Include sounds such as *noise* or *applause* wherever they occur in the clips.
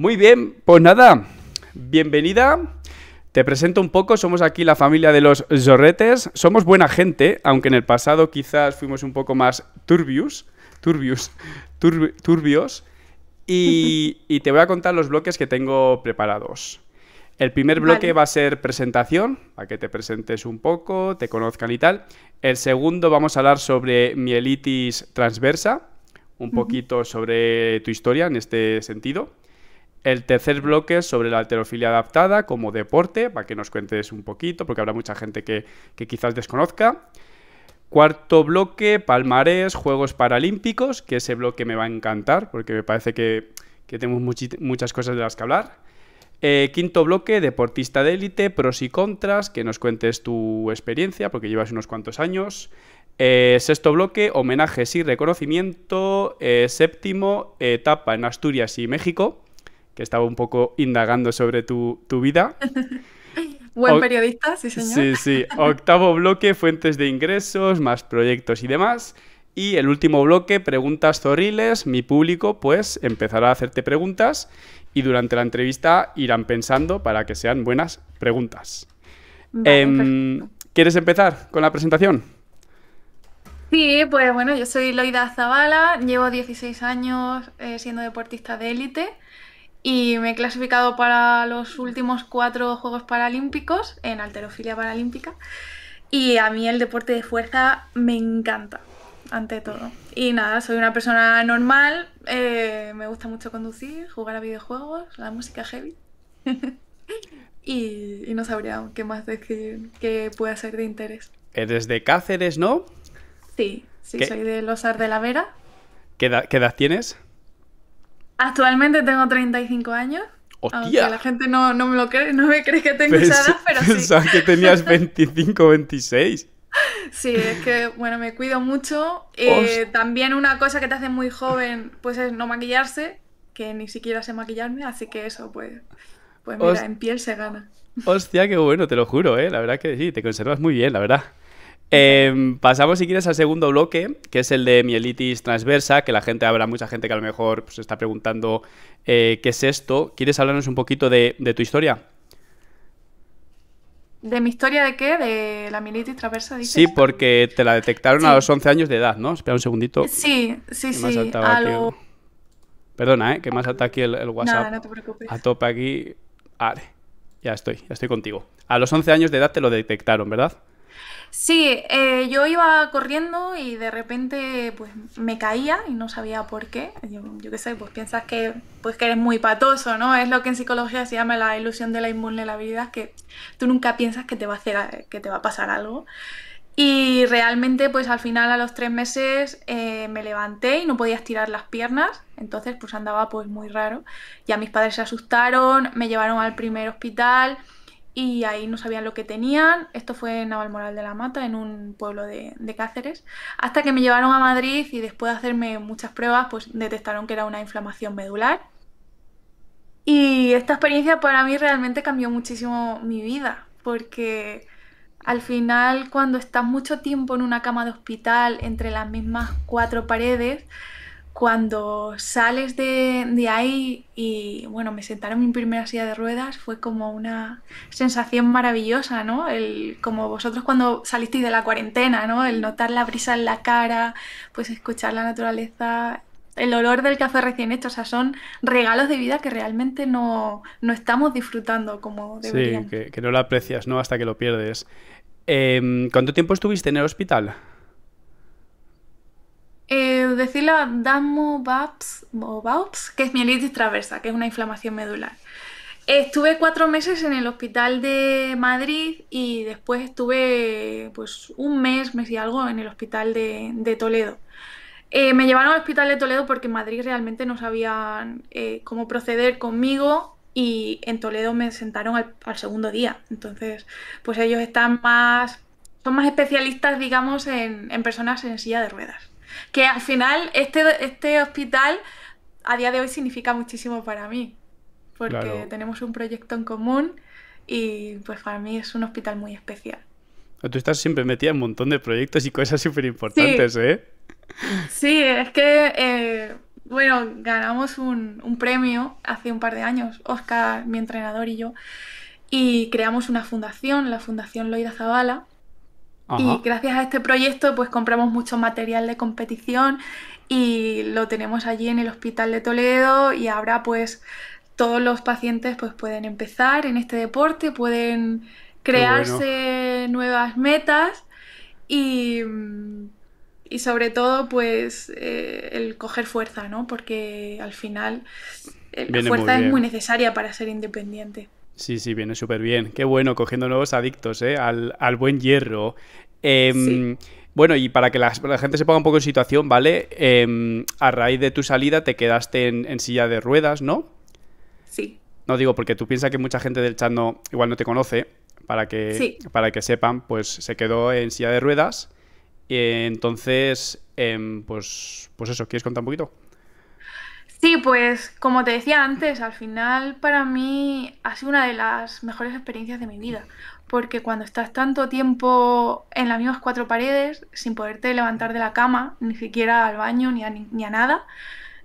Muy bien, pues nada, bienvenida. Te presento un poco, somos aquí la familia de los Zorretes, somos buena gente, aunque en el pasado quizás fuimos un poco más turbios, turbios, turbios, y, te voy a contar los bloques que tengo preparados. El primer bloque va a ser presentación, para que te presentes un poco, te conozcan y tal. El segundo vamos a hablar sobre mielitis transversa, un poquito sobre tu historia en este sentido. El tercer bloque sobre la alterofilia adaptada como deporte, para que nos cuentes un poquito, porque habrá mucha gente que, quizás desconozca. Cuarto bloque, palmarés, Juegos Paralímpicos, que ese bloque me va a encantar, porque me parece que, tenemos muchas cosas de las que hablar. Eh, quinto bloque, deportista de élite, pros y contras, que nos cuentes tu experiencia, porque llevas unos cuantos años. Eh, sexto bloque, homenajes y reconocimiento. Eh, séptimo, etapa en Asturias y México estaba un poco indagando sobre tu, vida. *laughs* Buen periodista, sí señor. Sí, sí. Octavo bloque, fuentes de ingresos, más proyectos y demás. Y el último bloque, preguntas zorriles. Mi público, pues, empezará a hacerte preguntas y durante la entrevista irán pensando para que sean buenas preguntas. Em, ¿Quieres empezar con la presentación? Sí, pues bueno, yo soy Loida Zavala, llevo 16 años eh, siendo deportista de élite. Y me he clasificado para los últimos cuatro Juegos Paralímpicos en alterofilia paralímpica. Y a mí el deporte de fuerza me encanta, ante todo. Y nada, soy una persona normal, eh, me gusta mucho conducir, jugar a videojuegos, la música heavy. *laughs* y, no sabría qué más decir que pueda ser de interés. Eres de Cáceres, ¿no? Sí, sí, soy de Losar de la Vera. ¿Qué edad tienes? Actualmente tengo 35 años. Hostia. Aunque la gente no, no, me lo cree, no me que tengo esa edad, pero pensaba que tenías 25, 26. Sí, es que, bueno, me cuido mucho. Eh, también una cosa que te hace muy joven, pues es no maquillarse, que ni siquiera sé maquillarme, así que eso, pues, pues mira, en piel se gana. Hostia, qué bueno, te lo juro, ¿eh? La verdad que sí, te conservas muy bien, la verdad. Em, pasamos, si quieres, al segundo bloque, que es el de mielitis transversa, que la gente habrá mucha gente que a lo mejor se pues, está preguntando eh, qué es esto. ¿Quieres hablarnos un poquito de, tu historia? ¿De mi historia de qué? ¿De la mielitis transversa? Sí, porque te la detectaron a los 11 años de edad, ¿no? Espera un segundito. Sí, sí, sí. Perdona, ¿eh? Que más alta aquí el, WhatsApp. Nada, no te preocupes. A tope aquí. Vale, ya estoy, ya estoy contigo. A los 11 años de edad te lo detectaron, ¿verdad? Sí, eh, yo iba corriendo y de repente pues, me caía y no sabía por qué. Yo, qué sé, pues piensas que, pues, eres muy patoso, ¿no? Es lo que en psicología se llama la ilusión de la vida, que tú nunca piensas que te va a que te va a pasar algo. Y realmente, pues al final a los tres meses eh, me levanté y no podía estirar las piernas, entonces pues andaba pues muy raro. Ya mis padres se asustaron, me llevaron al primer hospital, y ahí no sabían lo que tenían. Esto fue en Navalmoral de la Mata, en un pueblo de, de, Cáceres. Hasta que me llevaron a Madrid y después de hacerme muchas pruebas, pues detectaron que era una inflamación medular. Y esta experiencia para mí realmente cambió muchísimo mi vida, porque al final cuando estás mucho tiempo en una cama de hospital entre las mismas cuatro paredes, cuando sales de, ahí y bueno, me sentaron en mi primera silla de ruedas, fue como una sensación maravillosa, ¿no? El, como vosotros cuando salisteis de la cuarentena, ¿no? El notar la brisa en la cara, pues escuchar la naturaleza, el olor del café recién hecho, o sea, son regalos de vida que realmente no, estamos disfrutando como deberían. Sí, que, no lo aprecias, ¿no? Hasta que lo pierdes. Em, ¿Cuánto tiempo estuviste en el hospital? Eh, la a bobabs, que es mielitis traversa, que es una inflamación medular. Estuve cuatro meses en el hospital de Madrid y después estuve pues un mes, mes y algo en el hospital de, Toledo. Eh, me llevaron al hospital de Toledo porque en Madrid realmente no sabían eh, cómo proceder conmigo y en Toledo me sentaron al, segundo día. Entonces, pues ellos están más, son más especialistas, digamos, en personas en silla de ruedas. Que al final este, este hospital a día de hoy significa muchísimo para mí, porque tenemos un proyecto en común y pues para mí es un hospital muy especial. Tú estás siempre metida en un montón de proyectos y cosas súper importantes, sí. ¿eh? Sí, es que, eh, bueno, ganamos un, un premio hace un par de años, Oscar, mi entrenador y yo, y creamos una fundación, la Fundación Loida Zavala, y gracias a este proyecto pues compramos mucho material de competición y lo tenemos allí en el Hospital de Toledo y ahora pues todos los pacientes pues pueden empezar en este deporte, pueden crearse nuevas metas y, sobre todo pues eh, el coger fuerza, ¿no? Porque al final eh, la fuerza es muy necesaria para ser independiente. Sí, sí, viene súper bien. Qué bueno, cogiendo nuevos adictos ¿eh? al, buen hierro. Em, bueno, y para que la, gente se ponga un poco en situación, ¿vale? Em, a raíz de tu salida te quedaste en, silla de ruedas, ¿no? Sí. No digo porque tú piensas que mucha gente del chat igual no te conoce, para que, para que sepan, pues se quedó en silla de ruedas. Eh, entonces, em, pues, pues eso, ¿quieres contar un poquito? Sí, pues como te decía antes, al final para mí ha sido una de las mejores experiencias de mi vida, porque cuando estás tanto tiempo en las mismas cuatro paredes, sin poderte levantar de la cama, ni siquiera al baño, ni a, ni a nada,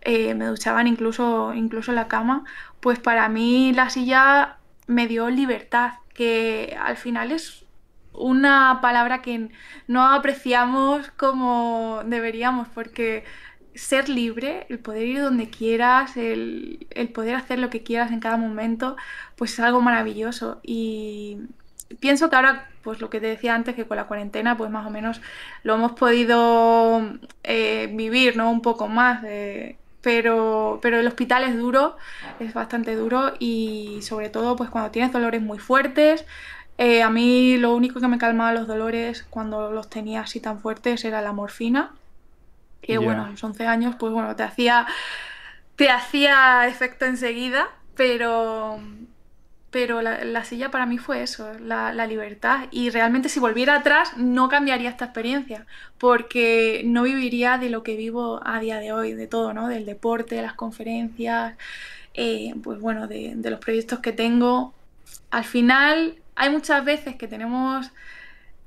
eh, me duchaban incluso, incluso en la cama, pues para mí la silla me dio libertad, que al final es una palabra que no apreciamos como deberíamos, porque ser libre, el poder ir donde quieras, el, poder hacer lo que quieras en cada momento, pues es algo maravilloso. Y pienso que ahora, pues lo que te decía antes, que con la cuarentena, pues más o menos lo hemos podido eh, vivir, ¿no? Un poco más. Eh, pero, pero el hospital es duro, es bastante duro y sobre todo pues cuando tienes dolores muy fuertes, eh, a mí lo único que me calmaba los dolores cuando los tenía así tan fuertes era la morfina que bueno, los 11 años, pues bueno, te hacía, te hacía efecto enseguida, pero, pero la, silla para mí fue eso, la, libertad. Y realmente si volviera atrás no cambiaría esta experiencia, porque no viviría de lo que vivo a día de hoy, de todo, ¿no? Del deporte, de las conferencias, eh, pues bueno, de, de los proyectos que tengo. Al final hay muchas veces que tenemos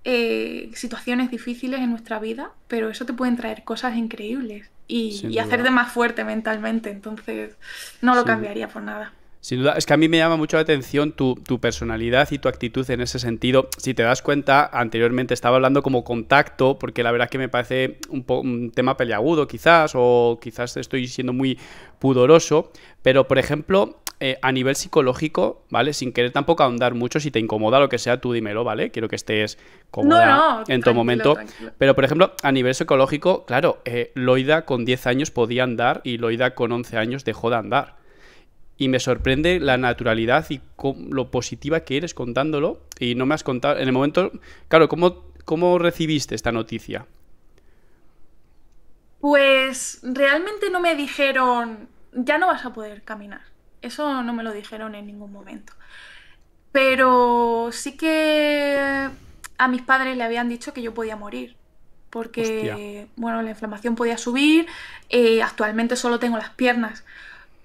eh, situaciones difíciles en nuestra vida, pero eso te pueden traer cosas increíbles y, hacerte más fuerte mentalmente. Entonces, no lo cambiaría por nada. Sin duda, es que a mí me llama mucho la atención tu, personalidad y tu actitud en ese sentido. Si te das cuenta, anteriormente estaba hablando como contacto, porque la verdad que me parece un, un tema peliagudo, quizás, o quizás estoy siendo muy pudoroso, pero por ejemplo, eh, a nivel psicológico, ¿vale? Sin querer tampoco ahondar mucho, si te incomoda lo que sea, tú dímelo, ¿vale? Quiero que estés cómoda en tu momento. Pero, por ejemplo, a nivel psicológico, claro, eh, Loida con 10 años podía andar y Loida con 11 años dejó de andar. Y me sorprende la naturalidad y lo positiva que eres contándolo. Y no me has contado. En el momento. Claro, cómo recibiste esta noticia? Pues realmente no me dijeron. Ya no vas a poder caminar eso no me lo dijeron en ningún momento. Pero sí que a mis padres le habían dicho que yo podía morir. Porque, bueno, la inflamación podía subir. Eh, actualmente solo tengo las piernas.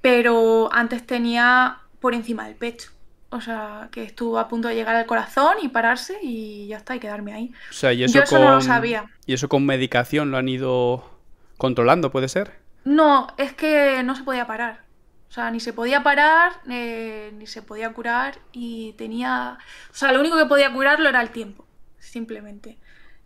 Pero antes tenía por encima del pecho. O sea, que estuvo a punto de llegar al corazón y pararse y ya está, y quedarme ahí. eso yo no lo sabía. ¿Y eso con medicación lo han ido controlando, puede ser? No, es que no se podía parar. O sea, ni se podía parar, eh, ni se podía curar y tenía... O sea, lo único que podía curarlo era el tiempo, simplemente.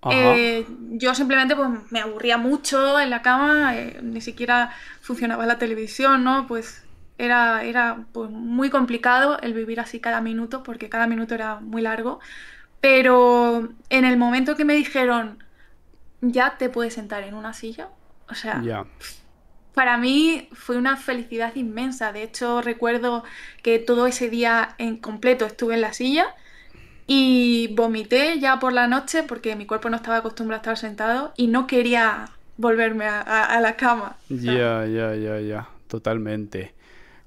Eh, yo simplemente pues me aburría mucho en la cama, eh, ni siquiera funcionaba la televisión, ¿no? Pues era, era pues, muy complicado el vivir así cada minuto, porque cada minuto era muy largo. Pero en el momento que me dijeron, ya te puedes sentar en una silla, o sea, para mí fue una felicidad inmensa. De hecho, recuerdo que todo ese día en completo estuve en la silla y vomité ya por la noche porque mi cuerpo no estaba acostumbrado a estar sentado y no quería volverme a, la cama. Ya, ya, ya, ya, totalmente.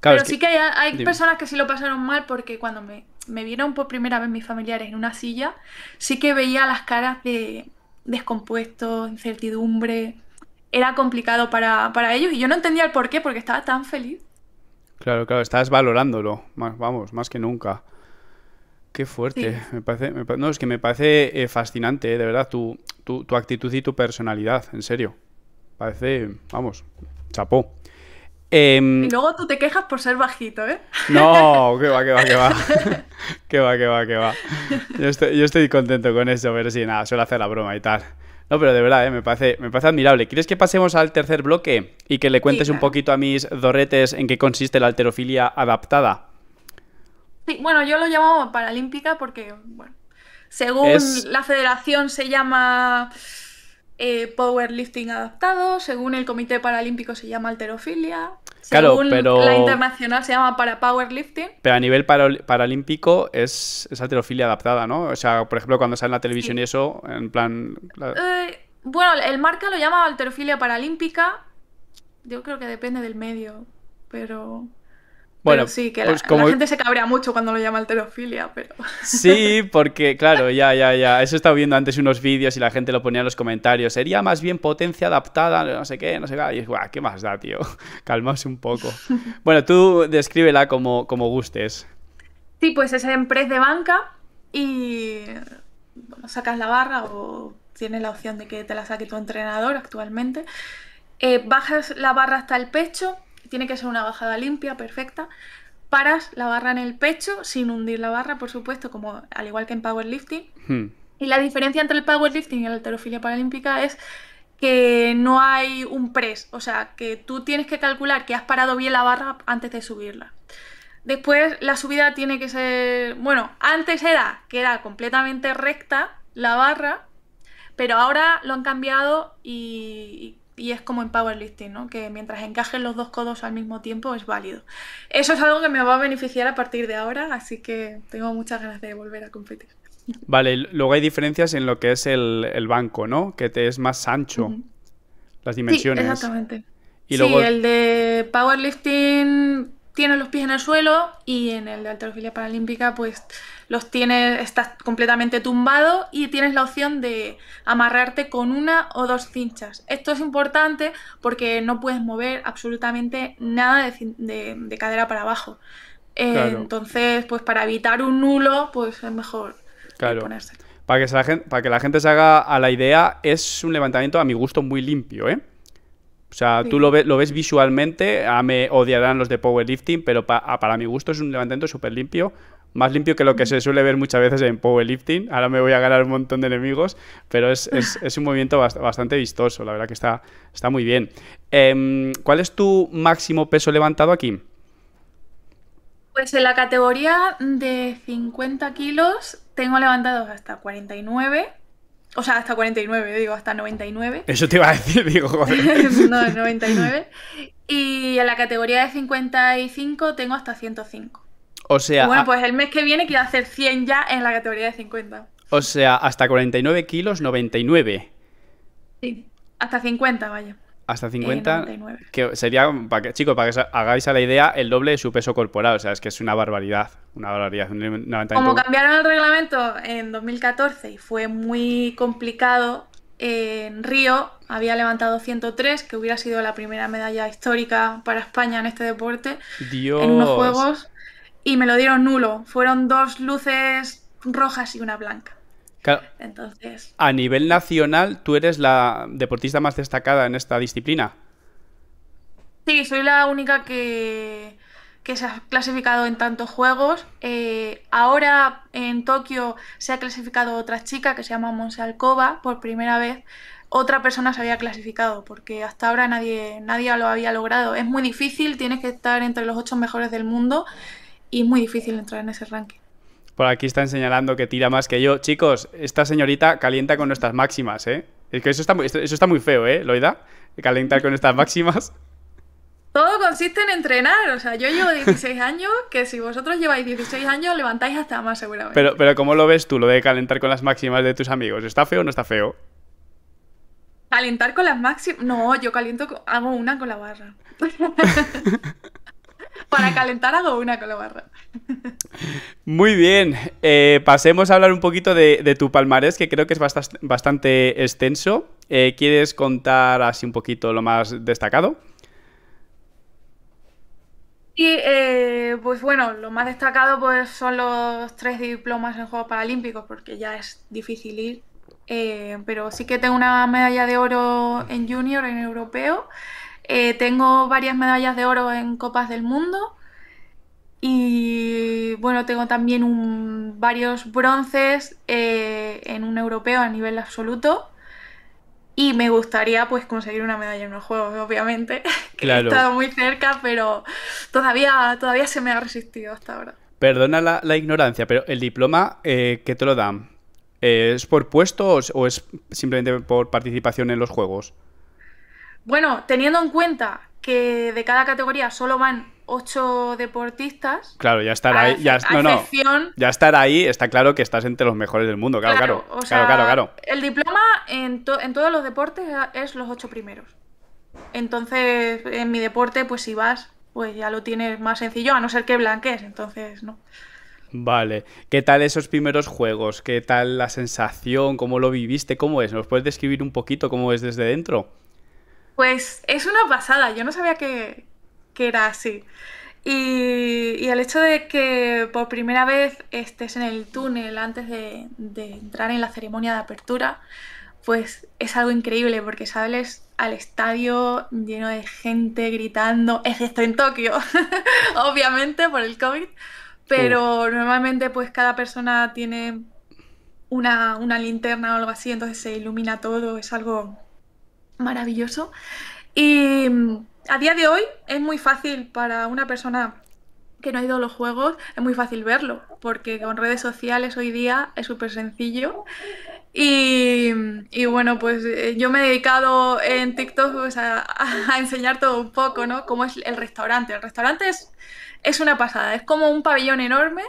Claro, Pero sí que, hay, personas que sí lo pasaron mal porque cuando me, me vieron por primera vez mis familiares en una silla, sí que veía las caras de descompuesto, incertidumbre, era complicado para, para ellos y yo no entendía el por qué, porque estaba tan feliz. Claro, claro, estás valorándolo, más, vamos, más que nunca. Qué fuerte, me parece, no, es que me parece eh, fascinante, eh, de verdad, tu, tu, tu, actitud y tu personalidad, en serio. Parece, vamos, chapó. Em, y luego tú te quejas por ser bajito, ¿eh? No, *laughs* que va, que va, que va. *laughs* que va, que va, que va. Yo estoy, yo estoy contento con eso, pero sí, nada, suelo hacer la broma y tal. No, pero de verdad, eh, me, parece, me parece admirable. ¿Quieres que pasemos al tercer bloque y que le cuentes un poquito a mis dorretes en qué consiste la alterofilia adaptada? Sí, bueno, yo lo llamo paralímpica porque, bueno, según la federación se llama eh, powerlifting adaptado, según el comité paralímpico se llama alterofilia. Claro, pero. La internacional se llama para powerlifting. Pero a nivel paralímpico es, es alterofilia adaptada, ¿no? O sea, por ejemplo, cuando sale en la televisión y eso, en plan. Eh, bueno, el marca lo llama alterofilia paralímpica. Yo creo que depende del medio, pero. Bueno, sí, que pues la, gente se cabrea mucho cuando lo llama alterofilia, pero... *laughs* Sí, porque, claro, ya, ya, ya. Eso he estado viendo antes unos vídeos y la gente lo ponía en los comentarios. Sería más bien potencia adaptada, no sé qué, no sé qué. Y es, guau, ¿qué más da, tío? *laughs* Calmaos un poco. *laughs* Bueno, tú descríbela como, como gustes. Sí, pues es en press de banca y bueno, sacas la barra o tienes la opción de que te la saque tu entrenador actualmente. Eh, bajas la barra hasta el pecho tiene que ser una bajada limpia, perfecta. Paras la barra en el pecho, sin hundir la barra, por supuesto, como al igual que en powerlifting. Hmm. Y la diferencia entre el powerlifting y la alterofilia paralímpica es que no hay un press, o sea, que tú tienes que calcular que has parado bien la barra antes de subirla. Después la subida tiene que ser, bueno, antes era que era completamente recta la barra, pero ahora lo han cambiado y, y es como en powerlifting, ¿no? Que mientras encajen los dos codos al mismo tiempo es válido. Eso es algo que me va a beneficiar a partir de ahora, así que tengo muchas ganas de volver a competir. Vale, luego hay diferencias en lo que es el, banco, ¿no? Que te es más ancho. Las dimensiones. Sí, exactamente. sí, el de powerlifting tiene los pies en el suelo y en el de alterofilia paralímpica, pues los tienes, estás completamente tumbado y tienes la opción de amarrarte con una o dos cinchas. Esto es importante porque no puedes mover absolutamente nada de, cadera para abajo. Eh, entonces, pues para evitar un nulo, pues es mejor ponerse. Para que, la gente, para que la gente se haga a la idea, es un levantamiento a mi gusto muy limpio, ¿eh? O sea, tú lo, ves, lo ves visualmente, a me odiarán los de powerlifting, pero para mi gusto es un levantamiento súper limpio, más limpio que lo que se suele ver muchas veces en powerlifting. Ahora me voy a ganar un montón de enemigos, pero es, *laughs* un movimiento bastante vistoso, la verdad que está, está muy bien. Em, ¿Cuál es tu máximo peso levantado aquí? Pues en la categoría de 50 kilos tengo levantados hasta 49. O sea, hasta 49, digo, hasta 99. Eso te iba a decir, digo, joder. *laughs* no, 99. Y en la categoría de 55 tengo hasta 105. O sea. Bueno, pues el mes que viene quiero hacer 100 ya en la categoría de 50. O sea, hasta 49 kilos, 99. Sí, hasta 50, vaya. Hasta 50, eh, que sería, para que, chicos, para que hagáis a la idea, el doble de su peso corporal. O sea, es que es una barbaridad. Una barbaridad. Como cambiaron el reglamento en 2014 y fue muy complicado, en Río había levantado 103, que hubiera sido la primera medalla histórica para España en este deporte. Dios. En unos juegos y me lo dieron nulo. Fueron dos luces rojas y una blanca. Claro. Entonces. A nivel nacional, tú eres la deportista más destacada en esta disciplina. Sí, soy la única que, se ha clasificado en tantos juegos. Eh, ahora en Tokio se ha clasificado otra chica que se llama Monse Alcoba por primera vez. Otra persona se había clasificado porque hasta ahora nadie, nadie lo había logrado. Es muy difícil, tienes que estar entre los ocho mejores del mundo y muy difícil entrar en ese ranking. Por aquí están señalando que tira más que yo. Chicos, esta señorita calienta con nuestras máximas, ¿eh? Es que eso está muy, eso está muy feo, ¿eh, Loida? Calentar con estas máximas. Todo consiste en entrenar, o sea, yo llevo 16 *laughs* años, que si vosotros lleváis 16 años levantáis hasta más seguramente. Pero, pero ¿cómo lo ves tú, lo de calentar con las máximas de tus amigos? ¿Está feo o no está feo? Calentar con las máximas... No, yo caliento, hago una con la barra. *laughs* Para calentar hago una con barra. *laughs* Muy bien, eh, pasemos a hablar un poquito de, tu palmarés, que creo que es bastante extenso. Eh, ¿Quieres contar así un poquito lo más destacado? Sí, eh, pues bueno, lo más destacado pues son los tres diplomas en Juegos Paralímpicos, porque ya es difícil ir. pero sí que tengo una medalla de oro en junior, en europeo, eh, tengo varias medallas de oro en Copas del Mundo. Y bueno, tengo también varios bronces eh, en un europeo a nivel absoluto. Y me gustaría pues conseguir una medalla en los juegos, obviamente. *laughs* Que He estado muy cerca, pero todavía, todavía se me ha resistido hasta ahora. Perdona la, ignorancia, pero el diploma eh, que te lo dan, ¿es por puestos o es simplemente por participación en los juegos? Bueno, teniendo en cuenta que de cada categoría solo van ocho deportistas. Claro, ya estar ahí, ya, estar ahí está claro que estás entre los mejores del mundo, claro, claro, El diploma en, en todos los deportes es los ocho primeros. Entonces, en mi deporte, pues si vas, pues ya lo tienes más sencillo, a no ser que blanques, entonces no. Vale, ¿qué tal esos primeros juegos? ¿Qué tal la sensación? ¿Cómo lo viviste? ¿Cómo es? ¿Nos puedes describir un poquito cómo es desde dentro? Pues es una pasada, yo no sabía que, era así. Y, el hecho de que por primera vez estés en el túnel antes de, entrar en la ceremonia de apertura, pues es algo increíble porque sales al estadio lleno de gente gritando, excepto en Tokio, *laughs* obviamente por el COVID, pero normalmente pues cada persona tiene una, una linterna o algo así, entonces se ilumina todo, es algo maravilloso. Y mm, a día de hoy es muy fácil para una persona que no ha ido a los juegos, es muy fácil verlo, porque con redes sociales hoy día es súper sencillo. Y, bueno, pues eh, yo me he dedicado en TikTok pues, a, enseñar todo un poco, ¿no? Cómo es el restaurante. El restaurante es, es una pasada, es como un pabellón enorme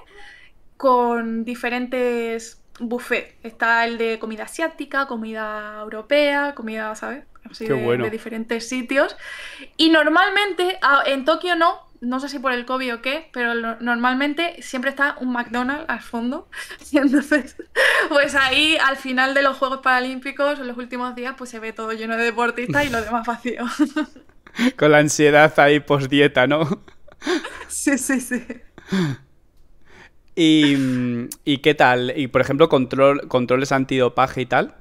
con diferentes buffet. Está el de comida asiática, comida europea, comida, ¿sabes? Así Qué de, bueno. de, diferentes sitios. Y normalmente, ah, en Tokio no, no sé si por el COVID o qué, pero normalmente siempre está un McDonald's al fondo. *laughs* Y entonces, pues ahí al final de los Juegos Paralímpicos, en los últimos días, pues se ve todo lleno de deportistas y lo demás vacío. *laughs* Con la ansiedad ahí post-dieta, ¿no? *laughs* Sí, sí, sí. Mm, y, qué tal? Y por ejemplo, control, controles antidopaje y tal.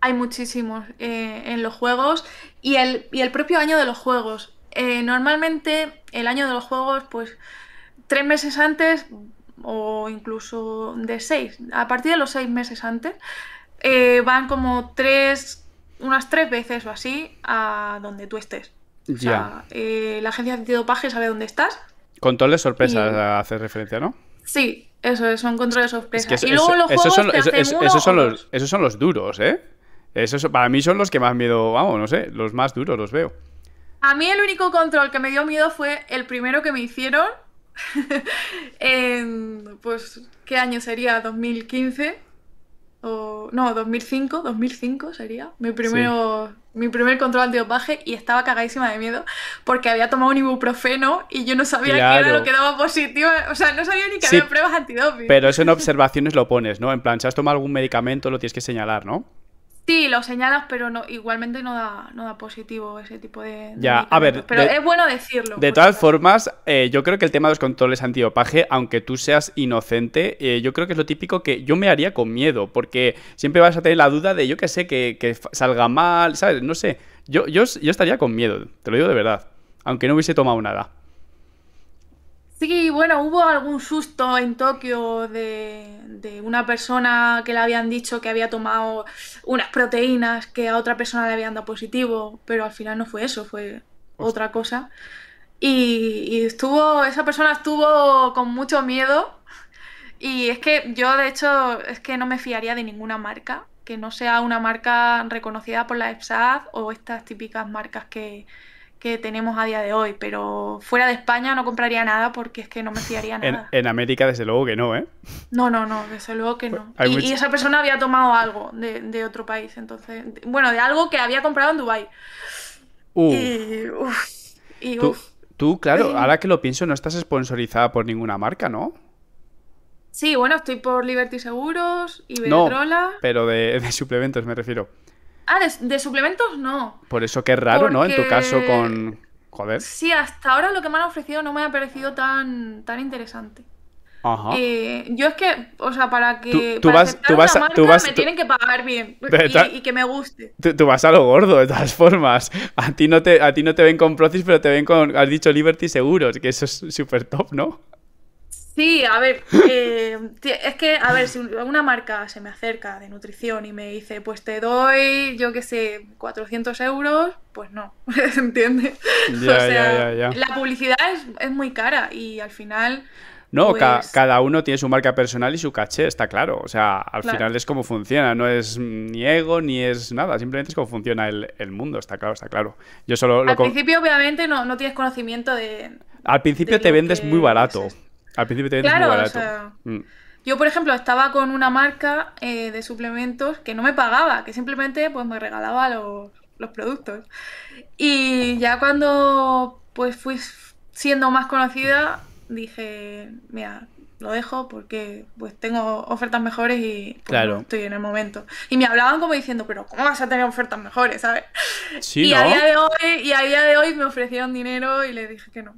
Hay muchísimos eh, en los juegos y el, el, propio año de los juegos. Eh, normalmente el año de los juegos, pues tres meses antes o incluso de seis, a partir de los seis meses antes, eh, van como tres, unas tres veces o así a donde tú estés. Ya. O sea, la agencia antidopaje sabe dónde estás. Controles sorpresas hace referencia, ¿no? Sí, eso es control son, controles hacen esos, son los, duros, ¿eh? Esos, para mí son los que más miedo, vamos, no sé, los más duros los veo. A mí el único control que me dio miedo fue el primero que me hicieron. *laughs* en, pues, ¿qué año sería? ¿2015? O, no, 2005, 2005 sería mi, primero, mi primer control antidopaje y estaba cagadísima de miedo porque había tomado un ibuprofeno y yo no sabía que era lo que daba positivo, o sea, no sabía ni que había pruebas antidoping. Pero eso en observaciones lo pones, ¿no? En plan, si has tomado algún medicamento lo tienes que señalar, ¿no? Sí, lo señalas, pero no, igualmente no da, no da positivo ese tipo de... Ya, a ver... Pero es bueno decirlo. De todas formas, eh, yo creo que el tema de los controles antidopaje, aunque tú seas inocente, eh, yo creo que es lo típico que yo me haría con miedo, porque siempre vas a tener la duda de, yo qué sé, que, salga mal, ¿sabes? No sé. Yo, yo, yo estaría con miedo, te lo digo de verdad, aunque no hubiese tomado nada. Sí, bueno, hubo algún susto en Tokio de, una persona que le habían dicho que había tomado unas proteínas que a otra persona le habían dado positivo, pero al final no fue eso, fue otra cosa. Y, estuvo, esa persona estuvo con mucho miedo. Y es que yo, de hecho, es que no me fiaría de ninguna marca, que no sea una marca reconocida por la EPSAD o estas típicas marcas que, tenemos a día de hoy, pero fuera de España no compraría nada porque es que no me fiaría nada. En, América, desde luego que no, ¿eh? No, no, no, desde luego que no. Pues, y, esa persona había tomado algo de, otro país, entonces, bueno, de algo que había comprado en Dubái. Uh. Y, ¿Tú, claro, ahora que lo pienso, no estás sponsorizada por ninguna marca, ¿no? Sí, bueno, estoy por Liberty Seguros, Iberdrola... No, pero de suplementos me refiero. Ah, de, suplementos no. Por eso que es raro, ¿no? En tu caso con... Joder. Sí, hasta ahora lo que me han ofrecido no me ha parecido tan, tan interesante. Ajá. Eh, yo es que, o sea, para que. Tú, vas, tú vas, vas, me tienen que pagar bien *laughs* y, que me guste. Tú, vas a lo gordo, de todas formas. A ti no te, a ti no te ven con Procis, pero te ven con. Has dicho Liberty seguros, que eso es súper top, ¿no? Sí, a ver, eh, es que, a ver, si una marca se me acerca de nutrición y me dice, pues te doy, yo qué sé, 400 euros, pues no, *laughs* ¿entiendes? entiende? o sea, la publicidad es, muy cara y al final... No, pues cada uno tiene su marca personal y su caché, está claro. O sea, al final es como funciona, no es ni ego ni es nada, simplemente es como funciona el, mundo, está claro, está claro. Yo solo... Al principio obviamente no, tienes conocimiento de... Al principio te vendes muy barato. Al principio te claro, muy barato. Mm. Yo, por ejemplo, estaba con una marca eh, de suplementos que no me pagaba, que simplemente pues me regalaba los, productos. Y ya cuando pues fui siendo más conocida, dije, mira, lo dejo porque pues tengo ofertas mejores y pues, estoy en el momento. Y me hablaban como diciendo, pero ¿cómo vas a tener ofertas mejores, y, a día de hoy, y a día de hoy me ofrecieron dinero y le dije que no.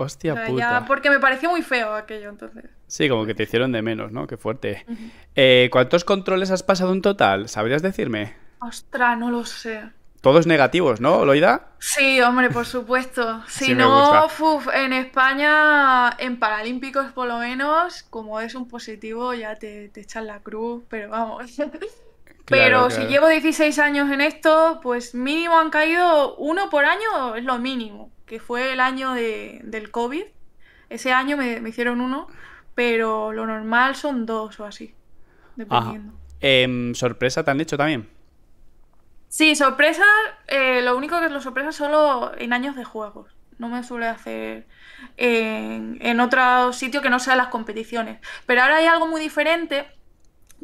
Hostia ah, puta. porque me pareció muy feo aquello entonces. Sí, como que te hicieron de menos, ¿no? Qué fuerte. Eh, ¿Cuántos controles has pasado en total? ¿Sabrías decirme? Ostras, no lo sé. Todos negativos, ¿no, Loida? Sí, hombre, por supuesto. *laughs* Si no, en España, en Paralímpicos por lo menos, como es un positivo, ya te, te echan la cruz, pero vamos. *laughs* Pero si llevo 16 años en esto, pues mínimo han caído uno por año, es lo mínimo que fue el año de, del COVID. Ese año me, hicieron uno, pero lo normal son dos o así, dependiendo. Em, ¿Sorpresa te han dicho también? Sí, sorpresa, eh, lo único que es lo sorpresa solo en años de juegos. No me suele hacer en, otro sitio que no sean las competiciones. Pero ahora hay algo muy diferente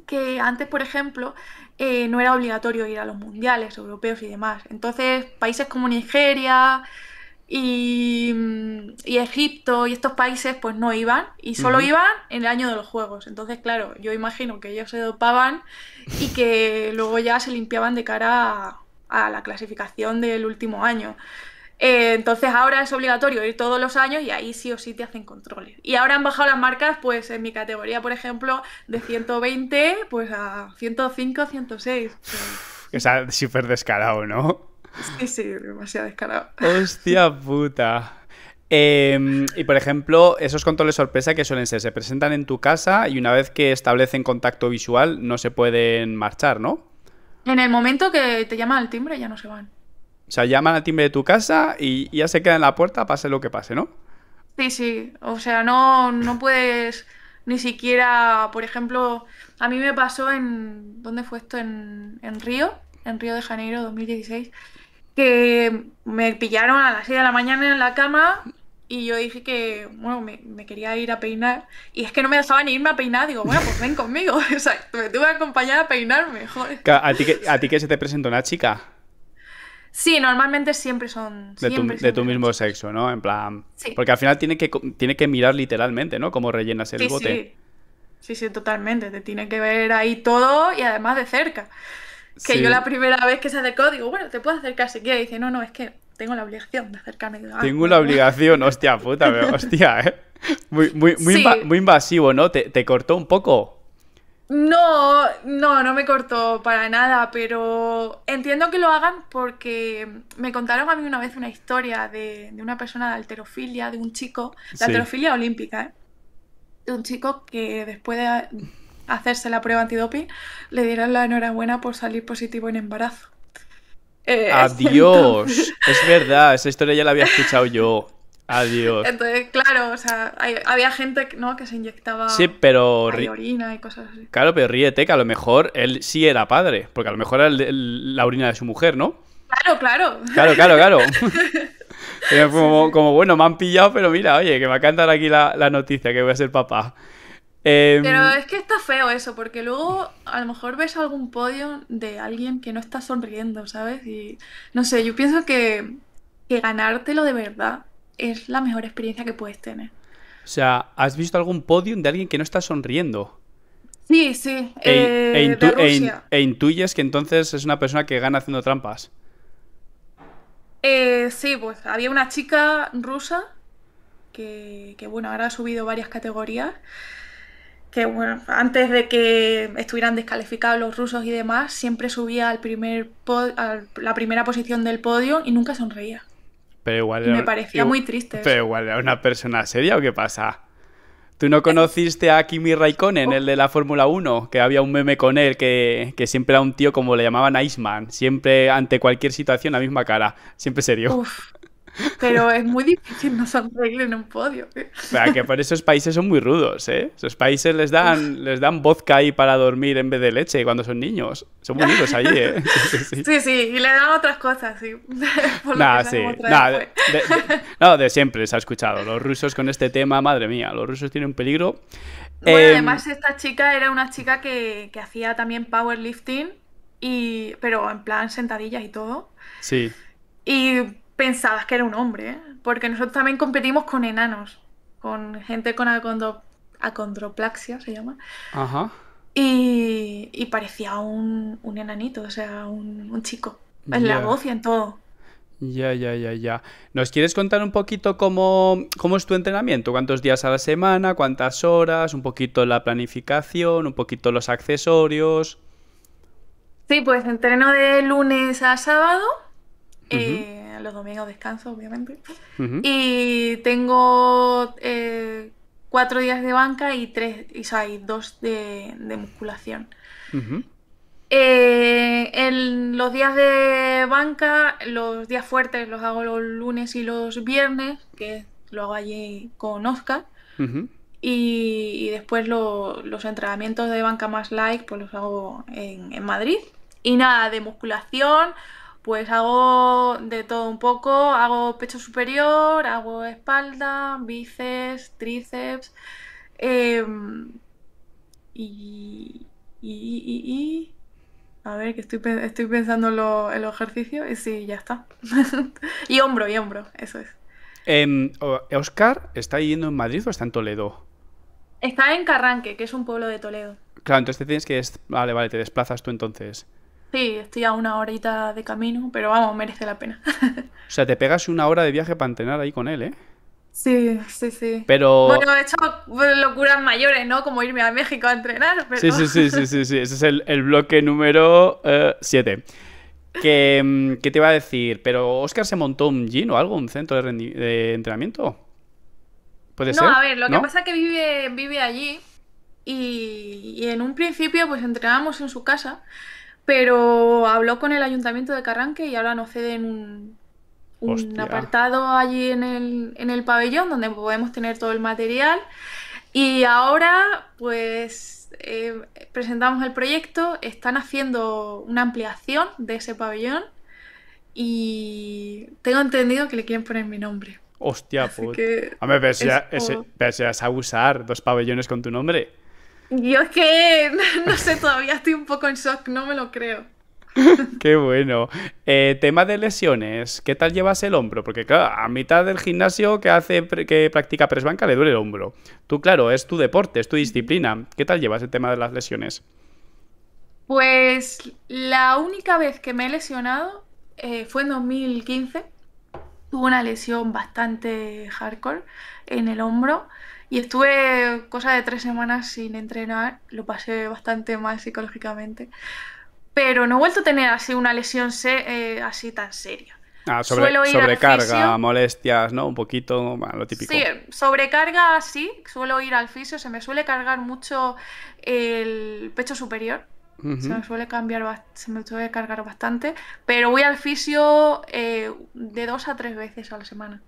que antes, por ejemplo, eh, no era obligatorio ir a los mundiales europeos y demás. Entonces, países como Nigeria, Mm, y, Egipto y estos países pues no iban y solo iban en el año de los juegos. Entonces, claro, yo imagino que ellos se dopaban y que *laughs* luego ya se limpiaban de cara a, la clasificación del último año. Eh, entonces ahora es obligatorio ir todos los años y ahí sí o sí te hacen controles. Y ahora han bajado las marcas, pues en mi categoría, por ejemplo, de 120 pues a 105, 106. *laughs* O sea, súper descarado, ¿no? *laughs* Sí, sí, demasiado descarado. Hostia puta. Em, y por ejemplo, esos controles sorpresa que suelen ser, se presentan en tu casa y una vez que establecen contacto visual no se pueden marchar, ¿no? En el momento que te llaman al timbre ya no se van. O sea, llaman al timbre de tu casa y ya se quedan en la puerta, pase lo que pase, ¿no? Sí, sí. O sea, no, no puedes ni siquiera, por ejemplo, a mí me pasó en. ¿Dónde fue esto? En, en Río, en Río de Janeiro 2016 que me pillaron a las 6 de la mañana en la cama y yo dije que, bueno, me, quería ir a peinar. Y es que no me ni irme a peinar. Digo, bueno, pues ven conmigo. exacto *laughs* me tuve que acompañar a peinarme, joder. ¿A ti que, se te presenta una chica? Sí, normalmente siempre son... de, tu, mismo sexo, ¿no? En plan... Porque al final tiene que, tiene que mirar literalmente, ¿no? Cómo rellenas el bote. Sí. sí, sí, totalmente. Te tiene que ver ahí todo y además de cerca. Que yo la primera vez que se acercó digo, bueno, te puedo acercar si quieres. dice, no, no, es que tengo la obligación de acercarme. Digo, ah, tengo la obligación, hostia puta, *laughs* hostia, ¿eh? Muy, invasivo, ¿no? ¿Te, cortó un poco? No, no, no me cortó para nada, pero entiendo que lo hagan porque me contaron a mí una vez una historia de, una persona de alterofilia, de un chico, de alterofilia olímpica, ¿eh? De un chico que después de hacerse la prueba antidoping, le dieran la enhorabuena por salir positivo en embarazo. Eh, *laughs* Adiós. Es verdad, esa historia ya la había escuchado yo. Adiós. Entonces, claro, o sea, había gente que se inyectaba sí, pero orina y cosas así. Claro, pero ríete que a lo mejor él sí era padre, porque a lo mejor era la orina de su mujer, ¿no? Claro, claro. Claro, claro, claro. *laughs* *laughs* como, bueno, me han pillado, pero mira, oye, que me va a cantar aquí la noticia que voy a ser papá. Em, Pero es que está feo eso, porque luego a lo mejor ves algún podio de alguien que no está sonriendo, ¿sabes? Y no sé, yo pienso que, ganártelo de verdad es la mejor experiencia que puedes tener. O sea, ¿has visto algún podio de alguien que no está sonriendo? Sí, sí. E, eh, e de e Rusia. E intuyes que entonces es una persona que gana haciendo trampas. Eh, sí, pues había una chica rusa que, bueno, ahora ha subido varias categorías que bueno, antes de que estuvieran descalificados los rusos y demás, siempre subía al primer a la primera posición del podio y nunca sonreía. me parecía muy triste. Pero igual era una persona seria o qué pasa? ¿Tú no conociste a Kimi Raikkonen, el de la Fórmula 1? Que había un meme con él que, que, siempre era un tío como le llamaban Iceman, siempre ante cualquier situación la misma cara, siempre serio. Uf, pero es muy difícil no sonreír en un podio. que por esos países son muy rudos, ¿eh? Esos países les dan, les dan vodka ahí para dormir en vez de leche cuando son niños. Son muy rudos allí, ¿eh? *laughs* Sí sí, y le dan otras cosas, sí. *laughs* Nada, sí. de, pues. *laughs* no, de siempre se ha escuchado. Los rusos con este tema, madre mía, los rusos tienen un peligro. Bueno, em, además esta chica era una chica que, hacía también powerlifting, y, pero en plan sentadillas y todo. Sí. Y pensabas que era un hombre, ¿eh? porque nosotros también competimos con enanos, con gente con acondroplaxia, se llama. Ajá. Y, parecía un, enanito, o sea, un, chico. En la voz y en todo. Ya, ya, ya, ya. ¿Nos quieres contar un poquito cómo, es tu entrenamiento? ¿Cuántos días a la semana? ¿Cuántas horas? ¿Un poquito la planificación? ¿Un poquito los accesorios? Sí, pues entreno de lunes a sábado los domingos descanso, obviamente. Y tengo eh, cuatro días de banca y tres, y, dos de, musculación. Eh, en los días de banca, los días fuertes los hago los lunes y los viernes, que lo hago allí con Oscar. y, después los entrenamientos de banca más light, pues los hago en Madrid. Y nada, de musculación, pues hago de todo un poco, hago pecho superior, hago espalda, bíceps, tríceps em, y, y, y, a ver que estoy, pensando en, ejercicio y sí, ya está. *laughs* y hombro, y hombro, eso es. Em, Oscar, ¿está yendo en Madrid o está en Toledo? Está en Carranque, que es un pueblo de Toledo. Claro, entonces te tienes que... Vale, vale, te desplazas tú entonces. Sí, estoy a una horita de camino, pero vamos, merece la pena. *laughs* o sea, te pegas una hora de viaje para entrenar ahí con él, ¿eh? Sí, sí, sí. Pero... Bueno, he hecho locuras mayores, ¿no? Como irme a México a entrenar, Sí, sí, sí, sí, sí, Ese es el, bloque número 7. Eh, mm, ¿Qué te iba a decir? ¿Pero Oscar se montó un gym o algo? ¿Un centro de, entrenamiento? ¿Puede ser? No, a ver, lo que pasa es que vive, vive allí y, y en un principio pues entrenábamos en su casa pero habló con el ayuntamiento de Carranque y ahora nos ceden un, apartado allí en el, pabellón donde podemos tener todo el material. Y ahora, pues, eh, presentamos el proyecto, están haciendo una ampliación de ese pabellón y tengo entendido que le quieren poner mi nombre. Hostia, puta. Hombre, pero es, ya, ese, pero abusar dos pabellones con tu nombre. Yo es que, *laughs* no sé, todavía estoy un poco en shock, no me lo creo. *laughs* Qué bueno. Eh, tema de lesiones, ¿qué tal llevas el hombro? Porque claro, a mitad del gimnasio que hace que practica presbanca le duele el hombro. Tú claro, es tu deporte, es tu disciplina. ¿Qué tal llevas el tema de las lesiones? Pues la única vez que me he lesionado eh, fue en 2015. Tuve una lesión bastante hardcore en el hombro y estuve cosa de tres semanas sin entrenar, lo pasé bastante mal psicológicamente, pero no he vuelto a tener así una lesión eh, así tan seria. Ah, sobrecarga, molestias, ¿no? Un poquito, lo típico. Sí, sobrecarga sí, suelo ir al fisio, se me suele cargar mucho el pecho superior. Se me suele cambiar, se me suele cargar bastante, pero voy al fisio eh, de dos a tres veces a la semana.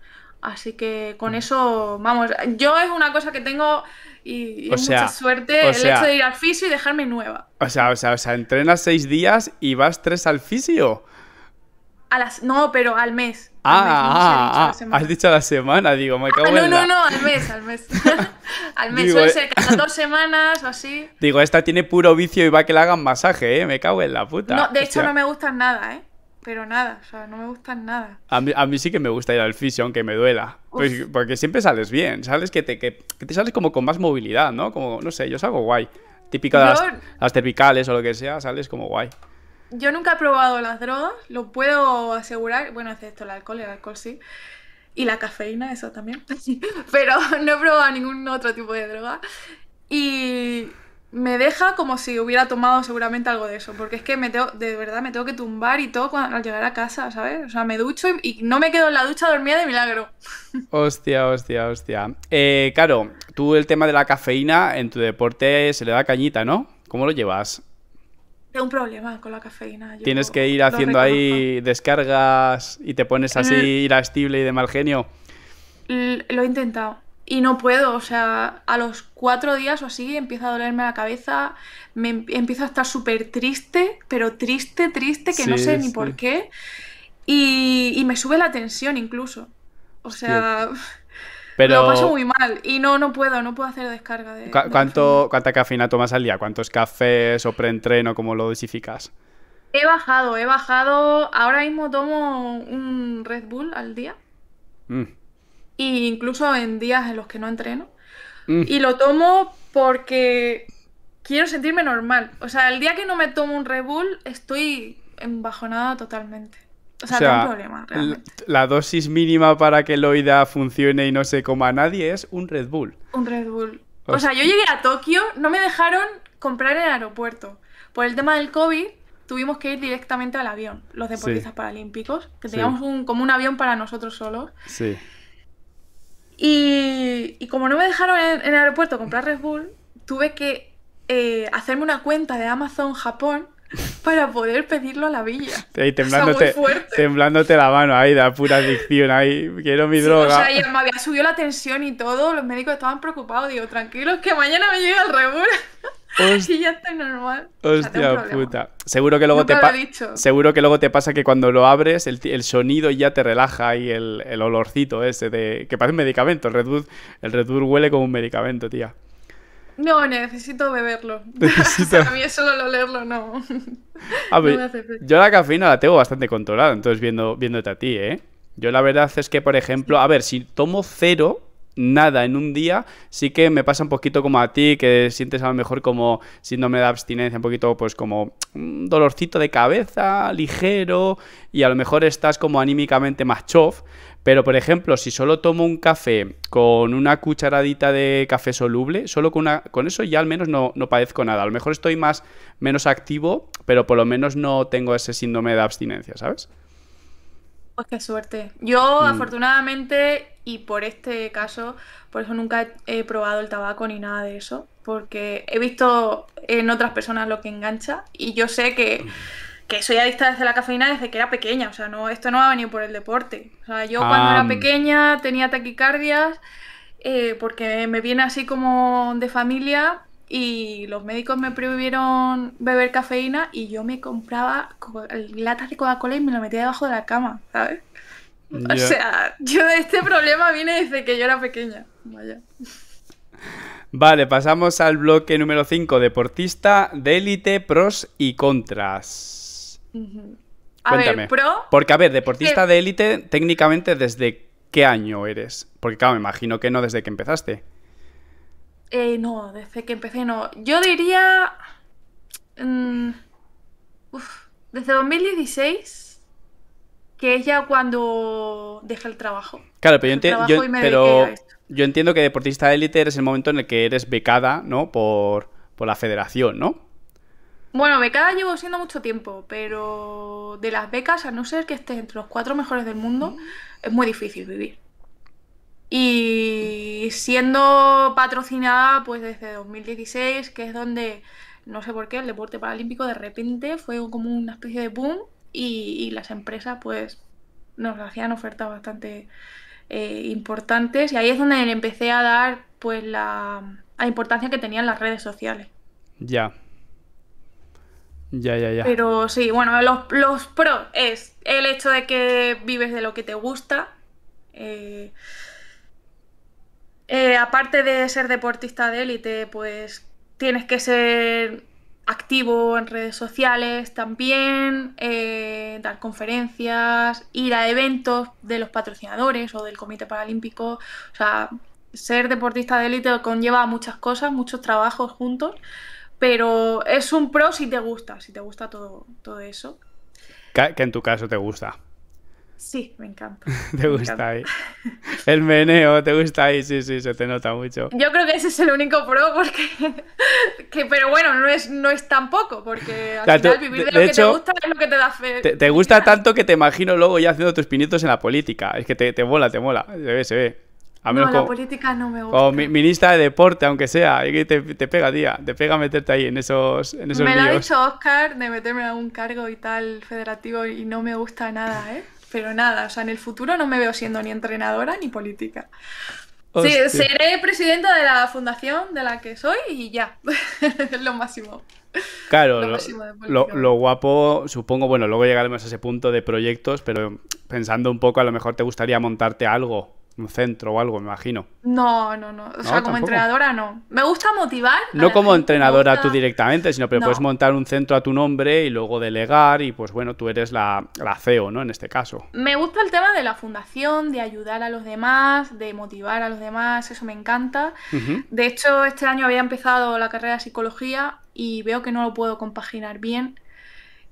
Así que con eso, vamos, yo es una cosa que tengo y, y mucha suerte el hecho de ir al fisio y dejarme nueva. O sea, o sea, o sea, entrenas seis días y vas tres al fisio. A las, no, pero al mes. Ah, ah, ah has dicho a la semana, digo, me ah, cago en la... No, no, al mes, al mes. *laughs* al mes, suele eh. ser dos semanas o así. *laughs* Digo, esta tiene puro vicio y va a que le hagan masaje, ¿eh? Me cago en la puta. No, de hecho no me gustan nada, ¿eh? pero nada, o sea, no me gustan nada. A mí, sí que me gusta ir al fisio, aunque me duela. Pues, porque siempre sales bien, sales que te, que, te sales como con más movilidad, ¿no? Como, no sé, yo salgo guay. Típica de las, las, o lo que sea, sales como guay. Yo nunca he probado las drogas, lo puedo asegurar, bueno, excepto el alcohol, el alcohol sí. Y la cafeína, eso también. *laughs* pero no he probado ningún otro tipo de droga. Y me deja como si hubiera tomado seguramente algo de eso, porque es que me de verdad me tengo que tumbar y todo al llegar a casa, ¿sabes? O sea, me ducho y, no me quedo en la ducha dormida de milagro. *laughs* Hostia, hostia, hostia. Eh, claro, tú el tema de la cafeína en tu deporte se le da cañita, ¿no? ¿Cómo lo llevas? Tengo un problema con la cafeína. Tienes que ir haciendo ahí descargas y te pones así mm. irastible y de mal genio. lo he intentado y no puedo, o sea, a los cuatro días o así empieza a dolerme la cabeza, me em, empiezo a estar súper triste, pero triste, triste, que no sé ni por qué, y, me sube la tensión incluso. O sea, *laughs* pero... lo paso muy mal y no, no puedo, no puedo hacer descarga de... ¿Cuánta cafeína tomas al día? ¿Cuántos cafés o preentreno, cómo lo dosificas? He bajado, he bajado, ahora mismo tomo un Red Bull al día. Mm incluso en días en los que no entreno. Mm. Y lo tomo porque quiero sentirme normal. O sea, el día que no me tomo un Red Bull estoy embajonada totalmente. O sea, problema. La dosis mínima para que Loida funcione y no se coma a nadie es un Red Bull. Un Red Bull. O sea, yo llegué a Tokio, no me dejaron comprar en el aeropuerto. Por el tema del COVID, tuvimos que ir directamente al avión, los deportistas paralímpicos, que teníamos como un avión para nosotros solos. Sí. Y, como no me dejaron en, el aeropuerto comprar Red Bull, tuve que eh, hacerme una cuenta de Amazon Japón *laughs* para poder pedirlo a la villa. temblándote, la mano ahí, da pura adicción ahí, quiero mi droga. O sea, me había subido la tensión y todo, los médicos estaban preocupados, digo, tranquilos que mañana me llega el Red Bull. *laughs* sí ya está normal. Hostia puta. Seguro que luego te pasa. Seguro que luego te pasa que cuando lo abres, el, el sonido ya te relaja y el, olorcito ese de. que parece un medicamento. El Red el huele como un medicamento, tía. No, necesito beberlo. *laughs* *laughs* a mí solo lo leerlo no. *laughs* A ver... yo la cafeína la tengo bastante controlada, entonces viéndote a ti, ¿eh? Yo la verdad es que, por ejemplo, a ver, si tomo cero, nada en un día, sí que me pasa un poquito como a ti, que sientes a lo mejor como síndrome de abstinencia, un poquito pues como un mm, dolorcito de cabeza, ligero, y a lo mejor estás como anímicamente más chof. Pero por ejemplo, si solo tomo un café con una cucharadita de café soluble, solo con, con eso ya al menos no, no padezco nada. A lo mejor estoy más, menos activo, pero por lo menos no tengo ese síndrome de abstinencia, ¿sabes? Pues qué suerte. Yo mm. afortunadamente, y por este caso, por eso nunca he probado el tabaco ni nada de eso, porque he visto en otras personas lo que engancha y yo sé que, soy adicta desde la cafeína desde que era pequeña, o sea, no esto no ha venido por el deporte. O sea, yo ah, cuando era mm. pequeña tenía taquicardias eh, porque me viene así como de familia y los médicos me prohibieron beber cafeína y yo me compraba latas de Coca-Cola y me lo metía debajo de la cama, ¿sabes? O sea, yo de este problema vine desde que yo era pequeña. Vaya. Vale, pasamos al bloque número 5, deportista de élite, pros y contras. A ver, pro. Porque, a ver, deportista eh, de élite, técnicamente, ¿desde qué año eres? Porque, claro, me imagino que no desde que empezaste. Eh, no, desde que empecé no. Yo diría... Mm, desde 2016, que es ya cuando deja el trabajo. Claro, pero, yo, entiendo que deportista élite eres el momento en el que eres becada, ¿no? Por, por la federación, ¿no? Bueno, becada llevo siendo mucho tiempo, pero de las becas, a no ser que estés entre los cuatro mejores del mundo, mm. es muy difícil vivir. Y siendo patrocinada pues desde 2016, que es donde, no sé por qué, el deporte paralímpico de repente fue como una especie de boom y, las empresas pues nos hacían ofertas bastante eh, importantes y ahí es donde empecé a dar pues la, la importancia que tenían las redes sociales. Ya. Ya, ya, ya. Pero sí, bueno, los, los pros es el hecho de que vives de lo que te gusta. Eh, eh, aparte de ser deportista de élite, pues tienes que ser activo en redes sociales también, eh, dar conferencias, ir a eventos de los patrocinadores o del Comité Paralímpico. O sea, ser deportista de élite conlleva muchas cosas, muchos trabajos juntos, pero es un pro si te gusta, si te gusta todo, todo eso. Que en tu caso te gusta. Sí, me encanta. *laughs* te gusta ahí. El meneo, te gusta ahí, sí, sí, se te nota mucho. Yo creo que ese es el único pro, porque. *laughs* pero bueno, no es, no es tan porque al final vivir de, lo que te gusta es lo que te da fe. Te, gusta tanto que te imagino luego ya haciendo tus pinitos en la política. Es que te, mola, te mola. Se ve, se ve. A no, la política no me gusta. O ministra de deporte, aunque sea. te, pega, tía. Te pega meterte ahí en esos, en Me lo ha dicho Oscar de meterme en algún cargo y tal federativo y no me gusta nada, ¿eh? pero nada, o sea, en el futuro no me veo siendo ni entrenadora ni política. Sí, seré presidenta de la fundación de la que soy y ya, *laughs* es lo máximo. Claro, lo, lo, guapo, supongo, bueno, luego llegaremos a ese punto de proyectos, pero pensando un poco, a lo mejor te gustaría montarte algo un centro o algo, me imagino. No, no, no. O sea, como entrenadora no. Me gusta motivar. No como entrenadora tú directamente, sino que puedes montar un centro a tu nombre y luego delegar y pues bueno, tú eres la, la CEO, ¿no? En este caso. Me gusta el tema de la fundación, de ayudar a los demás, de motivar a los demás, eso me encanta. De hecho, este año había empezado la carrera de psicología y veo que no lo puedo compaginar bien.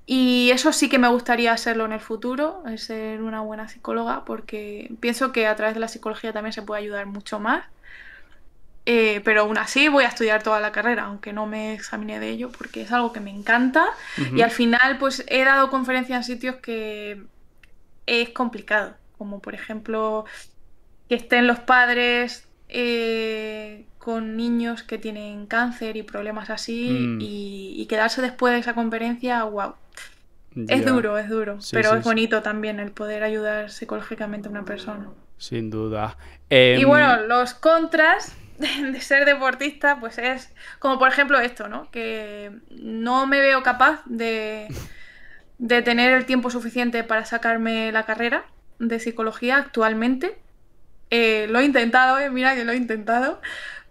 Y eso sí que me gustaría hacerlo en el futuro, ser una buena psicóloga, porque pienso que a través de la psicología también se puede ayudar mucho más. Eh, pero aún así voy a estudiar toda la carrera, aunque no me examine de ello, porque es algo que me encanta. Y al final, pues he dado conferencias en sitios que es complicado, como por ejemplo que estén los padres eh, con niños que tienen cáncer y problemas así mm. y, quedarse después de esa conferencia, wow. Es duro, es duro, pero es bonito también el poder ayudar psicológicamente a una persona. Sin duda. Y em, bueno, los contras *laughs* de ser deportista, pues es como por ejemplo esto, ¿no? Que no me veo capaz de, tener el tiempo suficiente para sacarme la carrera de psicología actualmente. Eh, lo he intentado, eh, mira que lo he intentado,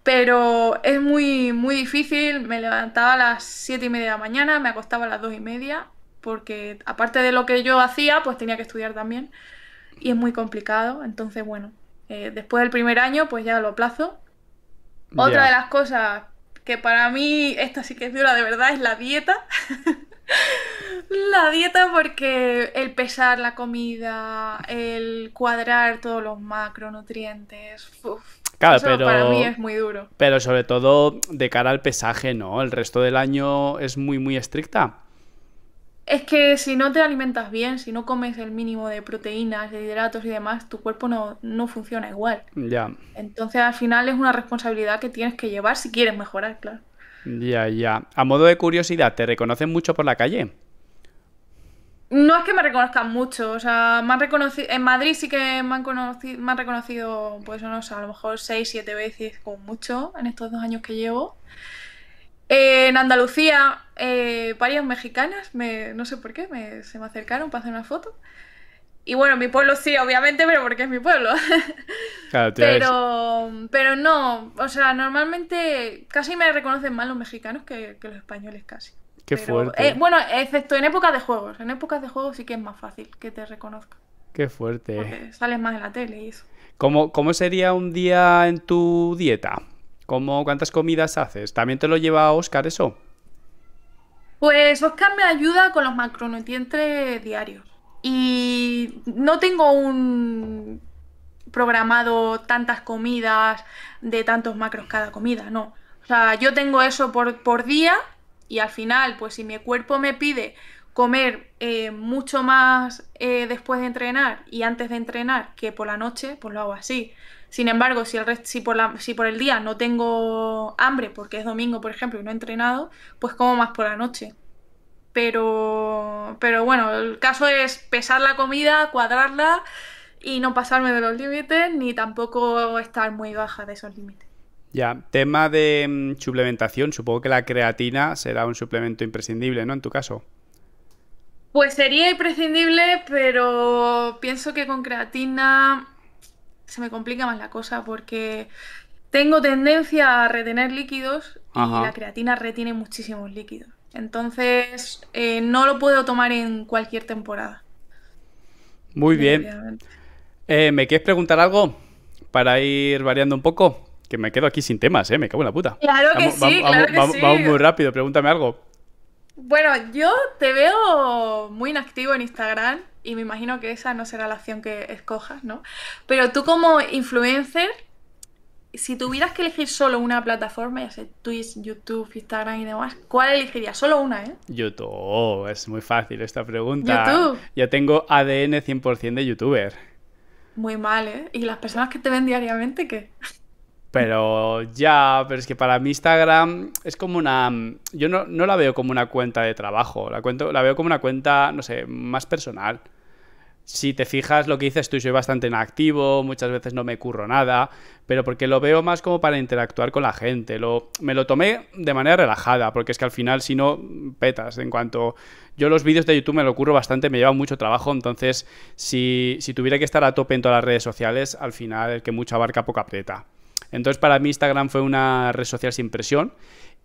pero es muy, muy difícil. Me levantaba a las 7 y media de la mañana, me acostaba a las 2 y media, porque aparte de lo que yo hacía, pues tenía que estudiar también. Y es muy complicado. Entonces, bueno, eh, después del primer año, pues ya lo aplazo. Otra de las cosas que para mí, esta sí que es dura de verdad, es la dieta. *laughs* la dieta porque el pesar la comida, el cuadrar todos los macronutrientes, uf, pero. mí es muy duro. Pero sobre todo de cara al pesaje, ¿no? El resto del año es muy, muy estricta. Es que si no te alimentas bien, si no comes el mínimo de proteínas, de hidratos y demás, tu cuerpo no, no funciona igual. Ya. Entonces al final es una responsabilidad que tienes que llevar si quieres mejorar, claro. Ya, ya. A modo de curiosidad, ¿te reconocen mucho por la calle? No es que me reconozcan mucho, o sea, me han reconocido, en Madrid sí que me han, conocido, reconocido, pues no a lo mejor seis, siete veces con mucho en estos dos años que llevo. Eh, en Andalucía, eh, varias mexicanas, me, no sé por qué, me, se me acercaron para hacer una foto. Y bueno, mi pueblo sí, obviamente, pero porque es mi pueblo. *laughs* pero, pero no, o sea, normalmente casi me reconocen más los mexicanos que los españoles, casi. Qué eh, fuerte. bueno, excepto en épocas de juegos. En épocas de juegos sí que es más fácil que te reconozca. Qué fuerte. sales más en la tele y eso. ¿Cómo, sería un día en tu dieta? ¿Cómo, ¿Cuántas comidas haces? ¿También te lo lleva Oscar eso? Pues Oscar me ayuda con los macronutrientes diarios. Y no tengo un programado tantas comidas de tantos macros cada comida, no. O sea, yo tengo eso por, por día y al final, pues si mi cuerpo me pide comer eh, mucho más eh, después de entrenar y antes de entrenar que por la noche, pues lo hago así. Sin embargo, si, el por la, si por el día no tengo hambre, porque es domingo, por ejemplo, y no he entrenado, pues como más por la noche. Pero, pero bueno, el caso es pesar la comida, cuadrarla y no pasarme de los límites, ni tampoco estar muy baja de esos límites. Ya, tema de mm, suplementación, supongo que la creatina será un suplemento imprescindible, ¿no? En tu caso. Pues sería imprescindible, pero pienso que con creatina se me complica más la cosa porque tengo tendencia a retener líquidos y la creatina retiene muchísimos líquidos. Entonces, eh, no lo puedo tomar en cualquier temporada. Muy bien. Eh, ¿Me quieres preguntar algo para ir variando un poco? Que me quedo aquí sin temas, ¿eh? Me cago en la puta. Claro que sí, vamos, muy rápido, pregúntame algo. Bueno, yo te veo muy inactivo en Instagram y me imagino que esa no será la opción que escojas, ¿no? Pero tú como influencer, si tuvieras que elegir solo una plataforma, ya sé, Twitch, YouTube, Instagram y demás, ¿cuál elegirías? Solo una, ¿eh? YouTube, es muy fácil esta pregunta. YouTube. Yo tengo ADN 100% de youtuber. Muy mal, ¿eh? ¿Y las personas que te ven diariamente qué? Pero ya, pero es que para mí Instagram es como una... Yo no, la veo como una cuenta de trabajo, la, cuento, la veo como una cuenta, no sé, más personal. Si te fijas lo que dices estoy soy bastante inactivo, muchas veces no me curro nada, pero porque lo veo más como para interactuar con la gente. Lo, me lo tomé de manera relajada, porque es que al final si no, petas. En cuanto yo los vídeos de YouTube me lo curro bastante, me lleva mucho trabajo, entonces si, tuviera que estar a tope en todas las redes sociales, al final el que mucho abarca poco aprieta. Entonces, para mí, Instagram fue una red social sin presión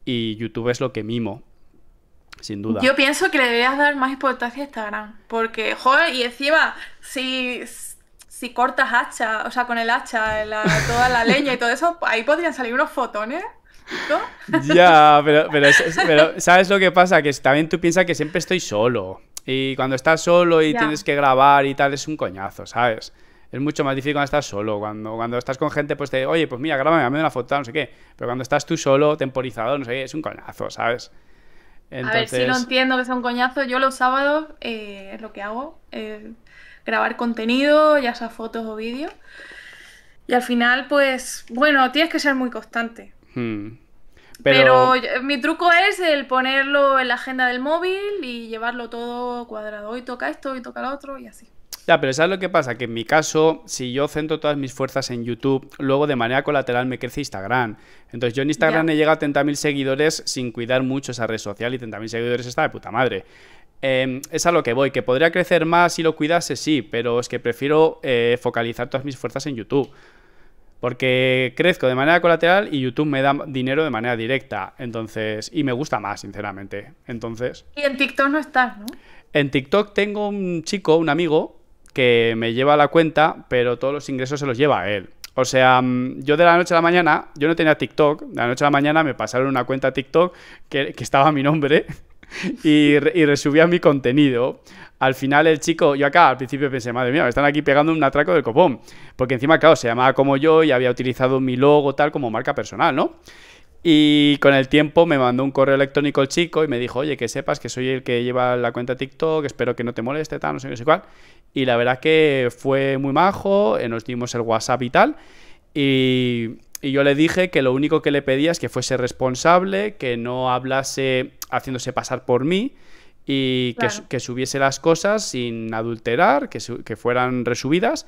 y YouTube es lo que mimo. Sin duda. Yo pienso que le deberías dar más importancia a Instagram. Porque, joder, y encima, si, si cortas hacha, o sea, con el hacha, toda la leña y todo eso, ahí podrían salir unos fotones. *laughs* Ya, pero, pero, ¿sabes lo que pasa? Que también tú piensas que siempre estoy solo. Y cuando estás solo y tienes que grabar y tal, es un coñazo, ¿sabes? es mucho más difícil cuando estás solo. Cuando, cuando estás con gente, pues te, oye, pues mira, grábame, dame una foto, no sé qué. Pero cuando estás tú solo, temporizado, no sé qué, es un coñazo, ¿sabes? A ver, si lo entiendo que sea un coñazo. Yo los sábados es eh, lo que hago, grabar contenido, ya sea fotos o vídeos. Y al final, pues, bueno, tienes que ser muy constante. Hmm. Pero... mi truco es el ponerlo en la agenda del móvil y llevarlo todo cuadrado. Hoy toca esto, hoy toca lo otro y así. Ya, pero ¿sabes lo que pasa? Que en mi caso, si yo centro todas mis fuerzas en YouTube, luego de manera colateral me crece Instagram. Entonces yo en Instagram he llegado a 30.000 seguidores sin cuidar mucho esa red social y 30.000 seguidores está de puta madre. Em, es a lo que voy, que podría crecer más si lo cuidase, sí, pero es que prefiero eh, focalizar todas mis fuerzas en YouTube. Porque crezco de manera colateral y YouTube me da dinero de manera directa. Entonces, y me gusta más, sinceramente. Entonces. Y en TikTok no estás, ¿no? En TikTok tengo un chico, un amigo, que me lleva la cuenta, pero todos los ingresos se los lleva a él. O sea, mm, yo de la noche a la mañana, yo no tenía TikTok, de la noche a la mañana me pasaron una cuenta TikTok que, estaba a mi nombre *laughs* y, resubía mi contenido. Al final el chico, yo acá al principio pensé, madre mía, me están aquí pegando un atraco del copón. Porque encima, claro, se llamaba como yo y había utilizado mi logo tal como marca personal, ¿no? Y con el tiempo me mandó un correo electrónico el chico y me dijo, oye, que sepas que soy el que lleva la cuenta TikTok, espero que no te moleste, tal, no sé qué, no sé cuál. Y la verdad que fue muy majo, eh, nos dimos el WhatsApp y tal. Y, y yo le dije que lo único que le pedía es que fuese responsable, que no hablase haciéndose pasar por mí y que, subiese las cosas sin adulterar, que, que fueran resubidas.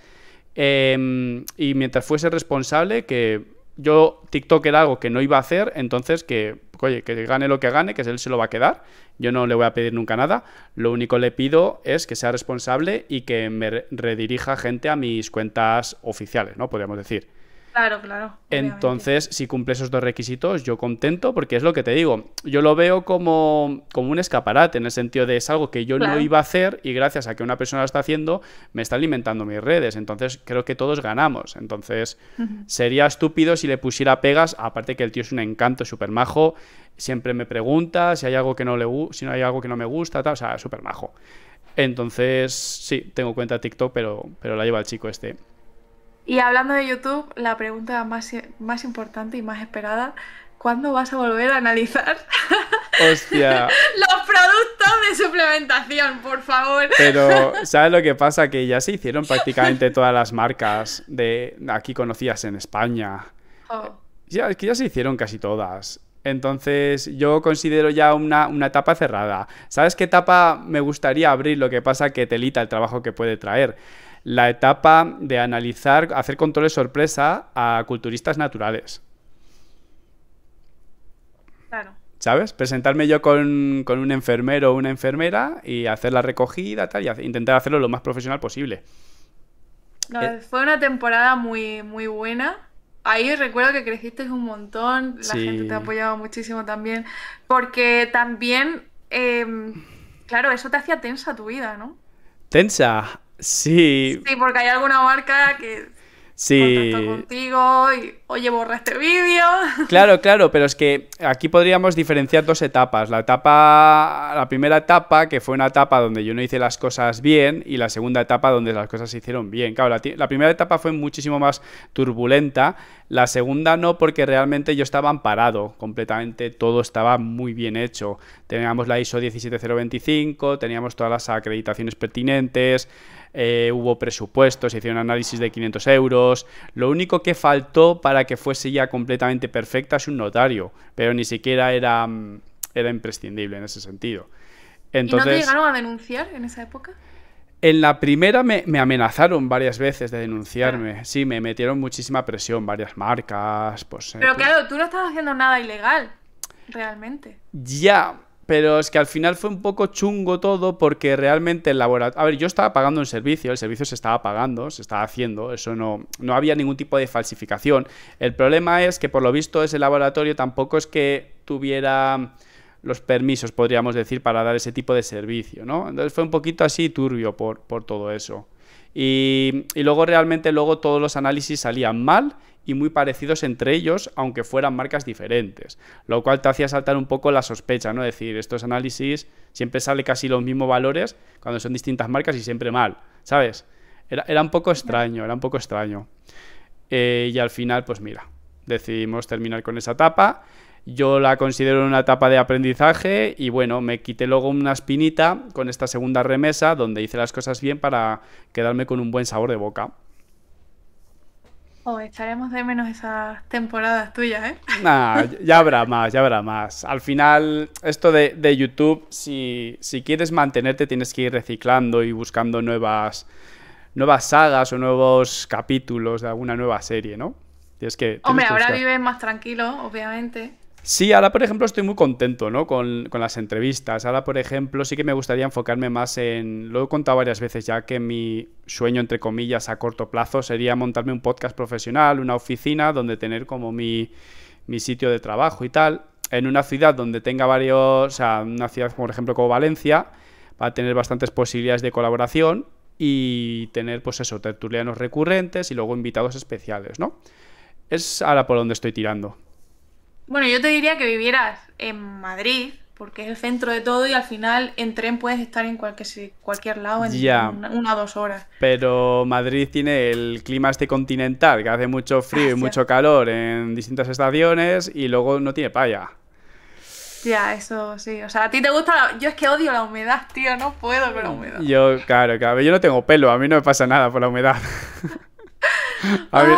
Em, y mientras fuese responsable, que yo TikTok era algo que no iba a hacer, entonces que, oye, que gane lo que gane, que él se lo va a quedar, yo no le voy a pedir nunca nada, lo único le pido es que sea responsable y que me redirija gente a mis cuentas oficiales, ¿no? Podríamos decir. Claro, claro. Entonces, si cumple esos dos requisitos, yo contento, porque es lo que te digo. Yo lo veo como, como un escaparate, en el sentido de es algo que yo no iba a hacer y gracias a que una persona lo está haciendo, me está alimentando mis redes. Entonces, creo que todos ganamos. Entonces, sería estúpido si le pusiera pegas, aparte que el tío es un encanto, súper majo. Siempre me pregunta si hay algo que no le si no hay algo que no me gusta, tal, o sea, súper majo. Entonces, sí, tengo cuenta TikTok, pero, pero la lleva el chico este. Y hablando de YouTube, la pregunta más, más importante y más esperada, ¿cuándo vas a volver a analizar *laughs* los productos de suplementación, por favor? Pero, *laughs* ¿sabes lo que pasa? Que ya se hicieron prácticamente todas las marcas de aquí conocidas en España. Oh. Ya, que ya se hicieron casi todas. Entonces yo considero ya una, una etapa cerrada. ¿Sabes qué etapa me gustaría abrir? Lo que pasa que telita el trabajo que puede traer la etapa de analizar, hacer controles sorpresa a culturistas naturales. Claro. ¿Sabes? Presentarme yo con, un enfermero o una enfermera y hacer la recogida, tal, y intentar hacerlo lo más profesional posible. Eh. fue una temporada muy, muy buena. Ahí recuerdo que creciste un montón, la gente te ha apoyado muchísimo también, porque también, em, claro, eso te hacía tensa tu vida, ¿no? Tensa. Sí. Sí, porque hay alguna marca que sí. contactó contigo y, oye, borra este vídeo. *laughs* Claro, claro, pero es que aquí podríamos diferenciar dos etapas. La etapa, la primera etapa, que fue una etapa donde yo no hice las cosas bien, y la segunda etapa donde las cosas se hicieron bien. Claro, la, la primera etapa fue muchísimo más turbulenta, la segunda no, porque realmente yo estaba amparado completamente, todo estaba muy bien hecho. Teníamos la ISO 17025, teníamos todas las acreditaciones pertinentes, eh, hubo presupuestos, se hicieron análisis de 500 euros. Lo único que faltó para que fuese ya completamente perfecta es un notario, pero ni siquiera era, mm, era imprescindible en ese sentido. Entonces, ¿Y no te llegaron a denunciar en esa época? En la primera me, amenazaron varias veces de denunciarme. Sí, me metieron muchísima presión, varias marcas, pues... Eh, pero pues claro, tú no estabas haciendo nada ilegal, realmente. Ya, pero es que al final fue un poco chungo todo porque realmente el laboratorio... A ver, yo estaba pagando un servicio, el servicio se estaba pagando, se estaba haciendo, eso no, no había ningún tipo de falsificación. El problema es que por lo visto ese laboratorio tampoco es que tuviera los permisos, podríamos decir, para dar ese tipo de servicio, ¿no? Entonces fue un poquito así turbio por, todo eso. Y, y luego realmente luego todos los análisis salían mal y muy parecidos entre ellos, aunque fueran marcas diferentes, lo cual te hacía saltar un poco la sospecha, ¿no? Es decir, estos análisis siempre sale casi los mismos valores cuando son distintas marcas y siempre mal, ¿sabes? Era, un poco extraño, era un poco extraño. Eh, y al final, pues mira, decidimos terminar con esa etapa. Yo la considero una etapa de aprendizaje y bueno, me quité luego una espinita con esta segunda remesa donde hice las cosas bien para quedarme con un buen sabor de boca echaremos de menos esas temporadas tuyas, ¿eh? *laughs* Nah, ya habrá más, ya habrá más. Al final, esto de, YouTube, si, si, quieres mantenerte, tienes que ir reciclando y buscando nuevas, nuevas sagas o nuevos capítulos de alguna nueva serie, ¿no? Hombre, ahora vives más tranquilo, obviamente. Sí, ahora por ejemplo estoy muy contento ¿no? con, las entrevistas. Ahora por ejemplo sí que me gustaría enfocarme más en, lo he contado varias veces ya, que mi sueño entre comillas a corto plazo sería montarme un podcast profesional, una oficina donde tener como mi, sitio de trabajo y tal, en una ciudad donde tenga varios, o sea, una ciudad como por ejemplo como Valencia, va a tener bastantes posibilidades de colaboración y tener pues eso, tertulianos recurrentes y luego invitados especiales, ¿no? Es ahora por donde estoy tirando. Bueno, yo te diría que vivieras en Madrid, porque es el centro de todo y al final en tren puedes estar en cualquier, cualquier lado en una, o dos horas. Pero Madrid tiene el clima este continental, que hace mucho frío y mucho calor en distintas estaciones y luego no tiene playa. Ya, eso sí. O sea, a ti te gusta. La... Yo es que odio la humedad, tío. No puedo con la humedad. Yo, claro, claro. Yo no tengo pelo. A mí no me pasa nada por la humedad. *laughs* a, mí,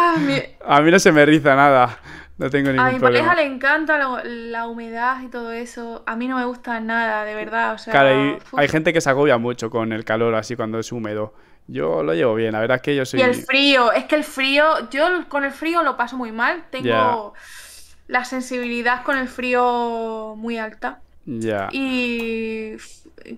ah, a mí no se me riza nada. No tengo A mi pareja le encanta la, humedad y todo eso. A mí no me gusta nada, de verdad. O sea, claro, hay gente que se agobia mucho con el calor así cuando es húmedo. Yo lo llevo bien, la verdad es que yo soy... Y el frío, es que el frío, yo con el frío lo paso muy mal. Tengo la sensibilidad con el frío muy alta. Ya. Y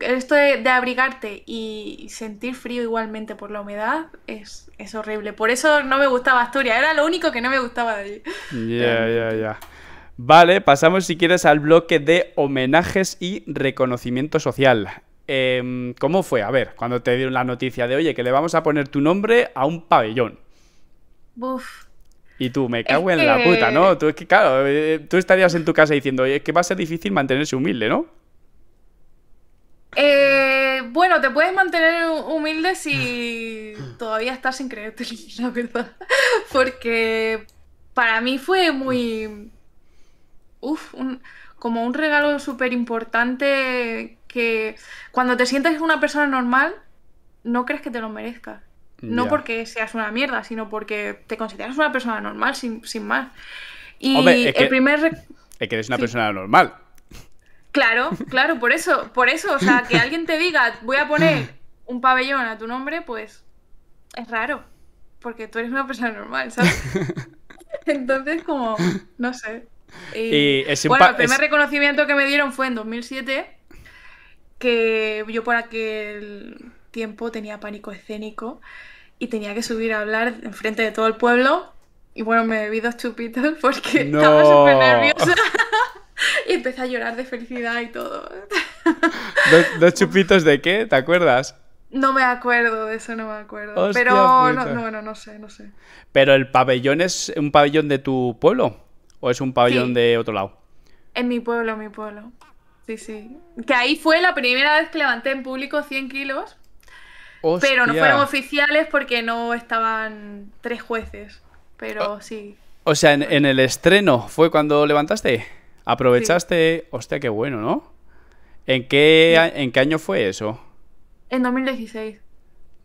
esto de, abrigarte y sentir frío igualmente por la humedad es, horrible. Por eso no me gustaba Asturias, era lo único que no me gustaba de allí. Ya, ya, ya. Vale, pasamos si quieres al bloque de homenajes y reconocimiento social. Em, ¿Cómo fue? A ver, cuando te dieron la noticia de, oye, que le vamos a poner tu nombre a un pabellón. Y tú, me cago en la puta, ¿no? Tú, eh, tú estarías en tu casa diciendo, oye, es que va a ser difícil mantenerse humilde, ¿no? Eh, bueno, te puedes mantener humilde si *laughs* todavía estás sin creerte, *laughs* la verdad. Porque para mí fue muy. Uf, como un regalo súper importante que cuando te sientes una persona normal, no crees que te lo merezcas. No porque seas una mierda, sino porque te consideras una persona normal, sin, más. Y el que, primer. Es que eres una persona normal. Claro, claro, por eso, por eso, o sea, que *laughs* alguien te diga, voy a poner un pabellón a tu nombre, pues es raro, porque tú eres una persona normal, ¿sabes? *laughs* Entonces, como, no sé. Y, bueno, el primer reconocimiento que me dieron fue en 2007, que yo por aquel tiempo tenía pánico escénico y tenía que subir a hablar enfrente de todo el pueblo. Y bueno, me bebí dos chupitos porque estaba súper nerviosa. *laughs* *laughs* Y empecé a llorar de felicidad y todo. *laughs* ¿Dos, chupitos de qué? ¿Te acuerdas? No me acuerdo, de eso no me acuerdo. Pero no, no, sé, no sé. ¿Pero el pabellón es un pabellón de tu pueblo? ¿O es un pabellón de otro lado? En mi pueblo, mi pueblo. Sí, sí. Que ahí fue la primera vez que levanté en público 100 kilos. Pero no fueron oficiales porque no estaban tres jueces. Pero sí. O sea, en, en el estreno fue cuando levantaste. Aprovechaste, hostia, qué bueno, ¿no? ¿En qué, ¿En qué año fue eso? En 2016.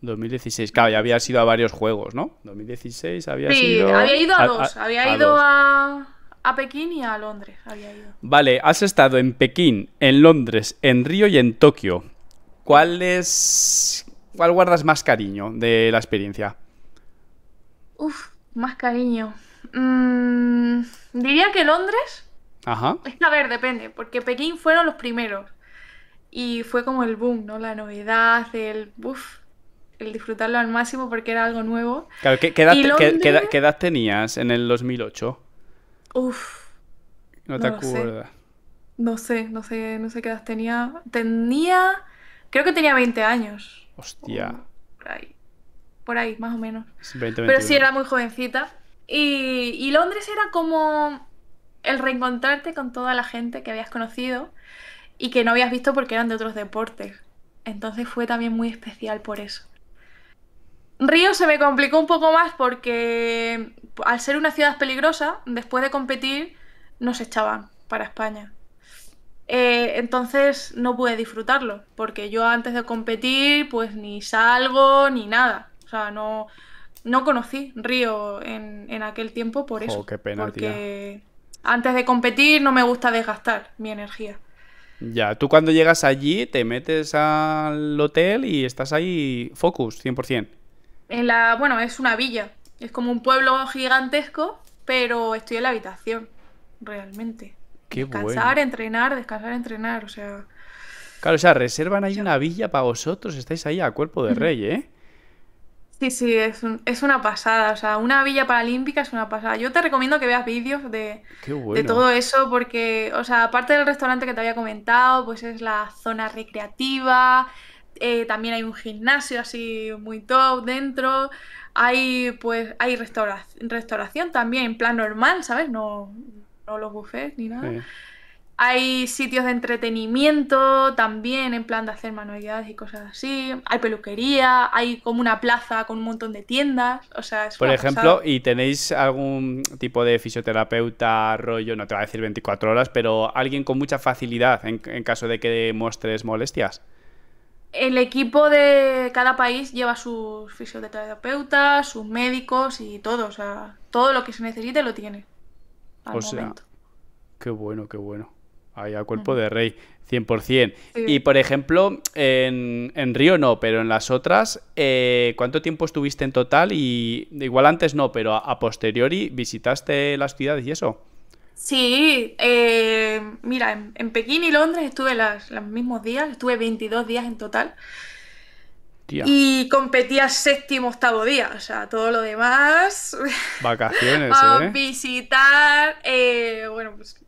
2016, claro, ya había ido a varios juegos, ¿no? 2016 había sí, había ido a, dos. había ido a... a, Pekín y a Londres. Había ido. Vale, has estado en Pekín, en Londres, en Río y en Tokio. ¿Cuál es... ¿Cuál guardas más cariño de la experiencia? Uf, más cariño. Mm, diría que Londres, Ajá. A ver, depende, porque Pekín fueron los primeros. Y fue como el boom, ¿no? La novedad, el el disfrutarlo al máximo porque era algo nuevo. Claro, ¿qué, edad, tenías en el 2008? Uff. No te acuerdas. No sé, no sé, no sé qué edad tenía. Tenía. Creo que tenía 20 años. Hostia. por ahí. Por ahí, más o menos. Pero sí era muy jovencita. Y, y Londres era como el reencontrarte con toda la gente que habías conocido y que no habías visto porque eran de otros deportes. Entonces fue también muy especial por eso. Río se me complicó un poco más porque al ser una ciudad peligrosa, después de competir nos echaban para España. Eh, entonces no pude disfrutarlo, porque yo antes de competir pues ni salgo ni nada. O sea, no, no conocí Río en, aquel tiempo por eso. qué pena, antes de competir no me gusta desgastar mi energía. Ya, tú cuando llegas allí te metes al hotel y estás ahí focus, 100%. En la, bueno, es una villa. Es como un pueblo gigantesco, pero estoy en la habitación, realmente. Qué descansar, entrenar, descansar, entrenar, o sea... Claro, o sea, reservan ahí una villa para vosotros, estáis ahí a cuerpo de rey, ¿eh? Sí, sí, es, una pasada. O sea, una villa paralímpica es una pasada. Yo te recomiendo que veas vídeos de, todo eso porque, o sea, aparte del restaurante que te había comentado, pues es la zona recreativa, eh, también hay un gimnasio así muy top dentro. Hay pues hay restauración, también, en plan normal, ¿sabes? No, no los buffets ni nada. Hay sitios de entretenimiento también, en plan de hacer manualidades y cosas así. Hay peluquería, hay como una plaza con un montón de tiendas. O sea, es Por ejemplo, ¿y tenéis algún tipo de fisioterapeuta, rollo, no te va a decir 24 horas, pero alguien con mucha facilidad en, caso de que muestres molestias? El equipo de cada país lleva sus fisioterapeutas, sus médicos y todo. O sea, todo lo que se necesite lo tiene. Al o sea, qué bueno, qué bueno. Ahí a cuerpo de rey, 100%. Y por ejemplo, en, Río no, pero en las otras, eh, ¿cuánto tiempo estuviste en total? Y igual antes no, pero a, posteriori visitaste las ciudades y eso. Sí, eh, mira, en, Pekín y Londres estuve los mismos días, estuve 22 días en total. Y competía séptimo, octavo día, o sea, todo lo demás. Vacaciones, *laughs* ¿eh? Visitar, eh, bueno, pues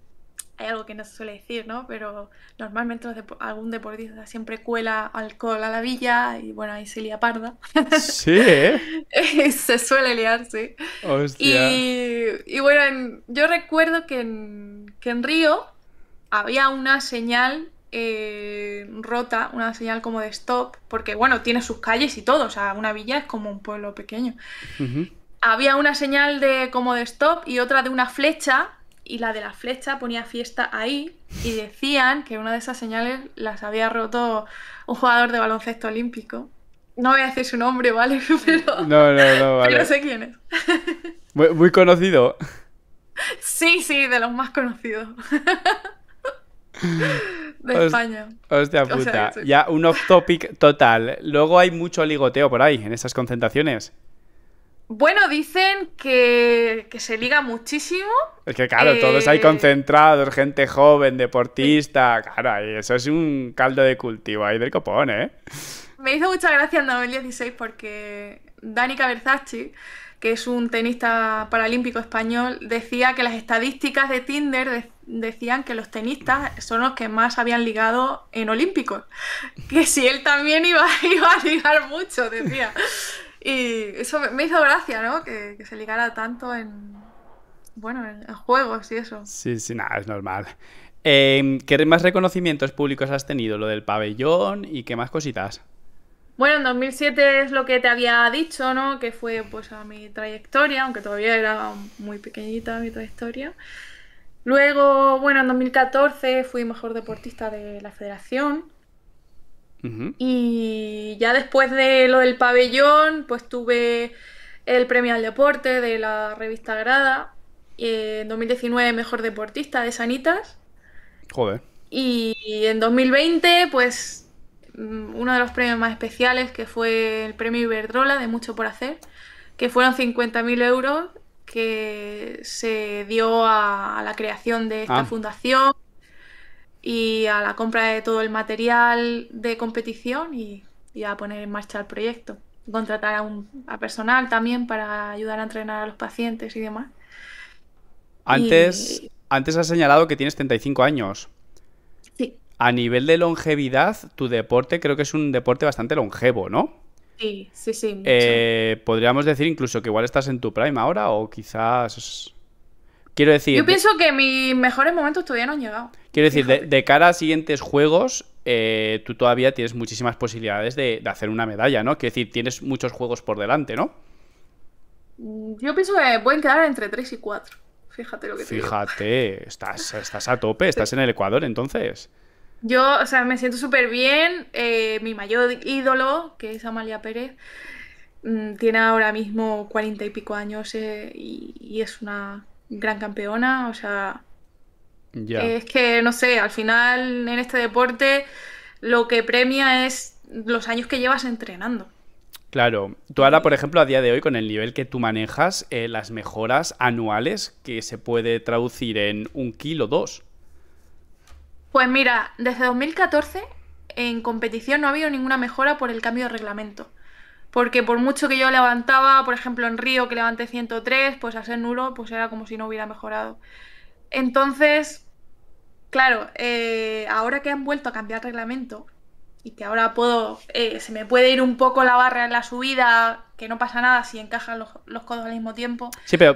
hay algo que no se suele decir, ¿no? Pero normalmente algún deportista siempre cuela alcohol a la villa y bueno, ahí se lía parda. Sí. ¿eh? *laughs* se suele liar, sí. Hostia. Y, bueno, yo recuerdo que en, en Río había una señal eh, rota, una señal como de stop, porque bueno, tiene sus calles y todo, o sea, una villa es como un pueblo pequeño. Había una señal de como de stop y otra de una flecha y la de la flecha ponía fiesta ahí y decían que una de esas señales las había roto un jugador de baloncesto olímpico. No voy a decir su nombre, ¿vale? *laughs* Pero, no, no, no, vale. sé quién es. *laughs* Muy, conocido. Sí, sí, de los más conocidos. *laughs* De España. Hostia puta. Ya un off topic total. Luego hay mucho ligoteo por ahí, en esas concentraciones. Bueno, dicen que, se liga muchísimo. Es que claro, todos hay eh, concentrados, gente joven, deportista, claro, eso es un caldo de cultivo ahí del copón, ¿eh? Me hizo mucha gracia en 16 porque Dani Verzacci, que es un tenista paralímpico español, decía que las estadísticas de Tinder decían que los tenistas son los que más habían ligado en Olímpicos. Que si él también iba *laughs* a ligar mucho, decía. Y eso me hizo gracia, ¿no? Que, se ligara tanto en. Bueno, en, juegos y eso. Sí, sí, nada, es normal. Em, ¿Qué más reconocimientos públicos has tenido? Lo del pabellón y qué más cositas. Bueno, en 2007 es lo que te había dicho, ¿no? Que fue pues a mi trayectoria, aunque todavía era muy pequeñita mi trayectoria. Luego, bueno, en 2014 fui mejor deportista de la federación. Y ya después de lo del pabellón, pues tuve el premio al deporte de la revista Grada, eh, en 2019 mejor deportista de Sanitas. Joder. Y en 2020, pues mm, uno de los premios más especiales que fue el premio Iberdrola de Mucho por Hacer, que fueron 50.000 euros que se dio a, la creación de esta ah. fundación y a la compra de todo el material de competición y, a poner en marcha el proyecto. Contratar a, un, personal también para ayudar a entrenar a los pacientes y demás. Antes, antes has señalado que tienes 35 años. Sí. A nivel de longevidad, tu deporte creo que es un deporte bastante longevo, ¿no? Sí, sí, sí. Eh, podríamos decir incluso que igual estás en tu prime ahora o quizás... Quiero decir... Yo pienso que mis mejores momentos todavía no han llegado. Quiero decir, de, cara a siguientes juegos, eh, tú todavía tienes muchísimas posibilidades de, hacer una medalla, ¿no? Quiero decir, tienes muchos juegos por delante, ¿no? Mm, yo pienso que pueden quedar entre 3 y 4. Fíjate lo que te Fíjate, *laughs* Estás, estás a tope, estás en el Ecuador entonces. Yo, o sea, me siento súper bien. Eh, mi mayor ídolo, que es Amalia Pérez, mm, tiene ahora mismo cuarenta y pico años eh, y, es una gran campeona. O sea, es que, no sé, al final en este deporte lo que premia es los años que llevas entrenando. Claro, tú ahora, por ejemplo, a día de hoy, con el nivel que tú manejas, eh, las mejoras anuales que se puede traducir en un kilo, dos. Pues mira, desde 2014 en competición no ha habido ninguna mejora por el cambio de reglamento. Porque por mucho que yo levantaba, por ejemplo en Río que levanté 103, pues a ser nulo, pues era como si no hubiera mejorado. Entonces, claro, eh, ahora que han vuelto a cambiar reglamento y que ahora puedo, eh, se me puede ir un poco la barra en la subida, que no pasa nada si encajan los, codos al mismo tiempo,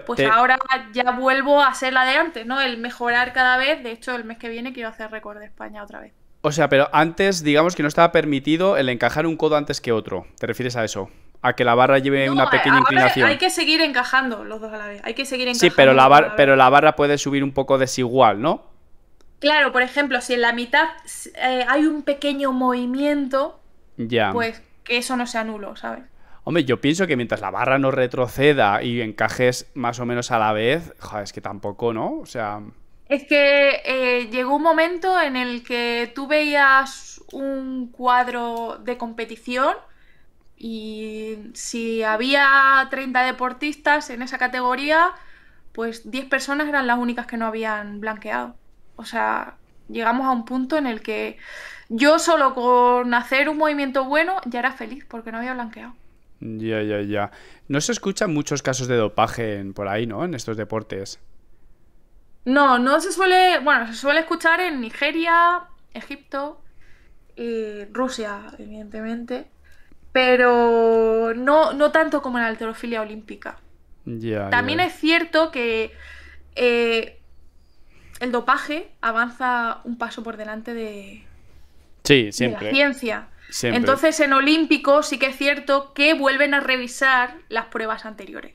pues ahora ya vuelvo a ser la de antes, ¿no? El mejorar cada vez, de hecho el mes que viene quiero hacer récord de España otra vez. O sea, pero antes, digamos que no estaba permitido el encajar un codo antes que otro. ¿Te refieres a eso? A que la barra lleve una pequeña inclinación. Hay que seguir encajando los dos a la vez. Hay que seguir encajando. Sí, pero la, barra, pero la barra puede subir un poco desigual, ¿no? Claro, por ejemplo, si en la mitad eh, hay un pequeño movimiento, ya. pues que eso no sea nulo, ¿sabes? Hombre, yo pienso que mientras la barra no retroceda y encajes más o menos a la vez, joder, es que tampoco, ¿no? O sea. Es que eh, llegó un momento en el que tú veías un cuadro de competición y si había 30 deportistas en esa categoría, pues 10 personas eran las únicas que no habían blanqueado. O sea, llegamos a un punto en el que yo solo con hacer un movimiento bueno ya era feliz porque no había blanqueado. Ya, ya, ya. No se escuchan muchos casos de dopaje por ahí, ¿no? En estos deportes. No, no se suele. Bueno, se suele escuchar en Nigeria, Egipto Rusia, evidentemente. Pero no, no tanto como en la alterofilia olímpica. También es cierto que eh, el dopaje avanza un paso por delante de, sí, siempre. la ciencia. Entonces en olímpico sí que es cierto que vuelven a revisar las pruebas anteriores.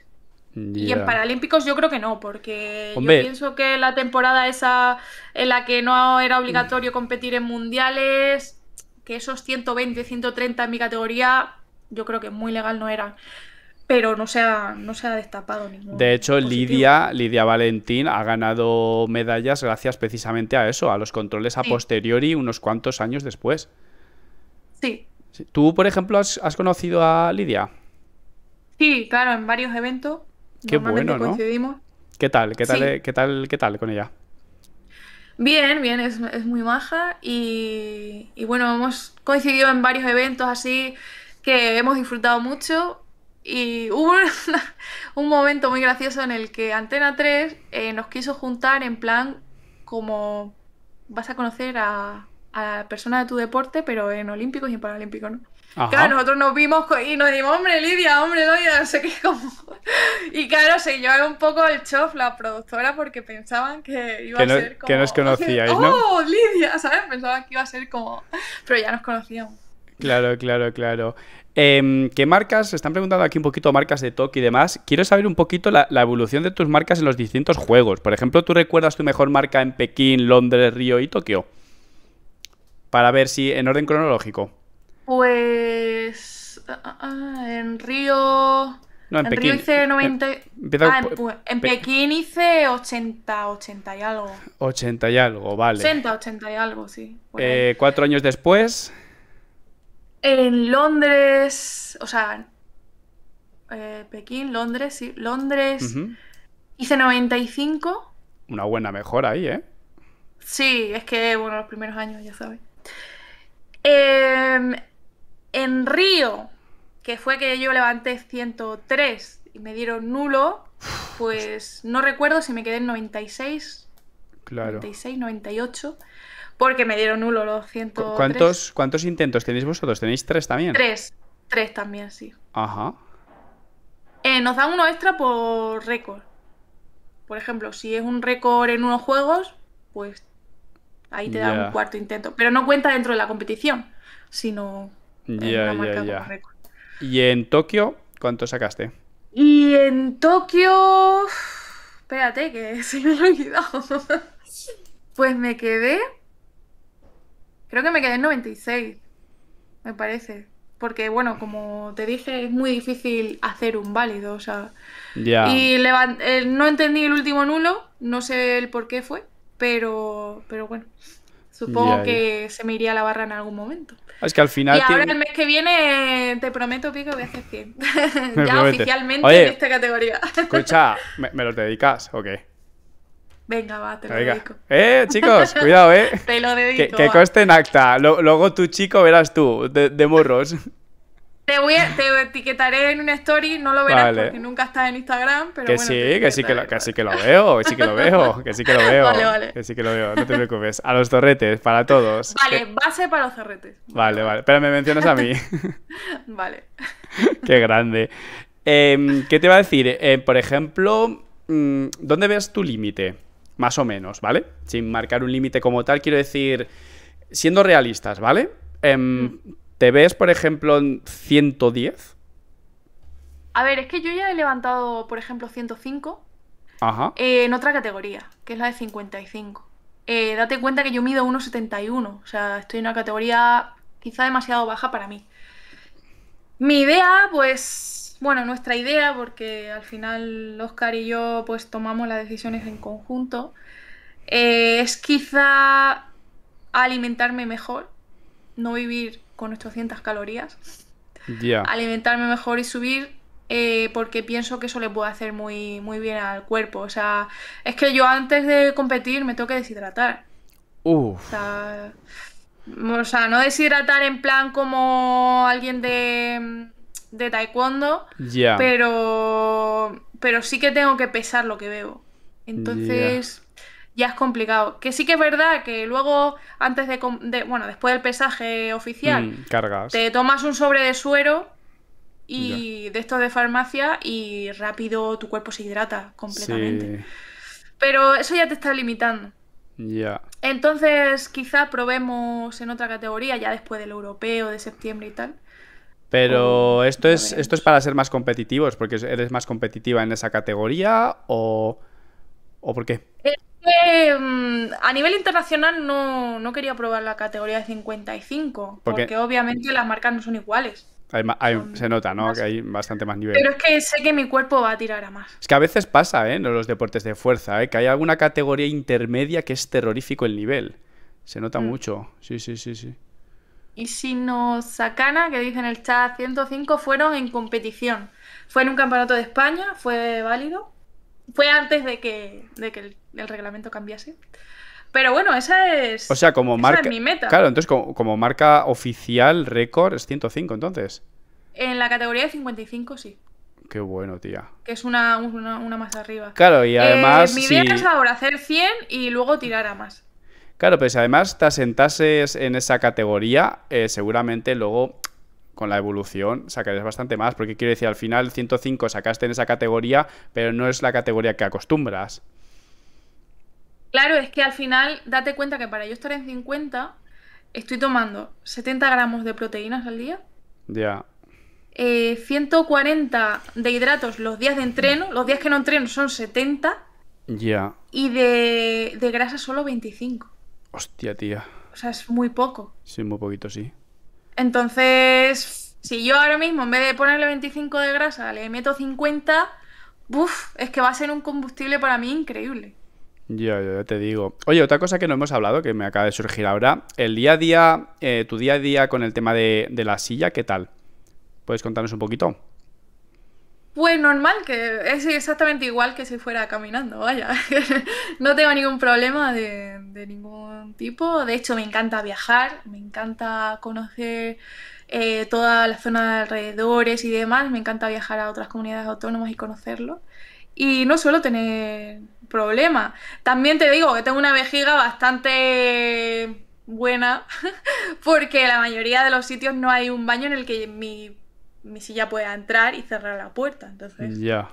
Y en Paralímpicos yo creo que no, porque yo pienso que la temporada esa en la que no era obligatorio competir en mundiales, que esos 120, 130 en mi categoría, yo creo que muy legal no era Pero no se ha, no se ha destapado ningún. De hecho, Lidia, Lidia Valentín ha ganado medallas gracias precisamente a eso, a los controles a posteriori unos cuantos años después. Sí. ¿Tú, por ejemplo, has conocido a Lidia? Sí, claro, en varios eventos Qué bueno, ¿no? ¿Qué tal? ¿Qué tal, ¿Qué tal? ¿Qué tal con ella? Bien, bien, es, muy maja y, bueno, hemos coincidido en varios eventos así que hemos disfrutado mucho y *laughs* hubo un momento muy gracioso en el que Antena 3 eh, nos quiso juntar en plan como vas a conocer a, a persona de tu deporte, pero en olímpicos y en paralímpicos, ¿no? Claro, nosotros nos vimos y nos dimos, hombre, Lidia, hombre, Lidia, no sé qué, *laughs* como *laughs* Y claro, se llevó un poco el chof la productora porque pensaban que iba a ser como... Que nos conocíais, *laughs* ¿no? ¡Oh, Lidia! ¿Sabes? Pensaban que iba a ser como... Pero ya nos conocíamos. Claro, claro, claro. Em, ¿Qué marcas? Se están preguntando aquí un poquito marcas de toque y demás. Quiero saber un poquito la, evolución de tus marcas en los distintos juegos. Por ejemplo, ¿tú recuerdas tu mejor marca en Pekín, Londres, Río y Tokio? Para ver si en orden cronológico. Pues... Ah, ah, ah, en Río... No, en, Pekín. Río hice 90. en, Pekín eh, ah, hice 80, 80 y algo. 80 y algo, vale. 80, 80 y algo, sí. Eh, cuatro años después. En Londres. O sea. Eh, Pekín, Londres, sí. Londres. Hice 95. Una buena mejora ahí, ¿eh? Sí, es que, bueno, los primeros años, ya sabes. Em, en Río que fue que yo levanté 103 y me dieron nulo, pues no recuerdo si me quedé en 96, claro. 96, 98, porque me dieron nulo los 103. ¿Cuántos, intentos tenéis vosotros? ¿Tenéis tres también? Tres, tres también, sí. Ajá. Eh, nos dan uno extra por récord. Por ejemplo, si es un récord en unos juegos, pues ahí te da dan un cuarto intento. Pero no cuenta dentro de la competición, sino récord. ¿Y en Tokio cuánto sacaste? Y en Tokio... Espérate, que *laughs* se me ha olvidado. pues me quedé... Creo que me quedé en 96, me parece. Porque, bueno, como te dije, es muy difícil hacer un válido, o sea... Ya. Y levant... Eh, no entendí el último nulo, no sé el por qué fue, pero, pero bueno. Supongo que se me iría la barra en algún momento. Ah, es que al final. Y ahora el mes que viene, te prometo, Pico, voy a hacer 100. *laughs* *laughs* ya oficialmente en esta categoría. escucha, ¿me, los lo dedicas o qué? Venga, va, te lo Venga. dedico. Eh, chicos, cuidado, eh. *laughs* te lo dedico. Que, que coste en acta. luego tu chico verás tú, de morros. Te, etiquetaré en una story, no lo verás porque nunca estás en Instagram, pero que bueno, sí, que sí que, lo, sí que lo veo, que sí que lo veo, *laughs* que sí que lo veo, vale, vale. que sí que lo veo, no te preocupes. A los torretes, para todos. Vale, base para los torretes. Vale, vale, pero me mencionas a mí. *laughs* vale. *laughs* Qué grande. Em, ¿Qué te va a decir? Eh, por ejemplo, mm, ¿dónde ves tu límite? Más o menos, ¿vale? Sin marcar un límite como tal, quiero decir, siendo realistas, ¿vale? Em, mm. ¿Te ves, por ejemplo, en 110? A ver, es que yo ya he levantado, por ejemplo, 105 eh, en otra categoría, que es la de 55. Eh, date cuenta que yo mido 1,71, o sea, estoy en una categoría quizá demasiado baja para mí. Mi idea, pues, bueno, nuestra idea, porque al final Oscar y yo pues tomamos las decisiones en conjunto, eh, es quizá alimentarme mejor, no vivir con 800 calorías. ya Alimentarme mejor y subir eh, porque pienso que eso le puede hacer muy, muy bien al cuerpo. O sea, es que yo antes de competir me tengo que deshidratar. Uf. O sea, o sea no deshidratar en plan como alguien de, de taekwondo, ya pero, pero sí que tengo que pesar lo que bebo. Entonces ya es complicado. Que sí que es verdad que luego, antes de, bueno, después del pesaje oficial, mm, cargas. te tomas un sobre de suero y de estos de farmacia y rápido tu cuerpo se hidrata completamente. Pero eso ya te está limitando. Ya. Entonces, quizá probemos en otra categoría, ya después del europeo, de septiembre y tal. Pero esto es, esto es para ser más competitivos, porque eres más competitiva en esa categoría o, o por qué? Eh, Mm, a nivel internacional no, quería probar la categoría de 55, porque, obviamente las marcas no son iguales. se nota, ¿no? Que hay bastante más niveles Pero es que sé que mi cuerpo va a tirar a más. Es que a veces pasa, ¿eh? En los deportes de fuerza, ¿eh? Que hay alguna categoría intermedia que es terrorífico el nivel. Se nota mm. mucho. Sí, sí, sí, sí. Y si nos sacana, que dice en el chat 105, fueron en competición. Fue en un campeonato de España, fue válido. Fue antes de que, que el, reglamento cambiase. Pero bueno, esa es. O sea, como mi meta. Claro, entonces como, marca oficial, récord, es 105, entonces. En la categoría de 55, sí. Qué bueno, tía. Que es una, más arriba. Claro, y eh, además. mi idea es ahora hacer 100 y luego tirar a más. Claro, pero si además te asentases en esa categoría, eh, seguramente luego con la evolución sacarías bastante más, porque quiero decir, al final 105 sacaste en esa categoría, pero no es la categoría que acostumbras. Claro, es que al final date cuenta que para yo estar en 50 estoy tomando 70 gramos de proteínas al día. Ya. 140 eh, de hidratos los días de entreno, los días que no entreno son 70. Ya. Y de, de grasa solo 25. Hostia, tía. O sea, es muy poco. Sí, muy poquito, sí. Entonces, si yo ahora mismo en vez de ponerle 25 de grasa le meto 50, es que va a ser un combustible para mí increíble. Yo, ya te digo. Oye, otra cosa que no hemos hablado, que me acaba de surgir ahora, el día a día, eh, tu día a día con el tema de, de la silla, ¿qué tal? ¿Puedes contarnos un poquito? Pues normal, que es exactamente igual que si fuera caminando, vaya. *laughs* no tengo ningún problema de, ningún tipo. De hecho, me encanta viajar, me encanta conocer todas eh, toda la zona de alrededores y demás. Me encanta viajar a otras comunidades autónomas y conocerlo. Y no suelo tener problemas. También te digo que tengo una vejiga bastante buena *laughs* porque la mayoría de los sitios no hay un baño en el que mi mi silla puede entrar y cerrar la puerta. Entonces, Ya.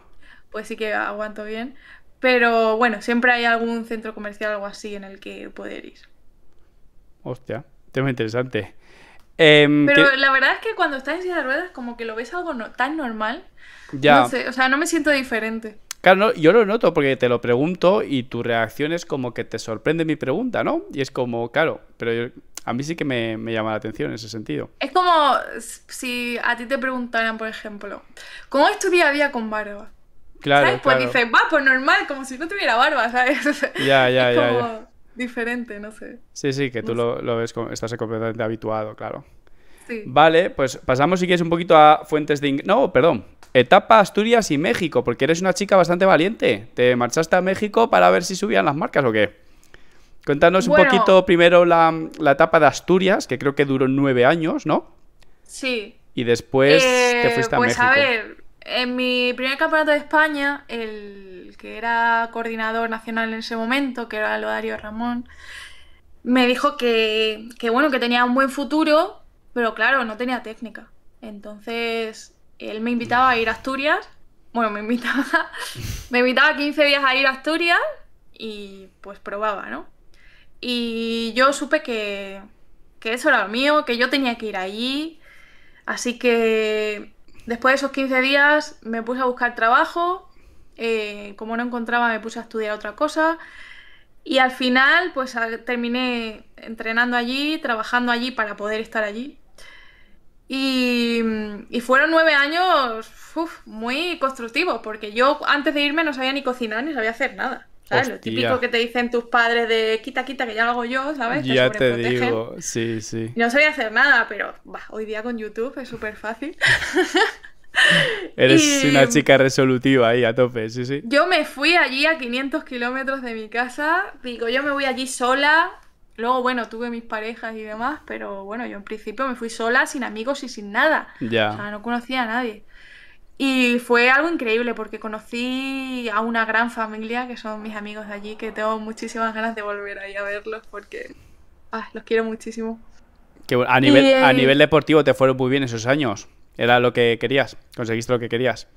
pues sí que aguanto bien. Pero bueno, siempre hay algún centro comercial o algo así en el que poder ir. Hostia, tema interesante. Em, pero la verdad es que cuando estás en silla de ruedas, como que lo ves algo no, tan normal. Ya. No o sea, no me siento diferente. Claro, yo lo noto porque te lo pregunto y tu reacción es como que te sorprende mi pregunta, ¿no? Y es como, claro, pero yo, a mí sí que me, llama la atención en ese sentido. Es como si a ti te preguntaran, por ejemplo, ¿cómo es día a día con barba? Claro. Pues dices, va, pues normal, como si no tuviera barba, ¿sabes? *laughs* Ya, ya, es ya, como Diferente, no sé. Sí, sí, que tú lo, ves, estás completamente habituado, claro. Sí. Vale, pues pasamos si quieres un poquito a fuentes de... No, perdón. Etapa Asturias y México, porque eres una chica bastante valiente. ¿Te marchaste a México para ver si subían las marcas o qué? Cuéntanos un poquito primero la, etapa de Asturias, que creo que duró nueve años, ¿no? Sí. Y después eh, te fuiste a México. Pues a ver, en mi primer campeonato de España, el que era coordinador nacional en ese momento, que era Lodario Ramón, me dijo que, que bueno, que tenía un buen futuro, pero claro, no tenía técnica. Entonces, él me invitaba a ir a Asturias. Bueno, me invitaba, *laughs* me invitaba 15 días a ir a Asturias y pues probaba, ¿no? Y yo supe que, que eso era lo mío, que yo tenía que ir allí. Así que después de esos 15 días me puse a buscar trabajo. Eh, como no encontraba, me puse a estudiar otra cosa. Y al final, pues terminé entrenando allí, trabajando allí para poder estar allí. Y, fueron nueve años muy constructivos, porque yo antes de irme no sabía ni cocinar ni sabía hacer nada. Lo típico que te dicen tus padres de quita, quita, que ya lo hago yo, ¿sabes? ya te digo, sí, sí. No sabía hacer nada, pero hoy día con YouTube es súper fácil. *laughs* Eres una chica resolutiva ahí a tope, sí, sí. Yo me fui allí a 500 kilómetros de mi casa. Digo, yo me voy allí sola. Luego, bueno, tuve mis parejas y demás, pero bueno, yo en principio me fui sola, sin amigos y sin nada. Ya. O sea, no conocía a nadie. Y fue algo increíble porque conocí a una gran familia que son mis amigos de allí, que tengo muchísimas ganas de volver ahí a verlos porque ah, los quiero muchísimo. a, nivel, a nivel deportivo te fueron muy bien esos años. Era lo que querías, conseguiste lo que querías.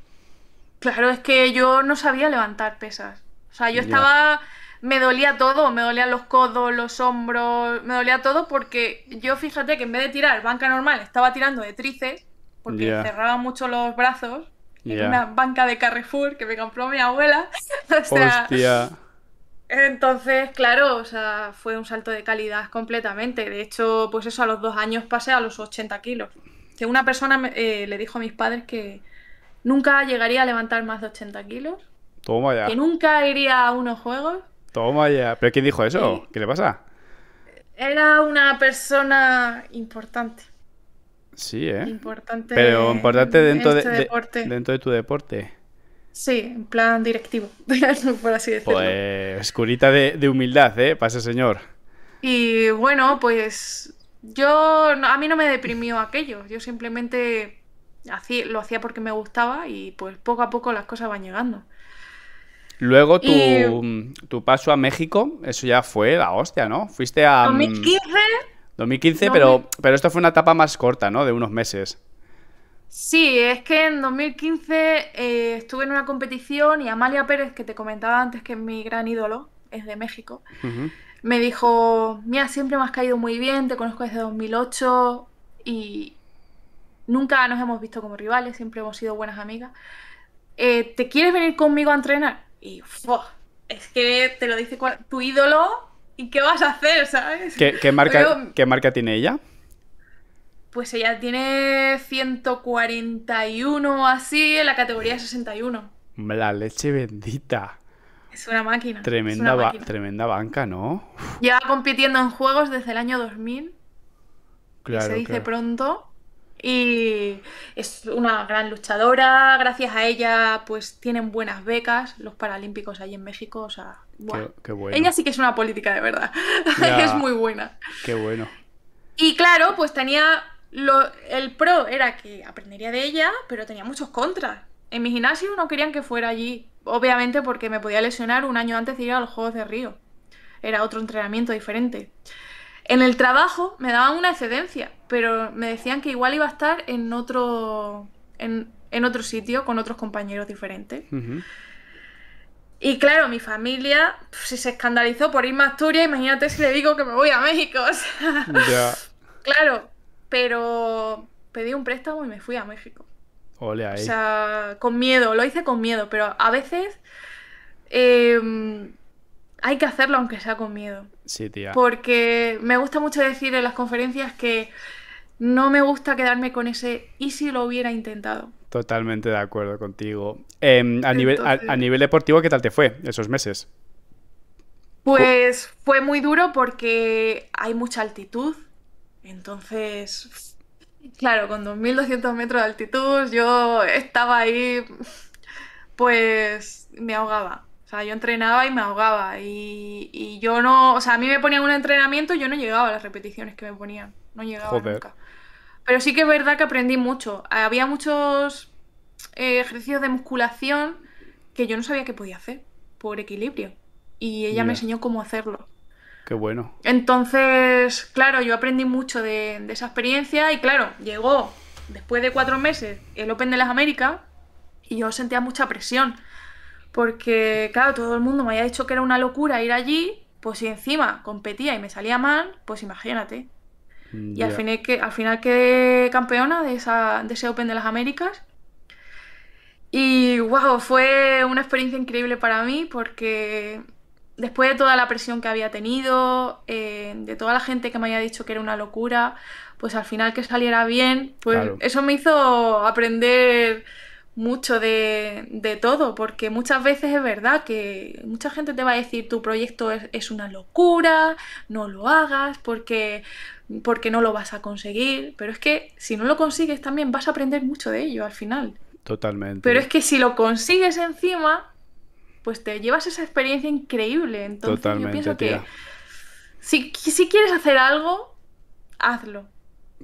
Claro, es que yo no sabía levantar pesas. O sea, yo estaba... me dolía todo, me dolían los codos, los hombros, me dolía todo porque yo fíjate que en vez de tirar banca normal estaba tirando de trices porque cerraba mucho los brazos en una banca de Carrefour que me compró mi abuela. *laughs* Entonces, claro, o sea, fue un salto de calidad completamente. De hecho, pues eso, a los dos años pasé a los 80 kilos. Que una persona eh, le dijo a mis padres que nunca llegaría a levantar más de 80 kilos. Toma ya. Que nunca iría a unos juegos. Toma ya. ¿Pero quién dijo eso? ¿Qué le pasa? Era una persona importante. Sí, ¿eh? Importante. Pero importante este dentro, de, tu deporte. Sí, en plan directivo, *laughs* por así decirlo. Pues curita de, humildad, ¿eh? Pase, señor. Y bueno, pues yo a mí no me deprimió aquello. Yo simplemente lo hacía porque me gustaba y pues poco a poco las cosas van llegando. Luego tu, tu paso a México, eso ya fue la hostia, ¿no? Fuiste a... 2015 2015, pero, pero esto fue una etapa más corta, ¿no? De unos meses. Sí, es que en 2015 eh, estuve en una competición y Amalia Pérez, que te comentaba antes que es mi gran ídolo, es de México, me dijo, mira, siempre me has caído muy bien, te conozco desde 2008 y nunca nos hemos visto como rivales, siempre hemos sido buenas amigas. Eh, ¿Te quieres venir conmigo a entrenar? Y es que te lo dice tu ídolo ¿Y qué vas a hacer, sabes? ¿Qué, marca, tiene ella? Pues ella tiene 141 o así en la categoría 61. La leche bendita. Es una máquina. Tremenda, tremenda banca, ¿no? Lleva compitiendo en juegos desde el año 2000. Claro. se dice pronto. Y es una gran luchadora, gracias a ella pues tienen buenas becas los paralímpicos ahí en México, o sea, Qué, bueno. Ella sí que es una política de verdad, *laughs* es muy buena. Qué bueno. Y claro, pues tenía, lo, el pro era que aprendería de ella, pero tenía muchos contras. En mi gimnasio no querían que fuera allí, obviamente porque me podía lesionar un año antes de ir a los Juegos de Río. Era otro entrenamiento diferente. En el trabajo me daban una excedencia, pero me decían que igual iba a estar en otro, en, otro sitio con otros compañeros diferentes. Y claro, mi familia se escandalizó por irme a Asturias, imagínate si le digo que me voy a México. *laughs* Claro, pero pedí un préstamo y me fui a México. Ole ahí. O sea, con miedo, lo hice con miedo, pero a veces em, hay que hacerlo aunque sea con miedo. Sí, tía. Porque me gusta mucho decir en las conferencias que no me gusta quedarme con ese y si lo hubiera intentado. Totalmente de acuerdo contigo. Em, a, nivel, a nivel deportivo, ¿qué tal te fue esos meses? Pues fue muy duro porque hay mucha altitud. Entonces, claro, con 2.200 metros de altitud yo estaba ahí, pues me ahogaba. O sea, yo entrenaba y me ahogaba. Y, y, yo no. O sea, a mí me ponían un entrenamiento y yo no llegaba a las repeticiones que me ponían. No llegaba nunca. Pero sí que es verdad que aprendí mucho. Había muchos eh, ejercicios de musculación que yo no sabía que podía hacer por equilibrio. Y ella me enseñó cómo hacerlo. Qué bueno. Entonces, claro, yo aprendí mucho de, de esa experiencia. Y claro, llegó después de cuatro meses el Open de las Américas y yo sentía mucha presión. Porque, claro, todo el mundo me había dicho que era una locura ir allí, pues si encima competía y me salía mal, pues imagínate. Mm, y al, final, que, al final quedé campeona de, esa, de ese Open de las Américas. Y wow, fue una experiencia increíble para mí porque después de toda la presión que había tenido, eh, de toda la gente que me había dicho que era una locura, pues al final que saliera bien, pues eso me hizo aprender mucho de, de, todo, porque muchas veces es verdad que mucha gente te va a decir tu proyecto es, una locura, no lo hagas porque, porque no lo vas a conseguir, pero es que si no lo consigues también vas a aprender mucho de ello al final. Totalmente. Pero es que si lo consigues encima, pues te llevas esa experiencia increíble. Entonces Totalmente, que si, si quieres hacer algo, hazlo.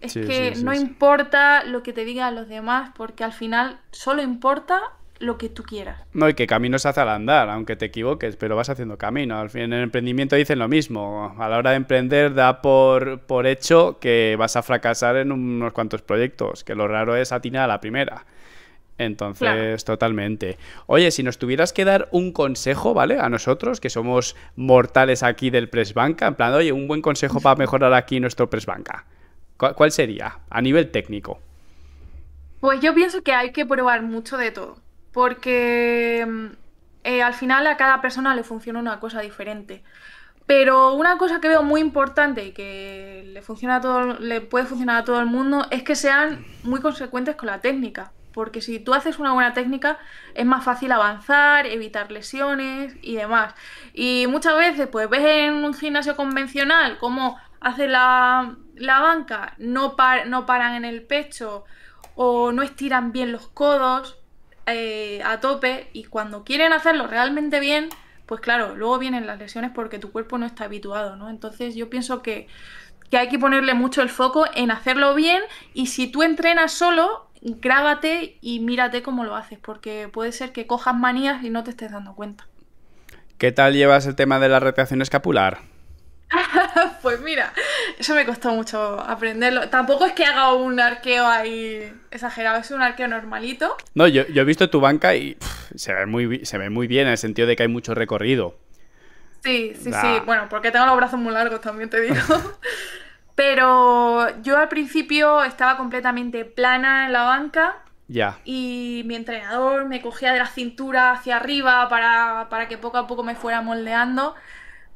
Es que no importa lo que te digan los demás, porque al final solo importa lo que tú quieras. No, y que camino se hace al andar, aunque te equivoques, pero vas haciendo camino. Al fin, en el emprendimiento dicen lo mismo. A la hora de emprender, da por, hecho que vas a fracasar en unos cuantos proyectos, que lo raro es atinar a la primera. Entonces, totalmente. Oye, si nos tuvieras que dar un consejo, ¿vale? A nosotros, que somos mortales aquí del Presbanca, en plan, oye, un buen consejo para mejorar aquí nuestro Presbanca. ¿Cuál sería a nivel técnico? Pues yo pienso que hay que probar mucho de todo, porque mm, eh, al final a cada persona le funciona una cosa diferente. Pero una cosa que veo muy importante y que le, funciona todo, le puede funcionar a todo el mundo es que sean muy consecuentes con la técnica. Porque si tú haces una buena técnica es más fácil avanzar, evitar lesiones y demás. Y muchas veces pues ves en un gimnasio convencional cómo hace la, la banca no, no paran en el pecho o no estiran bien los codos eh, a tope y cuando quieren hacerlo realmente bien, pues claro, luego vienen las lesiones porque tu cuerpo no está habituado, ¿no? Entonces yo pienso que, que hay que ponerle mucho el foco en hacerlo bien y si tú entrenas solo, grábate y mírate cómo lo haces porque puede ser que cojas manías y no te estés dando cuenta. ¿Qué tal llevas el tema de la retracción escapular? *laughs* pues mira, eso me costó mucho aprenderlo. Tampoco es que haga un arqueo ahí exagerado, es un arqueo normalito. No, yo, he visto tu banca y se, ve muy, se ve muy bien en el sentido de que hay mucho recorrido. Sí, sí, sí. Bueno, porque tengo los brazos muy largos también, te digo. *laughs* Pero yo al principio estaba completamente plana en la banca. Ya. Y mi entrenador me cogía de la cintura hacia arriba para, para que poco a poco me fuera moldeando.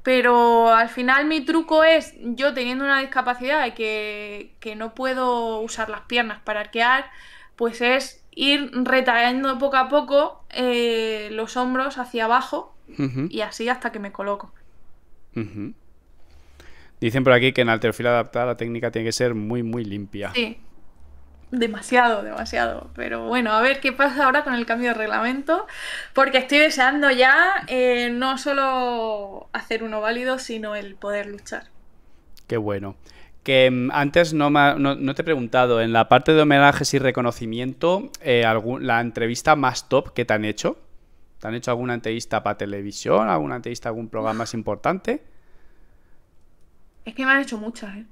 Pero al final mi truco es, yo teniendo una discapacidad y que, no puedo usar las piernas para arquear, pues es ir retrayendo poco a poco eh, los hombros hacia abajo y así hasta que me coloco. Dicen por aquí que en alterfil adaptada la técnica tiene que ser muy, muy limpia. Sí, demasiado, demasiado. Pero bueno, a ver qué pasa ahora con el cambio de reglamento, porque estoy deseando ya eh, no solo hacer uno válido, sino el poder luchar. Qué bueno. Que mm, antes no, no, te he preguntado, en la parte de homenajes y reconocimiento, eh, la entrevista más top que te han hecho. ¿Te han hecho alguna entrevista para televisión? ¿Alguna entrevista a algún programa más importante? Es que me han hecho muchas, ¿eh?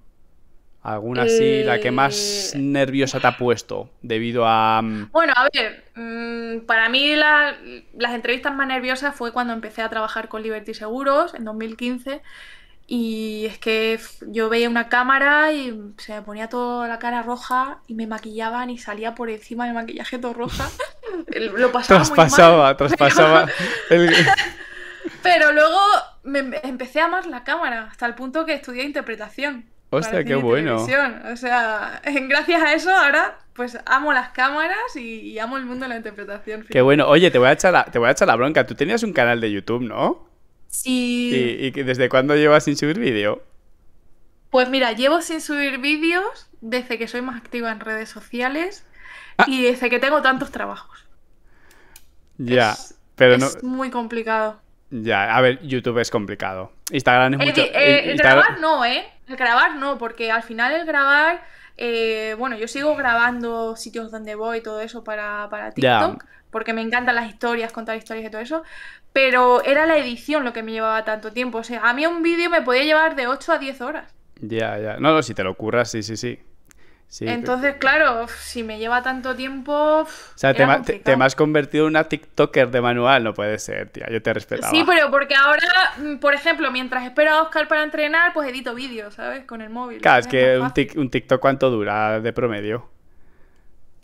¿Alguna así, la que más eh, nerviosa te ha puesto debido a... Mm, bueno, a ver, mm, para mí las entrevistas más nerviosas fue cuando empecé a trabajar con Liberty Seguros en 2015 y es que yo veía una cámara y se me ponía toda la cara roja y me maquillaban y salía por encima de maquillaje todo roja. *laughs* Lo pasaba traspasaba, muy mal, traspasaba. Pero... *laughs* *laughs* pero luego me empecé a amar la cámara hasta el punto que estudié interpretación. Hostia, qué bueno. O sea, *laughs* gracias a eso ahora pues amo las cámaras y, amo el mundo de la interpretación. Qué bueno. Oye, te voy a echar la, te voy a echar la bronca. Tú tenías un canal de YouTube, ¿no? Sí. ¿Y, desde cuándo llevas sin subir vídeo? Pues mira, llevo sin subir vídeos desde que soy más activa en redes sociales ah. y desde que tengo tantos trabajos. Ya, pero no. Es muy complicado. Ya, a ver, YouTube es complicado. Instagram es mucho. Eh, eh Instagram... no, ¿eh? El grabar no, porque al final el grabar, eh, bueno, yo sigo grabando sitios donde voy y todo eso para, para TikTok, porque me encantan las historias, contar historias y todo eso, pero era la edición lo que me llevaba tanto tiempo. O sea, a mí un vídeo me podía llevar de 8 a 10 horas. Ya, ya. No, no, si te lo curras, sí, sí, sí. Entonces, claro, si me lleva tanto tiempo. O sea, te, me has convertido en una TikToker de manual, no puede ser, tía. Yo te respeto. Sí, pero porque ahora, mm, por ejemplo, mientras espero a Oscar para entrenar, pues edito vídeos, ¿sabes? Con el móvil. Claro, es que un, TikTok, ¿cuánto dura de promedio?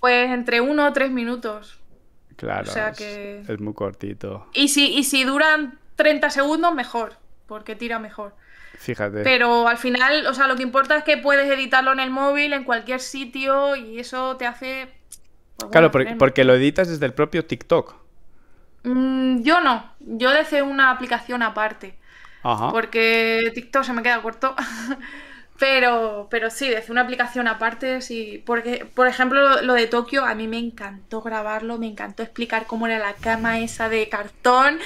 Pues entre uno o tres minutos. Claro, o sea es, que... es muy cortito. Y si, y si duran 30 segundos, mejor, porque tira mejor. Pero al final, o sea, lo que importa es que puedes editarlo en el móvil, en cualquier sitio, y eso te hace. Pues, claro, porque, lo editas desde el propio TikTok. Mm, yo no. Yo desde una aplicación aparte. Ajá. Porque TikTok se me queda corto. *laughs* Pero, pero sí, desde una aplicación aparte, sí. Porque, por ejemplo, lo, de Tokio, a mí me encantó grabarlo, me encantó explicar cómo era la cama esa de cartón.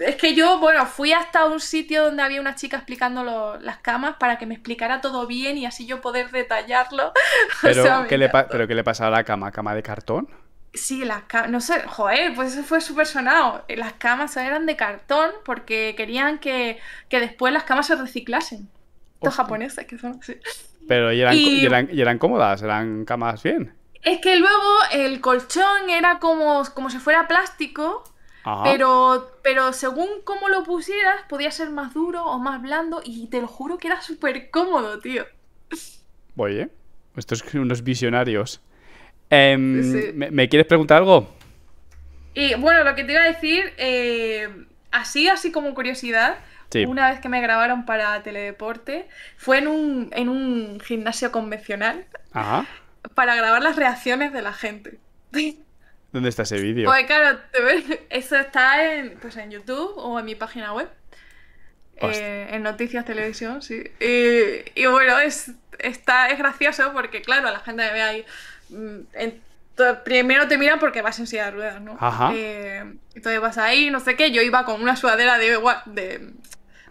es que yo, bueno, fui hasta un sitio donde había una chica explicando las camas para que me explicara todo bien y así yo poder detallarlo. *laughs* Pero, ¿qué, le pasaba a la cama? ¿Cama de cartón? Sí, las camas, no sé, joder, pues eso fue súper sonado. Las camas eran de cartón porque querían que después las camas se reciclasen. Estos japoneses que son. Pero eran, cómodas, eran camas bien. Es que luego el colchón era como, como si fuera plástico, pero, pero según cómo lo pusieras, podía ser más duro o más blando, y te lo juro que era súper cómodo, tío. Oye, estos son unos visionarios. Em, ¿me, quieres preguntar algo? Y bueno, lo que te iba a decir, eh, así, así como curiosidad, una vez que me grabaron para teledeporte, fue en un, en un gimnasio convencional para grabar las reacciones de la gente. *laughs* ¿Dónde está ese vídeo? Pues claro, eso está pues en, YouTube o en mi página web. Eh, en Noticias Televisión, sí. Y, bueno, es, está, es gracioso porque, claro, la gente me ve ahí. Mm, primero te miran porque vas en silla de ruedas, ¿no? Eh, entonces vas ahí, no sé qué. Yo iba con una sudadera de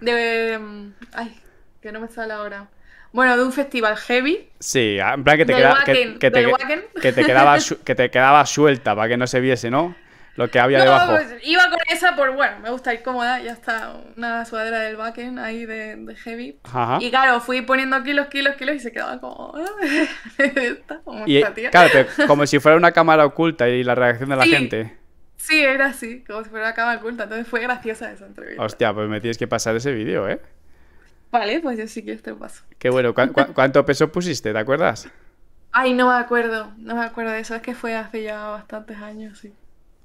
de. Mm, ay, que no me sale hora Bueno, de un festival heavy. Sí, ah, en plan que te, que, te, quedaba *laughs* que te quedaba suelta para que no se viese, ¿no? Lo que había debajo. Pues, iba con esa por, bueno, me gusta ir cómoda, ya está una sudadera del backend ahí de, heavy. Y claro, fui poniendo kilos, kilos, kilos y se quedaba como... *laughs* Claro, como si fuera una cámara oculta y la reacción de la gente. Sí, era así, como si fuera una cama oculta. Entonces fue graciosa esa entrevista. Hostia, pues me tienes que pasar ese vídeo, ¿eh? Vale, pues yo sí que te paso. Qué bueno. cuánto peso pusiste? ¿Te acuerdas? Ay, no me acuerdo. No me acuerdo de eso. Es que fue hace ya bastantes años, sí.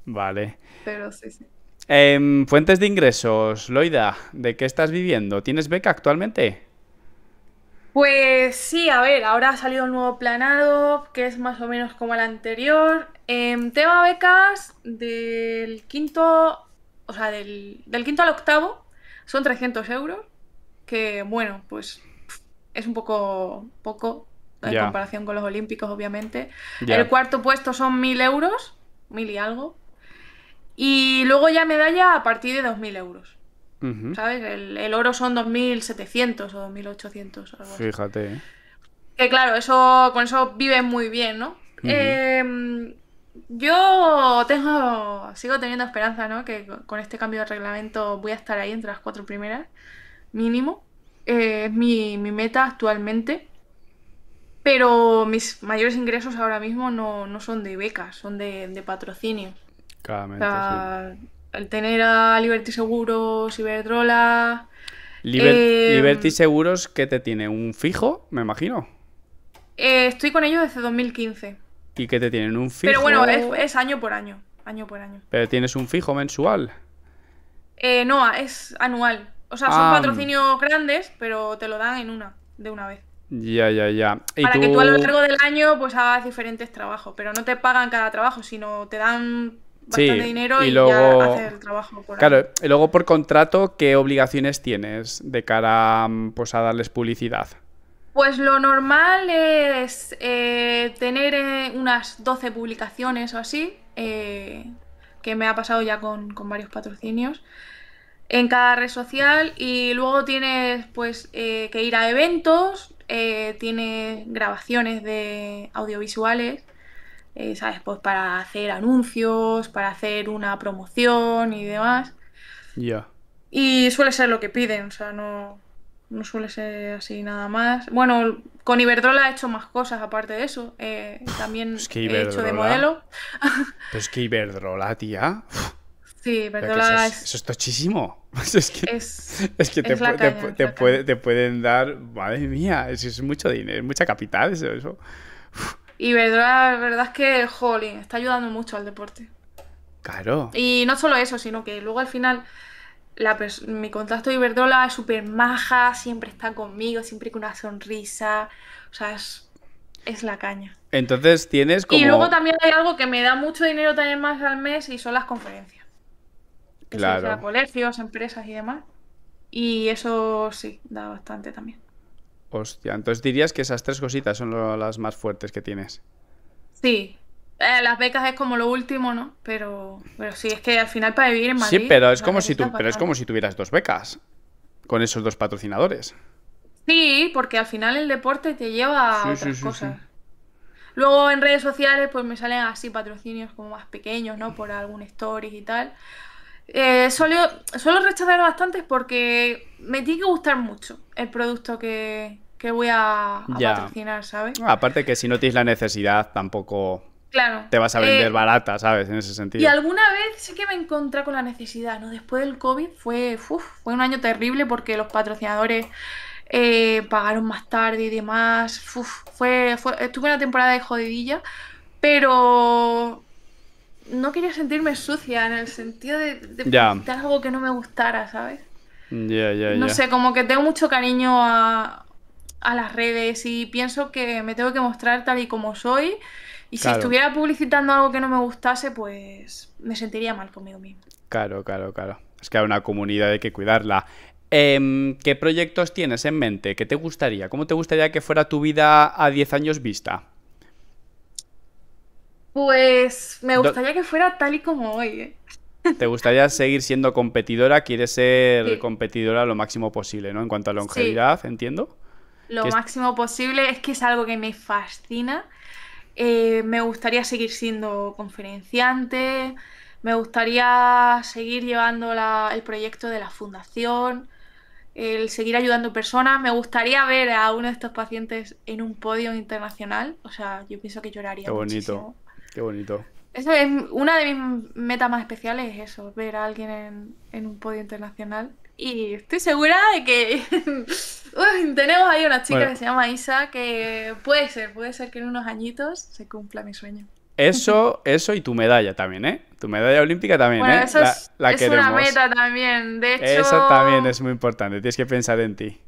Vale. Pero sí, sí. Em, fuentes de ingresos, Loida, ¿de qué estás viviendo? ¿Tienes beca actualmente? Pues sí, a ver, ahora ha salido el nuevo planado, que es más o menos como el anterior. En em, tema becas, del quinto, o sea, del, quinto al octavo, son 300 euros, que bueno, pues es un poco poco en comparación con los olímpicos, obviamente. El cuarto puesto son 1.000 euros, 1.000 y algo. Y luego ya medalla a partir de 2.000 euros. ¿Sabes? El, oro son 2.700 o 2.800. Algo Fíjate. Que claro, eso con eso vives muy bien, ¿no? Em, yo tengo, sigo teniendo esperanza, ¿no? Que con este cambio de reglamento voy a estar ahí entre las cuatro primeras, mínimo. Eh, es mi, meta actualmente. Pero mis mayores ingresos ahora mismo no, son de becas, son de, patrocinio. Claramente, sí tener a Liberty Seguros, Iberdrola. Em, Liberty Seguros, ¿qué te tiene? ¿Un fijo? Me imagino. Eh, estoy con ellos desde 2015. ¿Y qué te tienen? ¿Un fijo? Pero bueno, es, año por año. Año por año. ¿Pero tienes un fijo mensual? Eh, no, es anual. O sea, son ah. patrocinios grandes, pero te lo dan en una, de una vez. Ya, ya, ya. Para que tú a lo largo del año pues hagas diferentes trabajos, pero no te pagan cada trabajo, sino te dan dinero y, luego, ya el trabajo. Por claro, y luego por contrato, ¿qué obligaciones tienes de cara mm, pues, a darles publicidad? Pues lo normal es eh, tener eh, unas 12 publicaciones o así, eh, que me ha pasado ya con, varios patrocinios en cada red social y luego tienes pues que ir a eventos, tienes grabaciones de audiovisuales, eh, ¿sabes? Pues para hacer anuncios, para hacer una promoción y demás. Y suele ser lo que piden, o sea, no, no suele ser así nada más. Bueno, con Iberdrola he hecho más cosas aparte de eso. Eh, también he hecho de modelo. *laughs* Pero es que Iberdrola, tía. Sí, Iberdrola es, Eso es tochísimo. *laughs* Es que, te, pueden dar, madre mía, es, es mucho dinero, es mucha capital eso. eso. Y la verdad es que, jolín, está ayudando mucho al deporte. Claro. Y no solo eso, sino que luego al final mi contacto de Iberdrola es súper maja, siempre está conmigo, siempre con una sonrisa. O sea, es, la caña. Entonces tienes como. Y luego también hay algo que me da mucho dinero también más al mes y son las conferencias. Claro. a colegios, empresas y demás. Y eso sí, da bastante también. Hostia, entonces dirías que esas tres cositas son las más fuertes que tienes. Sí. Eh, las becas es como lo último, ¿no? Pero, sí, es que al final para vivir en Madrid... Sí, pero es, como si, tú, pero es como si tuvieras dos becas con esos dos patrocinadores. Sí, porque al final el deporte te lleva a otras cosas. Luego en redes sociales pues me salen así patrocinios como más pequeños, ¿no? Por algún stories y tal. Eh, suelo, rechazar bastante porque me tiene que gustar mucho el producto que, voy a, patrocinar, ¿sabes? Ah, aparte que si no tienes la necesidad, tampoco te vas a vender eh, barata, ¿sabes? En ese sentido. Y alguna vez sí que me encontré con la necesidad, ¿no? Después del COVID fue, fue un año terrible porque los patrocinadores eh, pagaron más tarde y demás. fue, fue, estuve una temporada de jodidilla, pero no quería sentirme sucia en el sentido de, publicitar algo que no me gustara, ¿sabes? no sé, como que tengo mucho cariño a, las redes y pienso que me tengo que mostrar tal y como soy. Y si estuviera publicitando algo que no me gustase, pues me sentiría mal conmigo mismo. Claro, claro, claro. Es que hay una comunidad, hay que cuidarla. Em, ¿Qué proyectos tienes en mente? ¿Qué te gustaría? ¿Cómo te gustaría que fuera tu vida a 10 años vista? Pues me gustaría que fuera tal y como hoy. ¿eh? ¿Te gustaría seguir siendo competidora? ¿Quieres ser competidora lo máximo posible, ¿no? En cuanto a longevidad, entiendo. Lo máximo posible es que es algo que me fascina. Eh, me gustaría seguir siendo conferenciante, me gustaría seguir llevando el proyecto de la fundación, el seguir ayudando personas, me gustaría ver a uno de estos pacientes en un podio internacional, o sea, yo pienso que lloraría. Qué bonito. Qué bonito. Eso es una de mis metas más especiales es eso, ver a alguien en, un podio internacional. Y estoy segura de que *laughs* tenemos ahí una chica que se llama Isa que puede ser, puede ser que en unos añitos se cumpla mi sueño. Eso, *laughs* eso y tu medalla también, ¿eh? Tu medalla olímpica también, ¿eh? es, una meta también, de hecho. Eso también es muy importante, tienes que pensar en ti.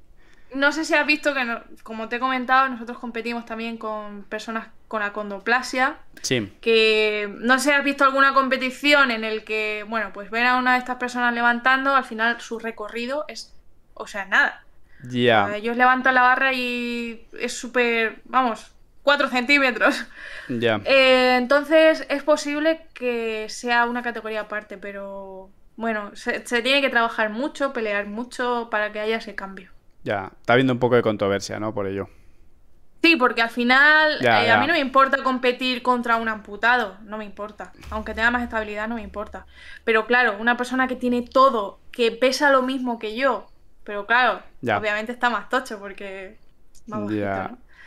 No sé si has visto que, como te he comentado, nosotros competimos también con personas con acondoplasia. Sí. Que no sé si has visto alguna competición en el que, bueno, pues ven a una de estas personas levantando, al final su recorrido es, o sea, nada. Ya. Ellos levantan la barra y es súper, vamos, cuatro centímetros. Ya. *laughs* Eh, entonces es posible que sea una categoría aparte, pero bueno, se tiene que trabajar mucho, pelear mucho para que haya ese cambio. Ya, está habiendo un poco de controversia, ¿no? Por ello. Sí, porque al final eh, a mí no me importa competir contra un amputado, no me importa. Aunque tenga más estabilidad, no me importa. Pero claro, una persona que tiene todo, que pesa lo mismo que yo, pero claro, obviamente está más tocho porque...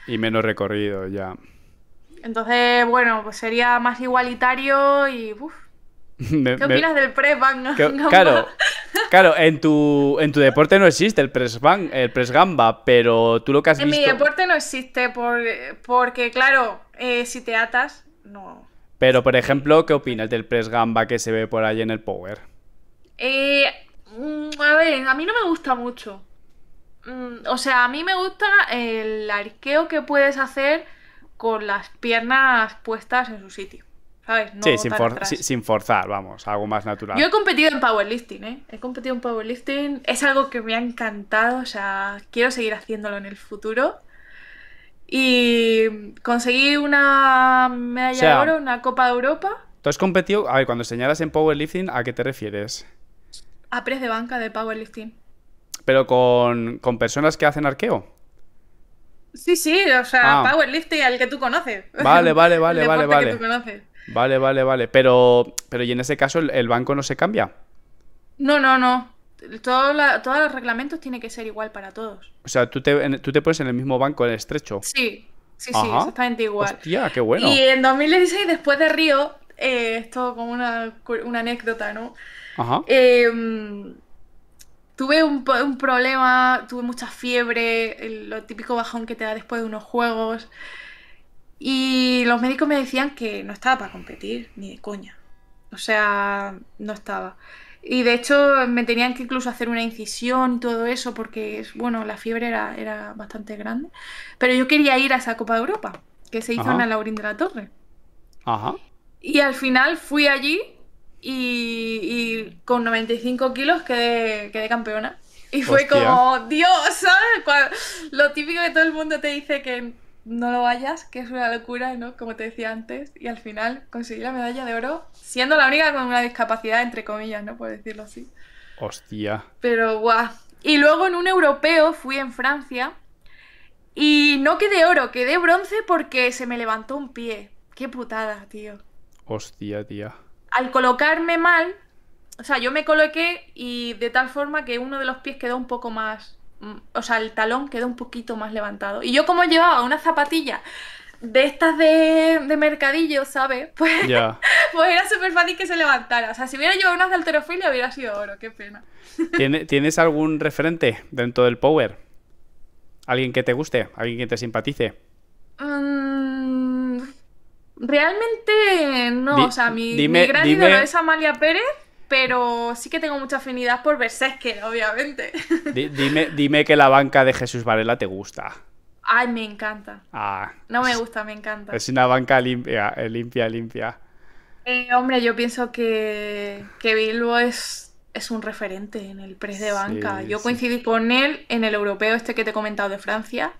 Y menos recorrido, ya. Entonces, bueno, pues sería más igualitario y... *laughs* ¿Qué opinas del pre-Bang? *laughs* Claro, Claro, en tu, en tu deporte no existe el press, el gamba, pero tú lo que has visto... En mi deporte no existe porque, claro, eh, si te atas, no... Pero, por ejemplo, ¿qué opinas del press gamba que se ve por ahí en el Power? Eh, mm, a ver, a mí no me gusta mucho. Mm, o sea, a mí me gusta el arqueo que puedes hacer con las piernas puestas en su sitio sí, sin, forzar, vamos, algo más natural. Yo he competido en powerlifting, ¿eh? He competido en powerlifting, es algo que me ha encantado, o sea, quiero seguir haciéndolo en el futuro. Y conseguí una medalla de oro, una Copa de Europa. ¿Tú has competido? A ver, cuando señalas en powerlifting, ¿a qué te refieres? A press de banca de powerlifting. ¿Pero con, personas que hacen arqueo? Sí, sí, o sea, ah. powerlifting al que tú conoces. Vale, vale, *laughs* vale, vale, vale. Vale, vale, vale. Pero, pero ¿y en ese caso el, banco no se cambia? No, no, no. todos los reglamentos tienen que ser igual para todos. O sea, tú te, pones en el mismo banco, en el estrecho. Sí, sí, sí, exactamente igual. Hostia, qué bueno. Y en 2016, después de Río, eh, esto como una, anécdota, ¿no? Ajá. Em, tuve un, problema, tuve mucha fiebre, lo típico bajón que te da después de unos juegos. Y los médicos me decían que no estaba para competir, ni de coña. O sea, no estaba. Y de hecho me tenían que incluso hacer una incisión y todo eso porque, bueno, la fiebre era, bastante grande. Pero yo quería ir a esa Copa de Europa, que se hizo en la Laurín de la Torre. Ajá. Y al final fui allí y, con 95 kilos quedé, campeona. Y fue como, Dios, ¿sabes? lo típico que todo el mundo te dice que no lo vayas, que es una locura, ¿no? Como te decía antes, y al final conseguí la medalla de oro, siendo la única con una discapacidad, entre comillas, ¿no? Por decirlo así. Hostia. Pero guau. Y luego en un europeo fui en Francia y no quedé oro, quedé bronce porque se me levantó un pie. Qué putada, tío. Hostia, tía. Al colocarme mal, o sea, yo me coloqué y de tal forma que uno de los pies quedó un poco más Mm, o sea, el talón quedó un poquito más levantado. Y yo como llevaba una zapatilla de estas de, mercadillo, ¿sabes? *laughs* Pues, pues era súper fácil que se levantara. O sea, si hubiera llevado unas de alterofilia hubiera sido oro, qué pena. *laughs* ¿Tienes algún referente dentro del Power? ¿Alguien que te guste? ¿Alguien que te simpatice? Mm, realmente no. o sea, mi, gran ídolo es Amalia Pérez. Pero sí que tengo mucha afinidad por Berserker, obviamente. *laughs* dime, que la banca de Jesús Varela te gusta. Ay, me encanta. Ah. no me gusta, me encanta. Es una banca limpia, eh, limpia, limpia. Eh, hombre, yo pienso que, que Bilbo es, es un referente en el press de banca. yo coincidí con él en el europeo este que te he comentado de Francia.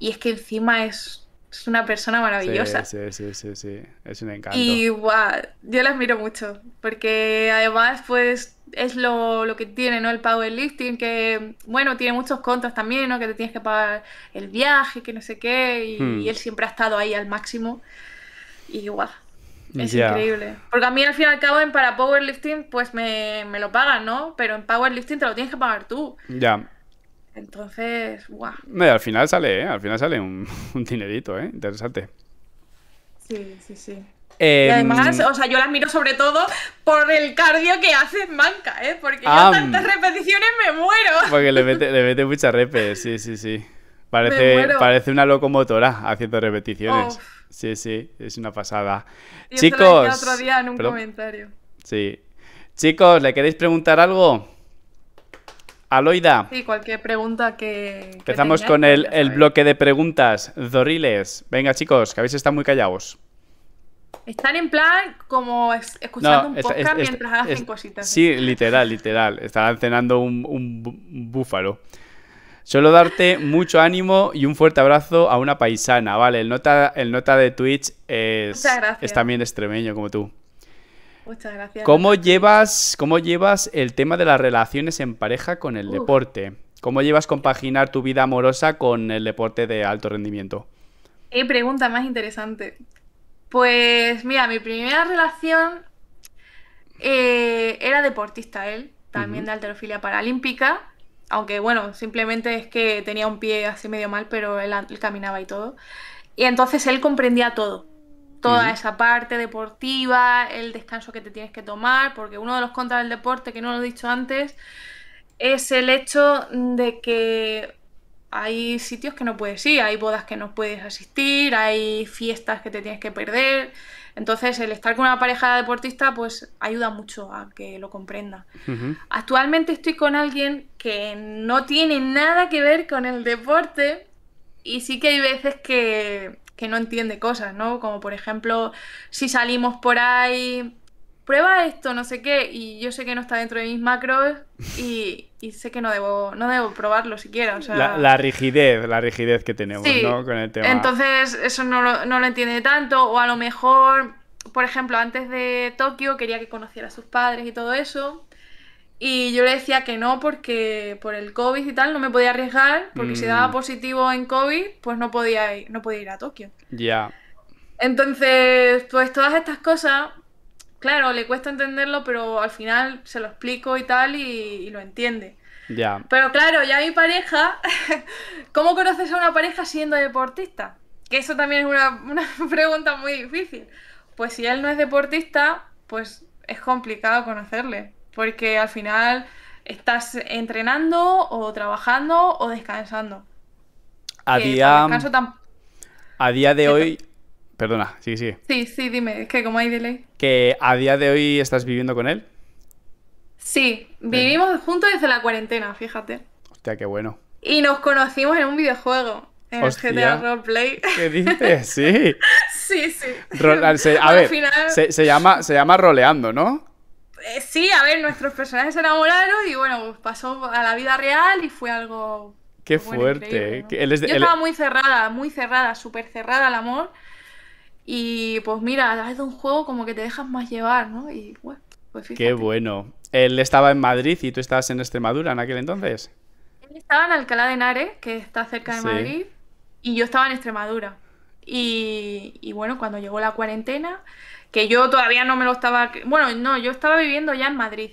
Y es que encima es es una persona maravillosa. Sí, sí, sí, sí, es un encanto. Y guau, yo la admiro mucho, porque además pues es lo, lo, que tiene, ¿no? El powerlifting, que bueno, tiene muchos contras también, ¿no? Que te tienes que pagar el viaje, que no sé qué, y, hmm. él siempre ha estado ahí al máximo. Y guau. es increíble. Porque a mí al fin y al cabo en para powerlifting pues me, me, lo pagan, ¿no? Pero en powerlifting te lo tienes que pagar tú. Ya. Entonces, guau. No, al final sale, ¿eh? Al final sale un, *laughs* un dinerito, ¿eh? Interesante. Sí, sí, sí. Em, además, o sea, yo las miro sobre todo por el cardio que hace Manca, ¿eh? Porque yo tantas repeticiones me muero. Porque le mete, le mete muchas *laughs* repes, sí, sí, sí. Parece, parece una locomotora haciendo repeticiones. Sí, sí, es una pasada. Chicos. otro día en un comentario. Sí. Chicos, ¿le queréis preguntar algo? Aloida. Sí, cualquier pregunta que. Empezamos con el, pues bloque de preguntas. Doriles. Venga, chicos, que habéis estado muy callados. Están en plan como escuchando un podcast mientras hacen cositas. Sí, ¿eh? literal, literal. Estaban cenando un, búfalo. Solo darte mucho ánimo y un fuerte abrazo a una paisana, ¿vale? El nota, el nota de Twitch es, es también extremeño como tú. Muchas gracias. ¿Cómo llevas, ¿Cómo llevas el tema de las relaciones en pareja con el deporte? ¿Cómo llevas compaginar tu vida amorosa con el deporte de alto rendimiento? Qué pregunta más interesante. Pues mira, mi primera relación eh, era deportista él, también de alterofilia paralímpica, aunque bueno, simplemente es que tenía un pie así medio mal, pero él caminaba y todo. Y entonces él comprendía todo, toda esa parte deportiva, el descanso que te tienes que tomar, porque uno de los contras del deporte, que no lo he dicho antes, es el hecho de que hay sitios que no puedes ir, hay bodas que no puedes asistir, hay fiestas que te tienes que perder. Entonces, el estar con una pareja deportista, pues ayuda mucho a que lo comprenda. Actualmente estoy con alguien que no tiene nada que ver con el deporte y sí que hay veces que que no entiende cosas, ¿no? Como por ejemplo, si salimos por ahí, prueba esto, no sé qué, y yo sé que no está dentro de mis macros y, sé que no debo, no debo probarlo siquiera. la, rigidez, la rigidez que tenemos, ¿no? Con el tema. Entonces, eso no no lo entiende tanto, o a lo mejor, por ejemplo, antes de Tokio quería que conociera a sus padres y todo eso. Y yo le decía que no porque por el COVID y tal no me podía arriesgar, porque si daba mm. positivo en COVID, pues no podía ir, no podía ir a Tokio. Ya. Entonces, pues todas estas cosas, claro, le cuesta entenderlo, pero al final se lo explico y tal y, lo entiende. Ya. Pero claro, ya mi pareja, *laughs* ¿cómo conoces a una pareja siendo deportista? Que eso también es una, *laughs* una pregunta muy difícil. Pues si él no es deportista, pues es complicado conocerle porque al final estás entrenando o trabajando o descansando. A día... A día de hoy... Perdona, sí, sí. Sí, sí, dime, es que como hay delay. ¿Que a día de hoy estás viviendo con él? Sí, vivimos juntos desde la cuarentena, fíjate. Hostia, qué bueno. Y nos conocimos en un videojuego. En el GTA Roleplay. ¿Qué *laughs* dices? Sí. sí, sí. a ver, se, se, llama, se llama roleando, ¿no? Eh, sí, a ver, nuestros personajes se enamoraron y bueno, pasó a la vida real y fue algo... Qué fuerte. Él Yo estaba muy cerrada, muy cerrada, súper cerrada al amor. Y pues mira, a través de un juego como que te dejas más llevar, ¿no? Y bueno, pues fíjate. Qué bueno. Él estaba en Madrid y tú estabas en Extremadura en aquel entonces. Él estaba en Alcalá de Henares, que está cerca de Madrid, y yo estaba en Extremadura. y bueno, cuando llegó la cuarentena, que yo todavía no me lo estaba... Bueno, no, yo estaba viviendo ya en Madrid.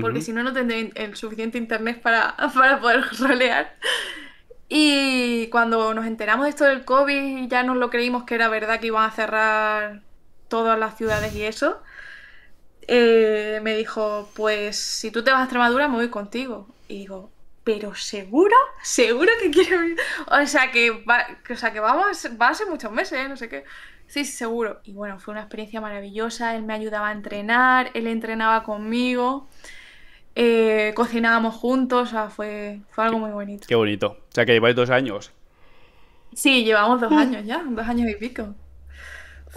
Porque si no, no tendría el suficiente internet para, *laughs* poder *laughs* rolear. Y cuando nos enteramos de esto del COVID, ya nos lo creímos que era verdad que iban a cerrar todas las ciudades y eso. Eh, me dijo, pues si tú te vas a Extremadura me voy contigo. Y digo, pero seguro, seguro que quiero O sea que, o sea, que vamos, va a ser muchos meses, ¿eh? no sé qué. Sí, seguro. Y bueno, fue una experiencia maravillosa. Él me ayudaba a entrenar, él entrenaba conmigo, eh, cocinábamos juntos, o sea, fue, fue algo muy bonito. Qué bonito. O sea, que lleváis dos años. Sí, llevamos dos ah. años ya, dos años y pico.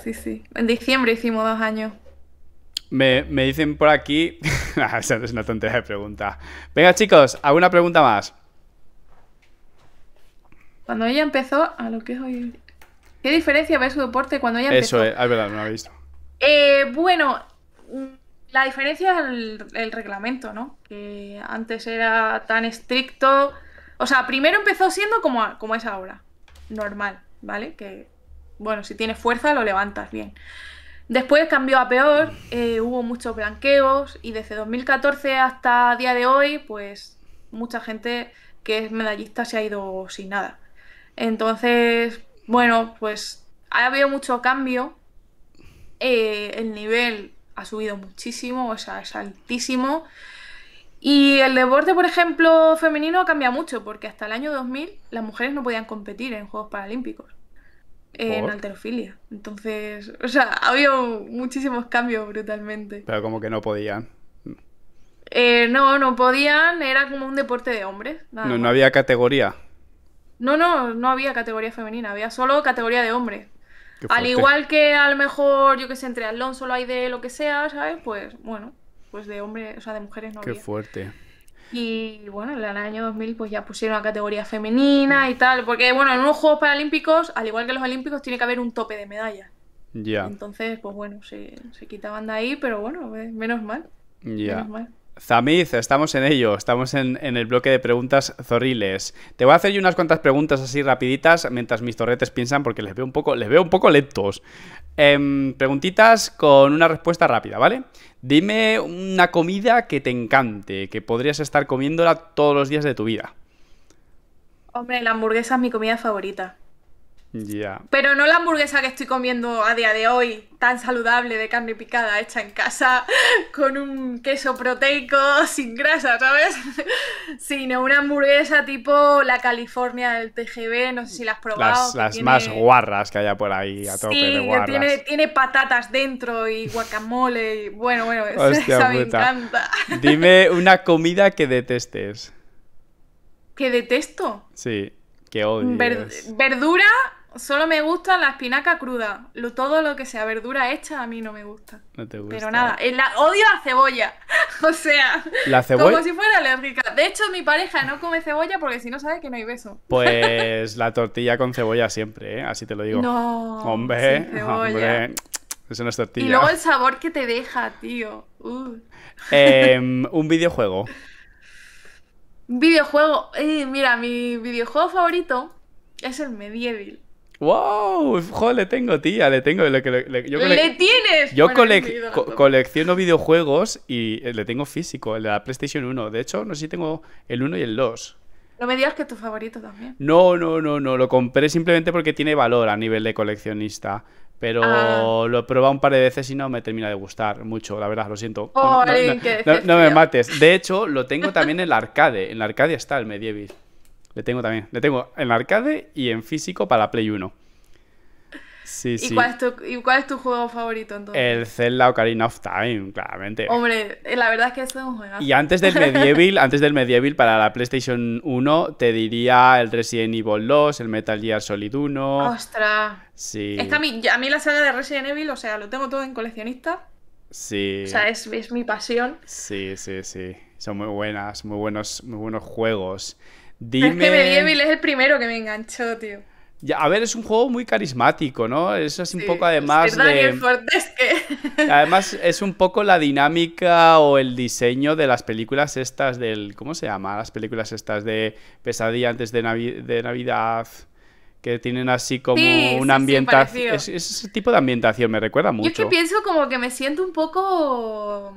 Sí, sí. En diciembre hicimos dos años. Me, me dicen por aquí. *laughs* Ah, esa es una tontería de pregunta. Venga, chicos, ¿alguna pregunta más? Cuando ella empezó, a lo que es hoy. ¿Qué diferencia ve su deporte cuando ya empezó? Eso es, es verdad, no lo he visto. Eh, bueno, la diferencia es el, reglamento, ¿no? Que antes era tan estricto. O sea, primero empezó siendo como, como es ahora, normal, ¿vale? Que, bueno, si tienes fuerza lo levantas bien. Después cambió a peor, eh, hubo muchos blanqueos y desde 2014 hasta día de hoy, pues mucha gente que es medallista se ha ido sin nada. Entonces, bueno, pues ha habido mucho cambio. Eh, el nivel ha subido muchísimo, o sea, es altísimo. Y el deporte, por ejemplo, femenino ha cambiado mucho, porque hasta el año 2000 las mujeres no podían competir en Juegos Paralímpicos, en halterofilia, alterofilia. Entonces, o sea, ha habido muchísimos cambios brutalmente. Pero como que no podían. Eh, no, no podían, era como un deporte de hombres. no, no había categoría. No, no, no había categoría femenina, había solo categoría de hombre. Al igual que a lo mejor, yo que sé, entre Alonso solo hay de lo que sea, ¿sabes? Pues bueno, pues de hombre, o sea, de mujeres no Qué fuerte. Y bueno, en el año 2000 pues ya pusieron la categoría femenina y tal, porque bueno, en unos Juegos Paralímpicos, al igual que los Olímpicos, tiene que haber un tope de medalla. Ya. Entonces, pues bueno, se, se, quitaban de ahí, pero bueno, eh, menos mal. Ya. Menos mal. Zamiz, estamos en ello, estamos en, el bloque de preguntas zorriles. Te voy a hacer yo unas cuantas preguntas así rapiditas mientras mis torretes piensan porque les veo un poco, veo un poco lentos. Em, preguntitas con una respuesta rápida, ¿vale? Dime una comida que te encante, que podrías estar comiéndola todos los días de tu vida. Hombre, la hamburguesa es mi comida favorita. Pero no la hamburguesa que estoy comiendo a día de hoy, tan saludable de carne picada hecha en casa, *laughs* con un queso proteico, sin grasa, ¿sabes? *laughs* Sino una hamburguesa tipo la California del TGB, no sé si la has probado. Las, más guarras que haya por ahí, a tope de guarras. tiene, patatas dentro y guacamole, y bueno, bueno, *laughs* eso me encanta. Dime una comida que detestes. ¿Que detesto? Sí. Que odio. verdura Solo me gusta la espinaca cruda. Lo, todo lo que sea verdura hecha a mí no me gusta. No te gusta. Pero nada, eh, odio la cebolla. *laughs* o sea, ¿La cebolla? como si fuera alérgica. De hecho, mi pareja no come cebolla porque si no sabe que no hay beso. Pues *laughs* la tortilla con cebolla siempre, ¿eh? así te lo digo. No. Hombre, Eso no es tortilla. Y luego el sabor que te deja, tío. Eh, un videojuego. Videojuego. Eh, mira, mi videojuego favorito es el Medieval. ¡Wow! ¡Joder! le tengo, tía! Le tengo. Le, le, yo tienes! Yo colecciono videojuegos y eh, le tengo físico, el de la PlayStation 1. De hecho, no sé si tengo el 1 y el 2. ¿Lo me que es tu favorito también. No, no, no, no. Lo compré simplemente porque tiene valor a nivel de coleccionista. Pero ah. lo he probado un par de veces y no me termina de gustar mucho, la verdad, lo siento. no, me mates. De hecho, lo tengo también en el arcade. En la arcade está el medieval. Le tengo también. Le tengo en arcade y en físico para Play 1. Sí, ¿Y, Cuál es tu, ¿Y cuál es tu juego favorito entonces? El Zelda Ocarina of Time, claramente. Hombre, eh, la verdad es que es un juegazo. Y antes del Medieval, antes del Medieval para la PlayStation 1, te diría el Resident Evil 2, el Metal Gear Solid 1. ¡Ostras! Sí. Es a mí, a mí la saga de Resident Evil, o sea, lo tengo todo en coleccionista. Sí. O sea, es, es mi pasión. Sí, sí, sí. Son muy buenas, muy buenos, muy buenos juegos. Dime... Es que Medieval es el primero que me enganchó, tío. Ya, a ver, es un juego muy carismático, ¿no? Eso Es un poco además es de... es que... *laughs* además es un poco la dinámica o el diseño de las películas estas del... ¿Cómo se llama? Las películas estas de Pesadilla antes de, Navidad que tienen así como sí, una ambientación... ese tipo de ambientación me recuerda mucho. Yo es que pienso como que me siento un poco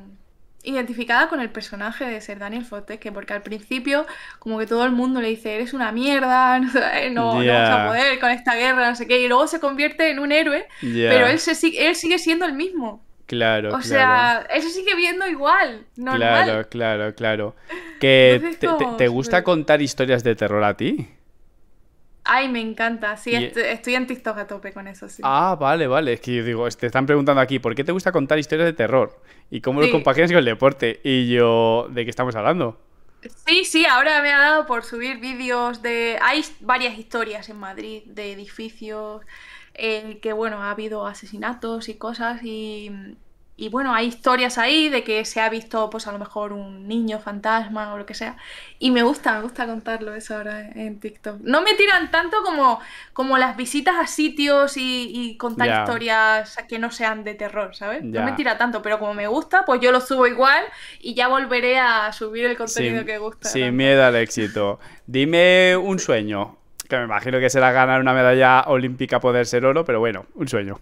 identificada con el personaje de ser Daniel que porque al principio como que todo el mundo le dice, eres una mierda, *laughs* no, vas a poder con esta guerra, no sé qué, y luego se convierte en un héroe, pero él, se, él sigue siendo el mismo. Claro. O sea, él se sigue viendo igual, normal. Claro, claro, claro. *laughs* Que te gusta contar historias de terror a ti. Ay, me encanta. Sí, e estoy en TikTok a tope con eso, sí. Ah, vale, vale. Es que yo digo, te están preguntando aquí, ¿por qué te gusta contar historias de terror? ¿Y cómo lo compaginas con el deporte? Y yo, ¿de qué estamos hablando? Sí, sí, ahora me ha dado por subir vídeos de... Hay varias historias en Madrid de edificios, en que bueno, ha habido asesinatos y cosas y y bueno, hay historias ahí de que se ha visto, pues a lo mejor un niño fantasma o lo que sea. Y me gusta, me gusta contarlo eso ahora en TikTok. No me tiran tanto como, como las visitas a sitios y, contar historias que no sean de terror, ¿sabes? No me tira tanto, pero como me gusta, pues yo lo subo igual y ya volveré a subir el contenido que gusta. Sin miedo al éxito. Dime un sueño, que me imagino que será ganar una medalla olímpica, poder ser oro, pero bueno, un sueño.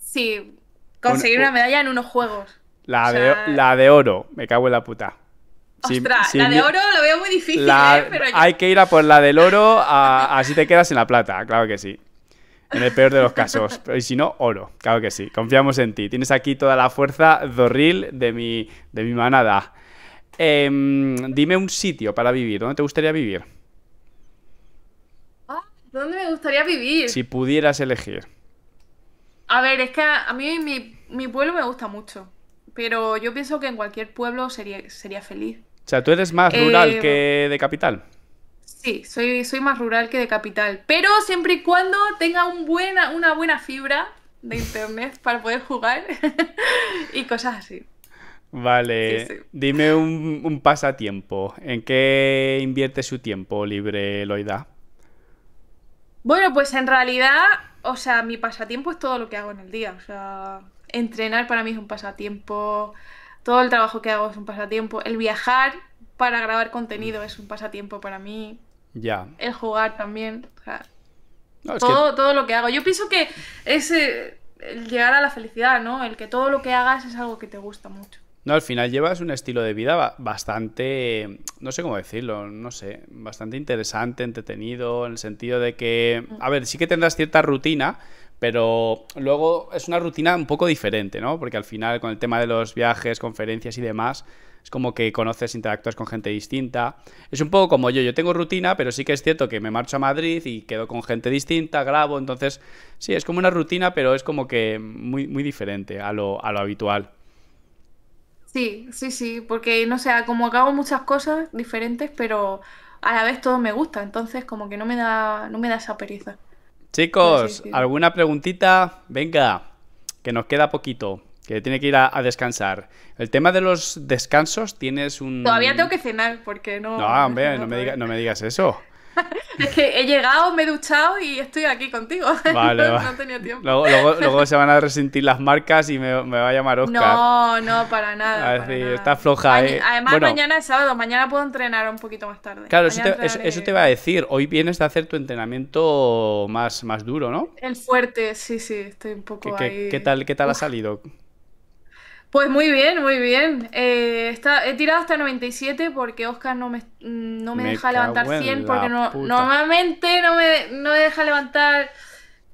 Sí, Conseguir una, medalla en unos juegos. La, de, la de oro, me cago en la puta. Ostras, la de oro lo veo muy difícil, ¿eh? Hay que ir a por la del oro, así te quedas en la plata, claro que sí. En el peor de los casos. Y si no, oro, claro que sí. Confiamos en ti. Tienes aquí toda la fuerza dorril de mi, de mi manada. Em, dime un sitio para vivir. ¿Dónde te gustaría vivir? Ah, ¿Dónde me gustaría vivir? Si pudieras elegir. A ver, es que a mí mi, pueblo me gusta mucho. Pero yo pienso que en cualquier pueblo sería, feliz. O sea, tú eres más rural eh, que de capital. Sí, soy, soy más rural que de capital. Pero siempre y cuando tenga una buena fibra de internet para poder jugar *laughs* y cosas así. Vale, dime un, un, pasatiempo. ¿En qué invierte su tiempo libre Loida? Bueno, pues en realidad o sea, mi pasatiempo es todo lo que hago en el día. O sea, entrenar para mí es un pasatiempo. Todo el trabajo que hago es un pasatiempo. El viajar para grabar contenido es un pasatiempo para mí. Ya. El jugar también. O sea, todo, todo lo que hago. Yo pienso que es el llegar a la felicidad, ¿no? El que todo lo que hagas es algo que te gusta mucho. No, al final llevas un estilo de vida bastante, no sé cómo decirlo, no sé, bastante interesante, entretenido, en el sentido de que, a ver, sí que tendrás cierta rutina, pero luego es una rutina un poco diferente, ¿no? Porque al final con el tema de los viajes, conferencias y demás, es como que conoces, interactúas con gente distinta. Es un poco como yo, yo tengo rutina, pero sí que es cierto que me marcho a Madrid y quedo con gente distinta, grabo, entonces sí, es como una rutina, pero es como que muy, muy diferente a lo, a lo habitual. Sí, sí, sí, porque no sé, como hago muchas cosas diferentes, pero a la vez todo me gusta, entonces como que no me da, no me da esa pereza. Chicos, ¿alguna preguntita? Venga, que nos queda poquito, que tiene que ir a, descansar. El tema de los descansos, tienes un... Todavía tengo que cenar, porque no... No, hombre, *laughs* me, no me digas eso. *laughs* es que he llegado, me he duchado y estoy aquí contigo. *laughs* no, tiempo. *laughs* Luego, se van a resentir las marcas y me, va a llamar Oscar. No, no, para nada. Ah, está floja, eh. Además, mañana es sábado, mañana puedo entrenar un poquito más tarde. Claro, eso te, va a decir. Hoy vienes de hacer tu entrenamiento más, más duro, ¿no? El fuerte, sí, sí, estoy un poco ¿Qué, ¿qué, tal, ¿Qué tal ha salido? Pues muy bien, muy bien. Eh, está, he tirado hasta 97 porque Oscar no me, no me, deja levantar 100 porque no, normalmente no me, deja levantar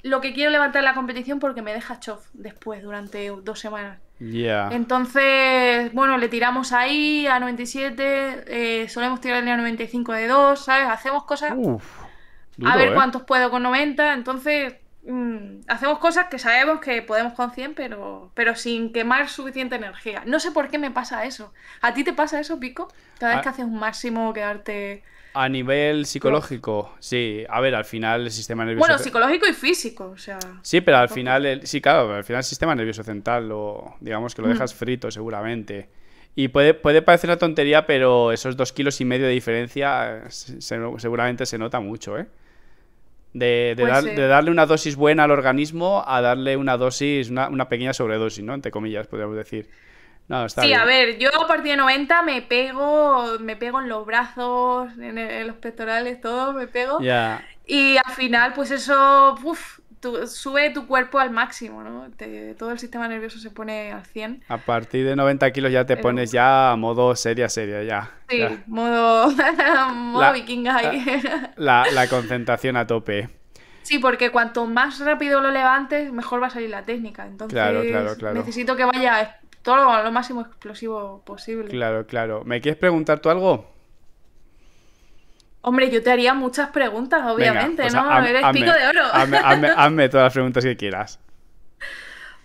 lo que quiero levantar en la competición porque me deja chof después durante dos semanas. Ya. Entonces, bueno, le tiramos ahí a 97, eh, solemos tirarle a 95 de 2, ¿sabes? Hacemos cosas. a ver ¿eh? cuántos puedo con 90, entonces Mm, hacemos cosas que sabemos que podemos con 100, pero, pero sin quemar suficiente energía. No sé por qué me pasa eso. ¿A ti te pasa eso, Pico? Cada vez ah. que haces un máximo, quedarte... A nivel psicológico, sí. A ver, al final el sistema nervioso. Bueno, psicológico y físico, o sea. Sí, pero al final, el... sí, claro, al final el sistema nervioso central lo, digamos que lo mm. dejas frito, seguramente. Y puede, puede parecer una tontería, pero esos dos kilos y medio de diferencia seguramente se nota mucho, ¿eh? Pues de, darle una dosis buena al organismo a darle una dosis, una, pequeña sobredosis, ¿no? Entre comillas, podríamos decir. sí, a ver, yo a partir de 90 me pego, me pego en los brazos, en, los pectorales, todo, me pego. Y al final, pues eso, uff, sube tu cuerpo al máximo, ¿no? todo el sistema nervioso se pone al 100. A partir de 90 kilos ya te pones ya a modo seria, seria, ya. Sí, modo, *laughs* modo vikinga la, la, concentración a tope. Sí, porque cuanto más rápido lo levantes, mejor va a salir la técnica. Entonces, necesito que vaya todo lo, lo máximo explosivo posible. Claro, claro. ¿Me quieres preguntar tú algo? Hombre, yo te haría muchas preguntas, obviamente, pues ¿no? Eres pico de oro. *laughs* Hazme, todas las preguntas que quieras.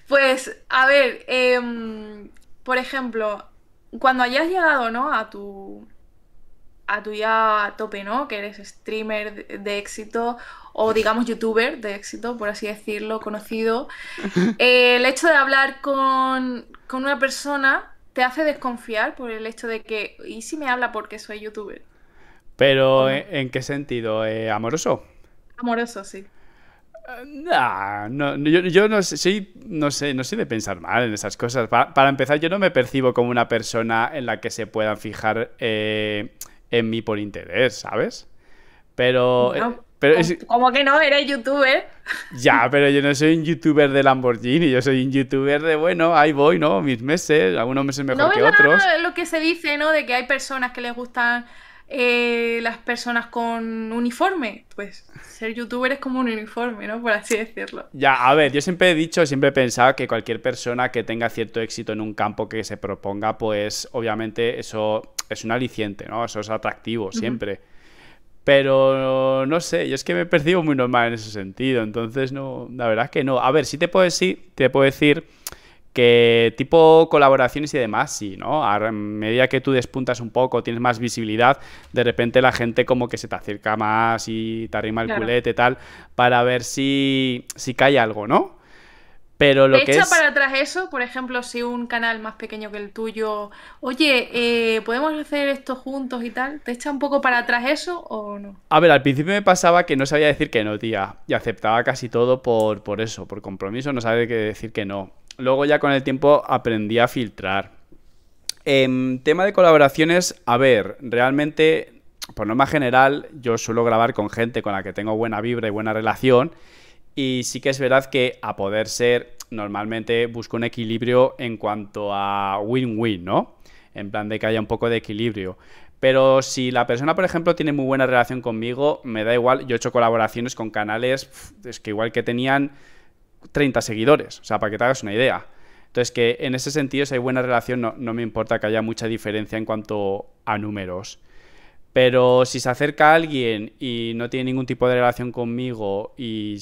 Pues, a ver, em, por ejemplo, cuando hayas llegado, ¿no? A tu. A tu ya tope, ¿no? Que eres streamer de, éxito o digamos youtuber de éxito, por así decirlo, conocido. *laughs* el hecho de hablar con, con una persona te hace desconfiar por el hecho de que, ¿y si me habla porque soy youtuber? Pero, ¿en, qué sentido? Eh, ¿Amoroso? Amoroso, sí. Eh, no, yo, no sé, no sé, no sé de pensar mal en esas cosas. Para, empezar, yo no me percibo como una persona en la que se puedan fijar eh, en mí por interés, ¿sabes? Pero, pero es... como que no, eres youtuber. Ya, pero yo no soy un youtuber de Lamborghini, yo soy un youtuber de bueno, ahí voy, ¿no? Mis meses, algunos meses mejor que otros. Lo que se dice, ¿no? De que hay personas que les gustan eh, las personas con uniforme. Pues ser youtuber es como un uniforme, ¿no? Por así decirlo. Ya, a ver, yo siempre he dicho, siempre he pensado que cualquier persona que tenga cierto éxito en un campo que se proponga, pues obviamente eso es un aliciente, ¿no? Eso es atractivo siempre. Pero no sé, yo es que me percibo muy normal en ese sentido, entonces no, la verdad es que no. A ver, sí te puedo decir, te puedo decir que tipo colaboraciones y demás, sí, ¿no? A medida que tú despuntas un poco, tienes más visibilidad, de repente la gente como que se te acerca más y te arrima el culete culete tal, para ver si, si cae algo, ¿no? Pero lo Echa que es... para atrás eso, por ejemplo, si un canal más pequeño que el tuyo, oye, eh, ¿podemos hacer esto juntos y tal? ¿Te echa un poco para atrás eso o no? A ver, al principio me pasaba que no sabía decir que no, tía, y aceptaba casi todo por, por eso, por compromiso, no sabía qué decir que no luego ya con el tiempo aprendí a filtrar. En em, tema de colaboraciones, a ver, realmente, por norma general, yo suelo grabar con gente con la que tengo buena vibra y buena relación. Y sí que es verdad que a poder ser, normalmente busco un equilibrio en cuanto a win-win, ¿no? En plan de que haya un poco de equilibrio. Pero si la persona, por ejemplo, tiene muy buena relación conmigo, me da igual, yo he hecho colaboraciones con canales, es que igual que tenían 30 seguidores, o sea, para que te hagas una idea. Entonces, que en ese sentido, si hay buena relación, no, me importa que haya mucha diferencia en cuanto a números. Pero si se acerca alguien y no tiene ningún tipo de relación conmigo y,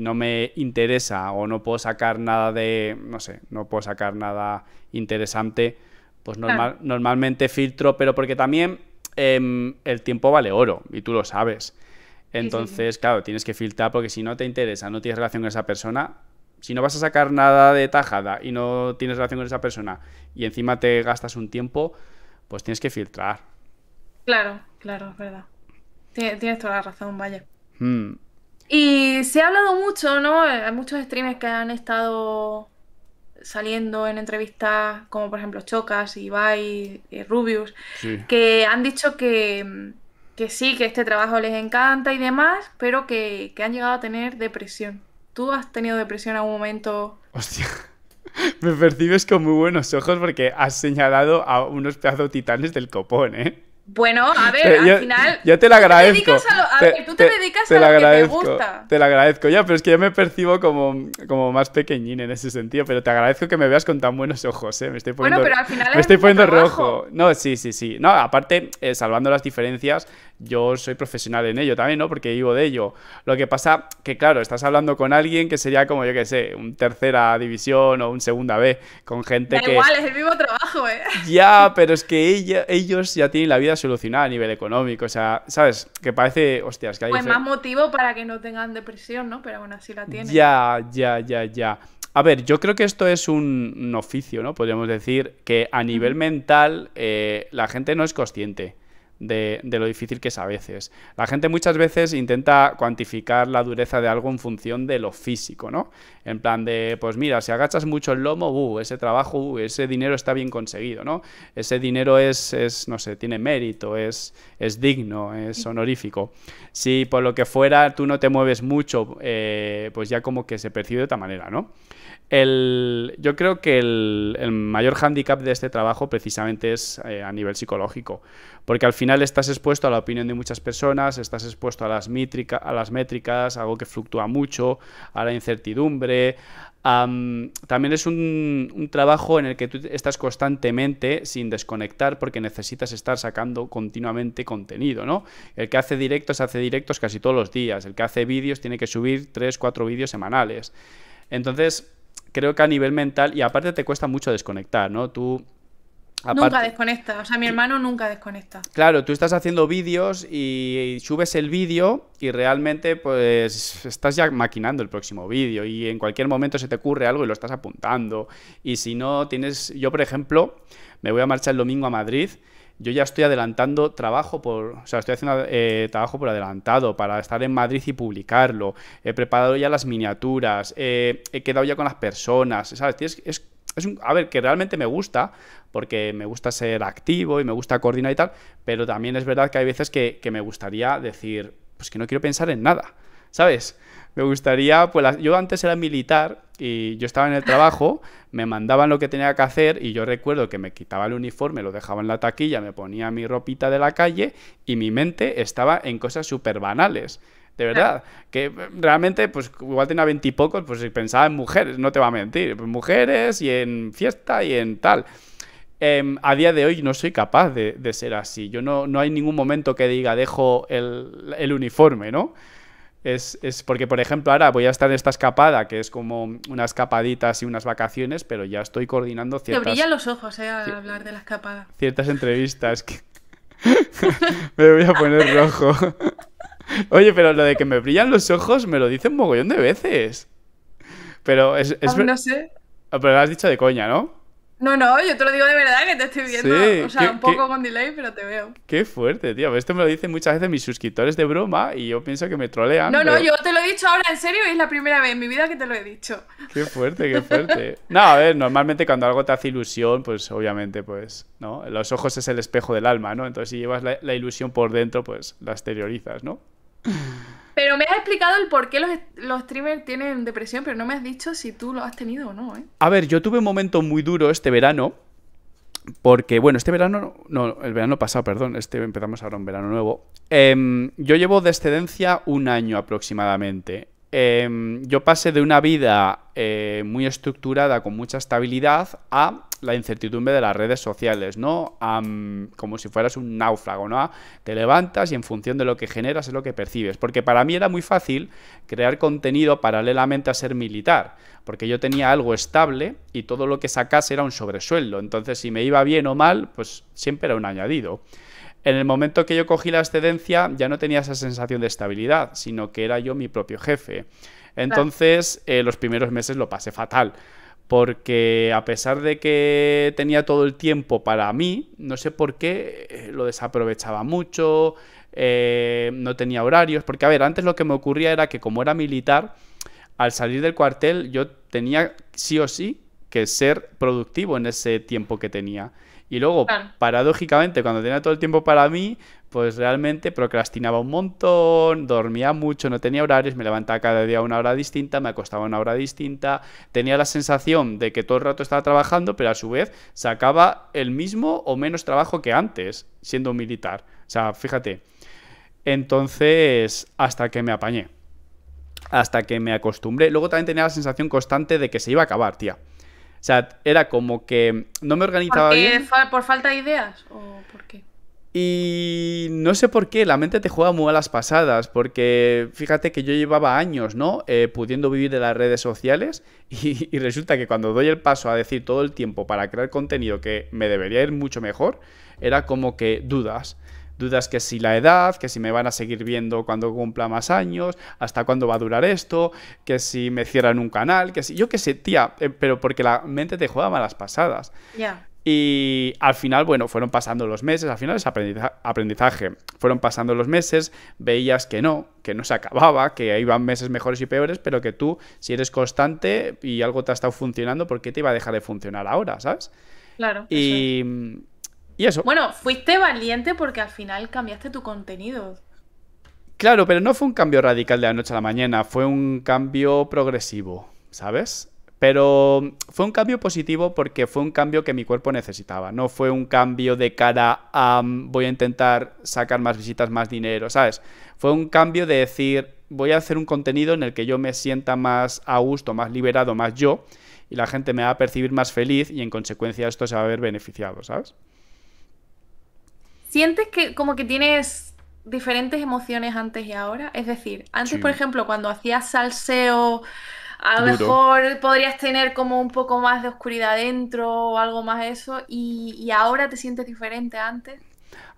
no me interesa o no puedo sacar nada de, no sé, no puedo sacar nada interesante, pues normalmente filtro, pero porque también em, el tiempo vale oro y tú lo sabes. Entonces, claro, tienes que filtrar porque si no te interesa, no tienes relación con esa persona, si no vas a sacar nada de tajada y no tienes relación con esa persona y encima te gastas un tiempo, pues tienes que filtrar. Claro, claro, es verdad. Tienes toda la razón, vaya. Hmm. Y se ha hablado mucho, ¿no? Eh, hay muchos streamers que han estado saliendo en entrevistas, como por ejemplo Chocas, Ibai, eh, Rubius, que han dicho que mm, que sí, que este trabajo les encanta y demás, pero que, han llegado a tener depresión. ¿Tú has tenido depresión en algún momento? Hostia. *laughs* Me percibes con muy buenos ojos porque has señalado a unos pedazos titanes del copón, ¿eh? Bueno, a eh, ver, al final. Yo te la agradezco. Te a tú te, dedicas a lo que te gusta. Te la agradezco, ya, pero es que yo me percibo como, como más pequeñín en ese sentido, pero te agradezco que me veas con tan buenos ojos, ¿eh? Me estoy poniendo, bueno, pero al final me estoy poniendo rojo. No, sí, sí, sí. No, aparte, eh, salvando las diferencias, yo soy profesional en ello también, ¿no? Porque vivo de ello. Lo que pasa que, claro, estás hablando con alguien que sería como, yo qué sé, un tercera división o un segunda B, con gente que... igual, es el mismo trabajo, ¿eh? *laughs* Ya, pero es que ellos ya tienen la vida solucionada a nivel económico, o sea, ¿sabes? Que parece, hostias, que hay... Pues más motivo para que no tengan depresión, ¿no? Pero bueno, así la tienen. Ya, ya, ya, ya. A ver, yo creo que esto es un, oficio, ¿no? Podríamos decir que a nivel mental eh, la gente no es consciente de, lo difícil que es a veces. La gente muchas veces intenta cuantificar la dureza de algo en función de lo físico, ¿no? En plan de, pues mira, si agachas mucho el lomo, uh, ese trabajo, uh, ese dinero está bien conseguido, ¿no? Ese dinero es, es no sé, tiene mérito, es, es digno, es honorífico. Si por lo que fuera tú no te mueves mucho, eh, pues ya como que se percibe de otra manera, ¿no? yo creo que el, mayor hándicap de este trabajo precisamente es eh, a nivel psicológico, porque al final estás expuesto a la opinión de muchas personas, estás expuesto a las, métricas, a las métricas, algo que fluctúa mucho, a la incertidumbre. también es un, trabajo en el que tú estás constantemente sin desconectar porque necesitas estar sacando continuamente contenido, ¿no? El que hace directos hace directos casi todos los días, el que hace vídeos tiene que subir 3, 4 vídeos semanales. Entonces, creo que a nivel mental, y aparte te cuesta mucho desconectar, ¿no? Tú nunca desconectas, o sea, mi hermano nunca desconecta. Claro, tú estás haciendo vídeos y subes el vídeo y realmente pues estás ya maquinando el próximo vídeo y en cualquier momento se te ocurre algo y lo estás apuntando. Y si no tienes, yo por ejemplo, me voy a marchar el domingo a Madrid yo ya estoy adelantando trabajo por, o sea, estoy haciendo eh, trabajo por adelantado para estar en Madrid y publicarlo. He preparado ya las miniaturas, eh, he quedado ya con las personas, ¿sabes? es, es un, a ver, que realmente me gusta, porque me gusta ser activo y me gusta coordinar y tal, pero también es verdad que hay veces que, que me gustaría decir, pues que no quiero pensar en nada. ¿sabes? Me gustaría, pues yo antes era militar y yo estaba en el trabajo, me mandaban lo que tenía que hacer y yo recuerdo que me quitaba el uniforme, lo dejaba en la taquilla, me ponía mi ropita de la calle y mi mente estaba en cosas súper banales. De verdad, que realmente, pues igual tenía veintipocos, pues pensaba en mujeres, no te va a mentir, mujeres y en fiesta y en tal. Em, a día de hoy no soy capaz de, ser así. Yo no, no hay ningún momento que diga dejo el, el uniforme, ¿no? Es, porque, por ejemplo, ahora voy a estar en esta escapada, que es como unas escapaditas y unas vacaciones, pero ya estoy coordinando ciertas... me brillan los ojos, eh, al hablar de la escapada. Ciertas entrevistas *laughs* me voy a poner rojo. *laughs* Oye, pero lo de que me brillan los ojos me lo dicen mogollón de veces. Pero es... es... no sé. Ah, pero lo has dicho de coña, ¿no? No, no, yo te lo digo de verdad que te estoy viendo. o sea, un poco con delay, pero te veo. Qué fuerte, tío. Esto me lo dicen muchas veces mis suscriptores de broma y yo pienso que me trolean. No, no, yo te lo he dicho ahora en serio y es la primera vez en mi vida que te lo he dicho. Qué fuerte, qué fuerte. no, a ver, normalmente cuando algo te hace ilusión, pues obviamente, pues, ¿no? Los ojos es el espejo del alma, ¿no? Entonces si llevas la, la ilusión por dentro, pues la exteriorizas, ¿no? Pero me has explicado el por qué los, los, streamers tienen depresión, pero no me has dicho si tú lo has tenido o no. ¿eh? A ver, yo tuve un momento muy duro este verano. Porque, bueno, este verano, no, el verano pasado, perdón, este empezamos ahora un verano nuevo. Em, yo llevo de excedencia un año aproximadamente. Em, yo pasé de una vida eh, muy estructurada, con mucha estabilidad, a la incertidumbre de las redes sociales, ¿no? como si fueras un náufrago, ¿no? Te levantas y en función de lo que generas es lo que percibes. Porque para mí era muy fácil crear contenido paralelamente a ser militar, porque yo tenía algo estable y todo lo que sacase era un sobresueldo. Entonces, si me iba bien o mal, pues siempre era un añadido. En el momento que yo cogí la excedencia, ya no tenía esa sensación de estabilidad, sino que era yo mi propio jefe. Entonces, eh, los primeros meses lo pasé fatal porque a pesar de que tenía todo el tiempo para mí, no sé por qué eh, lo desaprovechaba mucho, eh, no tenía horarios, porque a ver, antes lo que me ocurría era que como era militar, al salir del cuartel yo tenía sí o sí que ser productivo en ese tiempo que tenía. Y luego, paradójicamente, cuando tenía todo el tiempo para mí, pues realmente procrastinaba un montón, dormía mucho, no tenía horarios, me levantaba cada día una hora distinta, me acostaba una hora distinta, tenía la sensación de que todo el rato estaba trabajando, pero a su vez sacaba el mismo o menos trabajo que antes, siendo un militar. O sea, fíjate. Entonces, hasta que me apañé, hasta que me acostumbré. Luego también tenía la sensación constante de que se iba a acabar, tía. O sea, era como que no me organizaba bien. ¿Por falta de ideas? ¿O por qué? Y no sé por qué, la mente te juega muy a las pasadas, porque fíjate que yo llevaba años, ¿no? Eh, pudiendo vivir de las redes sociales *laughs* y, resulta que cuando doy el paso a decir todo el tiempo para crear contenido que me debería ir mucho mejor, era como que dudas. Dudas que si la edad, que si me van a seguir viendo cuando cumpla más años, hasta cuándo va a durar esto, que si me cierran un canal, que si... Yo qué sé, tía, eh, pero porque la mente te juega malas pasadas. Ya. Y al final, bueno, fueron pasando los meses, al final es aprendizaje. Fueron pasando los meses, veías que no, que no se acababa, que iban meses mejores y peores, pero que tú, si eres constante y algo te ha estado funcionando, ¿por qué te iba a dejar de funcionar ahora, sabes? Claro. Y y eso. Bueno, fuiste valiente porque al final cambiaste tu contenido. Claro, pero no fue un cambio radical de la noche a la mañana, fue un cambio progresivo, ¿sabes? Pero fue un cambio positivo porque fue un cambio que mi cuerpo necesitaba. No fue un cambio de cara a mm, voy a intentar sacar más visitas, más dinero, ¿sabes? Fue un cambio de decir voy a hacer un contenido en el que yo me sienta más a gusto, más liberado, más yo, y la gente me va a percibir más feliz y en consecuencia esto se va a ver beneficiado, ¿sabes? ¿Sientes que como que tienes diferentes emociones antes y ahora? Es decir, antes, por ejemplo, cuando hacías salseo a lo mejor podrías tener como un poco más de oscuridad dentro o algo más eso y, ahora te sientes diferente antes.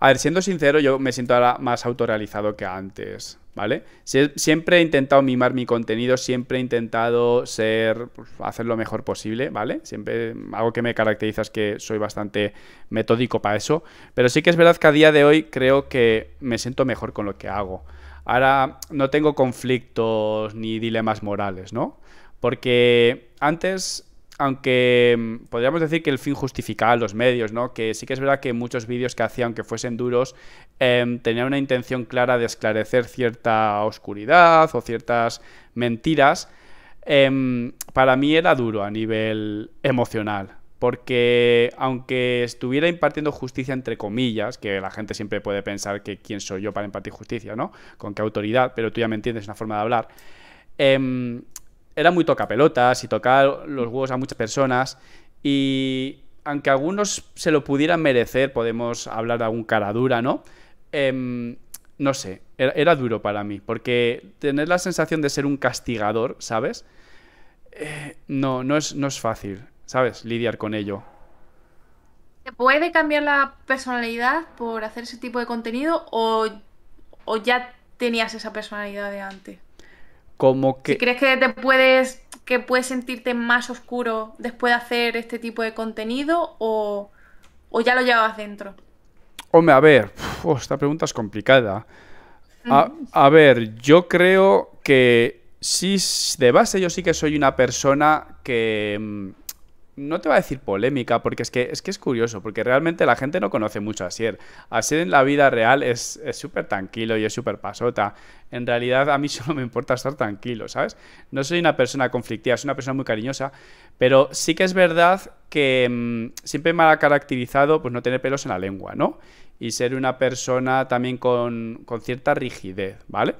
A ver, siendo sincero, yo me siento ahora más autorrealizado que antes, ¿vale? siempre he intentado mimar mi contenido, siempre he intentado ser, pues, hacer lo mejor posible, ¿vale? Siempre algo que me caracteriza es que soy bastante metódico para eso, pero sí que es verdad que a día de hoy creo que me siento mejor con lo que hago. Ahora no tengo conflictos ni dilemas morales, ¿no? Porque antes, aunque mm, podríamos decir que el fin justificaba los medios, ¿no? Que sí que es verdad que muchos vídeos que hacía, aunque fuesen duros, em, tenían una intención clara de esclarecer cierta oscuridad o ciertas mentiras. Em, para mí era duro a nivel emocional, porque aunque estuviera impartiendo justicia entre comillas, que la gente siempre puede pensar que quién soy yo para impartir justicia, ¿no? Con qué autoridad, pero tú ya me entiendes una forma de hablar, em, era muy pelotas y tocar los huevos a muchas personas. Y aunque algunos se lo pudieran merecer, podemos hablar de algún cara dura, ¿no? Em, no sé, era, duro para mí, porque tener la sensación de ser un castigador, ¿sabes? Eh, no, no es, no es fácil, ¿sabes? Lidiar con ello. ¿Se puede cambiar la personalidad por hacer ese tipo de contenido o, o ya tenías esa personalidad de antes? crees que te puedes, que puedes sentirte más oscuro después de hacer este tipo de contenido o, ya lo llevabas dentro. Hombre, a ver, oh, esta pregunta es complicada. A, a, ver, yo creo que sí, de base yo sí que soy una persona que mm, no te va a decir polémica, porque es que, es que es curioso, porque realmente la gente no conoce mucho a A Asier en la vida real es súper tranquilo y es súper pasota. En realidad a mí *laughs* solo me importa estar tranquilo, ¿sabes? No soy una persona conflictiva, soy una persona muy cariñosa, pero sí que es verdad que mm, siempre me ha caracterizado pues no tener pelos en la lengua, ¿no? Y ser una persona también con, con cierta rigidez, ¿vale?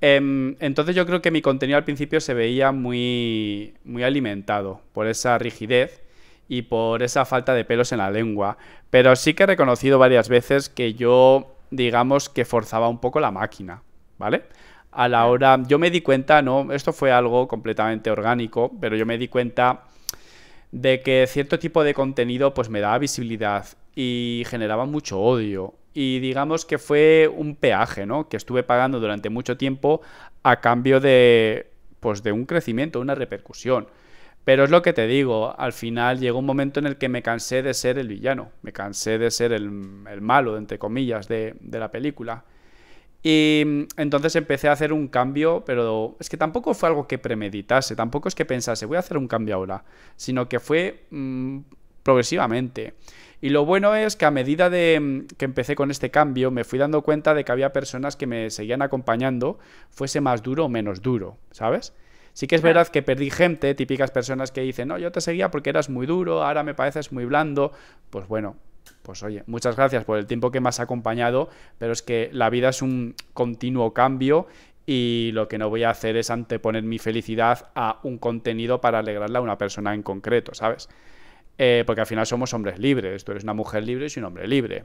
Em, entonces yo creo que mi contenido al principio se veía muy, muy alimentado por esa rigidez y por esa falta de pelos en la lengua. Pero sí que he reconocido varias veces que yo, digamos, que forzaba un poco la máquina, ¿vale? A la hora, yo me di cuenta, no, esto fue algo completamente orgánico, pero yo me di cuenta de que cierto tipo de contenido pues me daba visibilidad y generaba mucho odio y digamos que fue un peaje, ¿no? Que estuve pagando durante mucho tiempo a cambio de, pues, de un crecimiento, una repercusión. Pero es lo que te digo, al final llegó un momento en el que me cansé de ser el villano, me cansé de ser el, malo, entre comillas, de, la película. Y mm, entonces empecé a hacer un cambio, pero es que tampoco fue algo que premeditase, tampoco es que pensase, voy a hacer un cambio ahora, sino que fue mm, progresivamente. Y lo bueno es que a medida de mm, que empecé con este cambio, me fui dando cuenta de que había personas que me seguían acompañando, fuese más duro o menos duro, ¿sabes? Sí que es verdad que perdí gente, típicas personas que dicen, no, yo te seguía porque eras muy duro, ahora me pareces muy blando. Pues bueno, pues oye, muchas gracias por el tiempo que me has acompañado, pero es que la vida es un continuo cambio y lo que no voy a hacer es anteponer mi felicidad a un contenido para alegrarla a una persona en concreto, ¿sabes? Eh, porque al final somos hombres libres, tú eres una mujer libre y un hombre libre.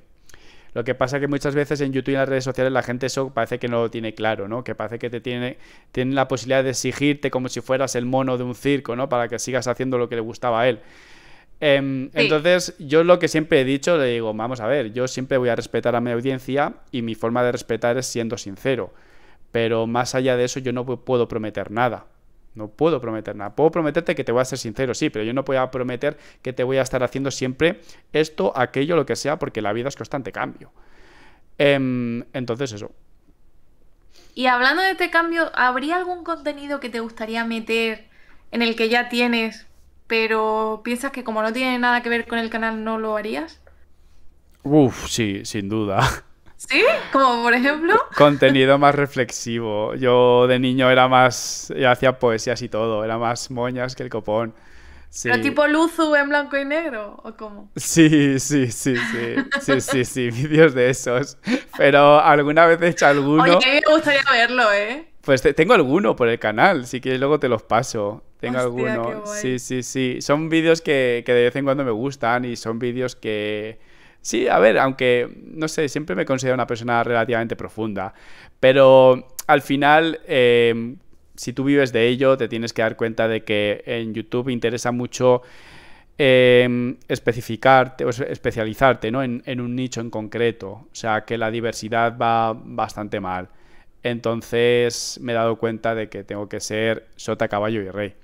Lo que pasa es que muchas veces en YouTube y en las redes sociales la gente eso parece que no lo tiene claro, ¿no? Que parece que te tiene, tiene la posibilidad de exigirte como si fueras el mono de un circo, ¿no? Para que sigas haciendo lo que le gustaba a él. Em, entonces, yo lo que siempre he dicho, le digo, vamos a ver, yo siempre voy a respetar a mi audiencia y mi forma de respetar es siendo sincero. Pero más allá de eso, yo no puedo prometer nada. No puedo prometer nada. Puedo prometerte que te voy a ser sincero, sí, pero yo no a prometer que te voy a estar haciendo siempre esto, aquello, lo que sea, porque la vida es constante cambio. Em, entonces, eso. Y hablando de este cambio, ¿habría algún contenido que te gustaría meter en el que ya tienes, pero piensas que como no tiene nada que ver con el canal, no lo harías? Uf, sí, sin duda. *laughs* ¿Sí? Como por ejemplo. Contenido más reflexivo. Yo de niño era más. Yo hacía poesías y todo. Era más moñas que el copón. Sí. ¿Pero tipo Luzu en blanco y negro? ¿O cómo? Sí, sí, sí, sí. Sí, sí, sí, *laughs* vídeos de esos. Pero alguna vez he hecho alguno. Oye, me gustaría verlo, ¿eh? Pues tengo alguno por el canal, si quieres luego te los paso. Tengo alguno. Sí, sí, sí. Son vídeos que, que de vez en cuando me gustan y son vídeos que Sí, a ver, aunque, no sé, siempre me considero una persona relativamente profunda, pero al final, em, si tú vives de ello, te tienes que dar cuenta de que en YouTube interesa mucho em, especificarte o especializarte ¿no? en, en, un nicho en concreto. O sea, que la diversidad va bastante mal. Entonces me he dado cuenta de que tengo que ser sota, caballo y rey.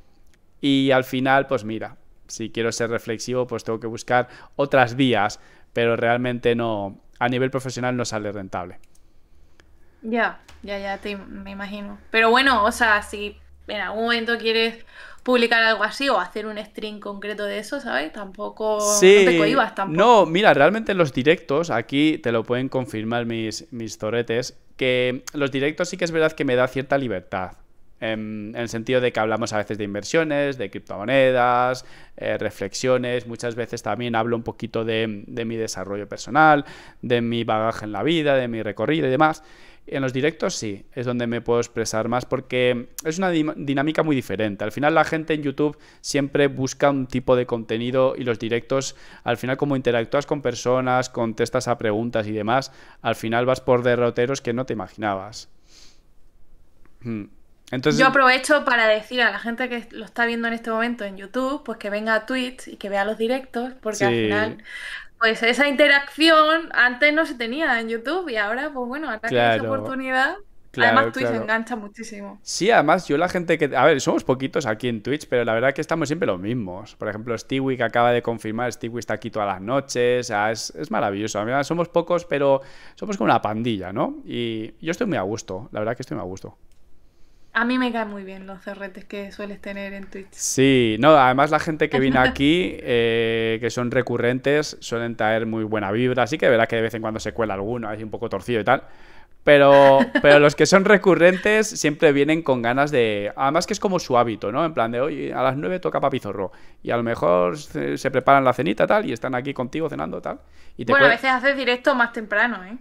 Y al final, pues mira, si quiero ser reflexivo, pues tengo que buscar otras vías pero realmente no, a nivel profesional no sale rentable. Ya, ya, ya, te, me imagino. Pero bueno, o sea, si en algún momento quieres publicar algo así o hacer un stream concreto de eso, ¿sabes? Tampoco no te cohibas tampoco. No, mira, realmente los directos, aquí te lo pueden confirmar mis, mis toretes, que los directos sí que es verdad que me da cierta libertad. Em, en el sentido de que hablamos a veces de inversiones, de criptomonedas, eh, reflexiones, muchas veces también hablo un poquito de, mi desarrollo personal, de mi bagaje en la vida, de mi recorrido y demás. En los directos sí, es donde me puedo expresar más porque es una dinámica muy diferente. Al final la gente en YouTube siempre busca un tipo de contenido y los directos, al final como interactúas con personas, contestas a preguntas y demás, al final vas por derroteros que no te imaginabas. Hmm. Yo aprovecho para decir a la gente que lo está viendo en este momento en YouTube, pues que venga a Twitch y que vea los directos, porque al final, pues esa interacción antes no se tenía en YouTube y ahora, pues bueno, ahora claro. que esa oportunidad. además, Twitch engancha muchísimo. Sí, además, yo la gente que. A ver, somos poquitos aquí en Twitch, pero la verdad que estamos siempre los mismos. Por ejemplo, Stewie, que acaba de confirmar, Stewie está aquí todas las noches. es, maravilloso. somos pocos, pero somos como una pandilla, ¿no? Y yo estoy muy a gusto. La verdad que estoy muy a gusto. A mí me caen muy bien los cerretes que sueles tener en Twitch. Sí, no, además la gente que viene *laughs* aquí, eh, que son recurrentes, suelen traer muy buena vibra, así que verás que de vez en cuando se cuela alguno, así un poco torcido y tal. Pero, *laughs* pero los que son recurrentes siempre vienen con ganas de... Además que es como su hábito, ¿no? En plan de, hoy a las nueve toca papizorro. Y a lo mejor se, preparan la cenita tal y están aquí contigo cenando tal. Y te bueno, a veces haces directo más temprano, ¿eh?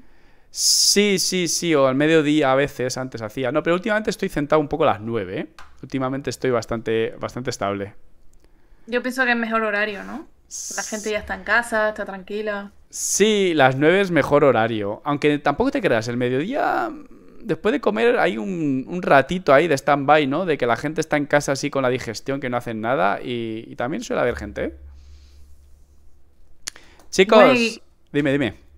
Sí, sí, sí, o al mediodía a veces antes hacía. No, pero últimamente estoy sentado un poco a las 9, ¿eh? Últimamente estoy bastante, bastante estable. Yo pienso que es mejor horario, ¿no? La gente ya está en casa, está tranquila. Sí, las 9 es mejor horario. Aunque tampoco te creas, el mediodía, después de comer, hay un, ratito ahí de stand-by, ¿no? De que la gente está en casa así con la digestión, que no hacen nada. Y, también suele haber gente, ¿eh? Chicos, dime, dime.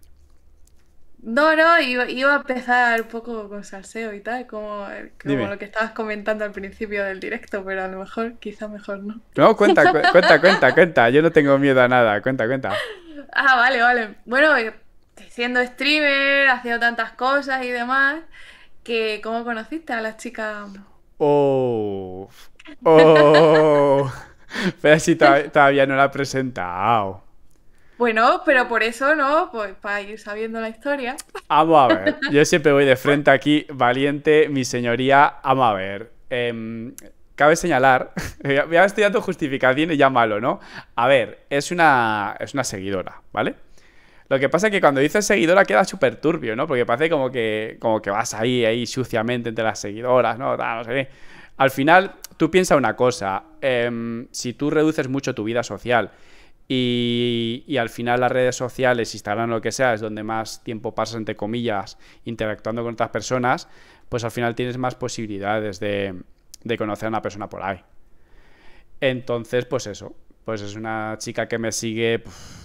No, no, iba, a empezar un poco con salseo y tal, como, lo que estabas comentando al principio del directo, pero a lo mejor, quizá mejor no. *laughs* No, cuenta, *laughs* cuenta, cuenta, cuenta. Yo no tengo miedo a nada, cuenta, cuenta. Ah, vale, vale. Bueno, eh, siendo streamer, haciendo tantas cosas y demás, que ¿cómo conociste a las chicas? Oh, oh, *laughs* pero si todavía no la he presentado. Bueno, pero por eso, ¿no? Pues para ir sabiendo la historia. Amo a ver. *laughs* Yo siempre voy de frente aquí, valiente, mi señoría. amo a ver. Em, cabe señalar, *laughs* voy estudiar tu justificación y ya malo, ¿no? A ver, es una, es una seguidora, ¿vale? Lo que pasa es que cuando dices seguidora queda súper turbio, ¿no? Porque parece como que, como que vas ahí, ahí suciamente entre las seguidoras, ¿no? Al final, tú piensas una cosa. Em, si tú reduces mucho tu vida social y, al final las redes sociales, Instagram, lo que sea, es donde más tiempo pasas, entre comillas, interactuando con otras personas, pues al final tienes más posibilidades de, conocer a una persona por ahí. Entonces, pues eso, pues es una chica que me sigue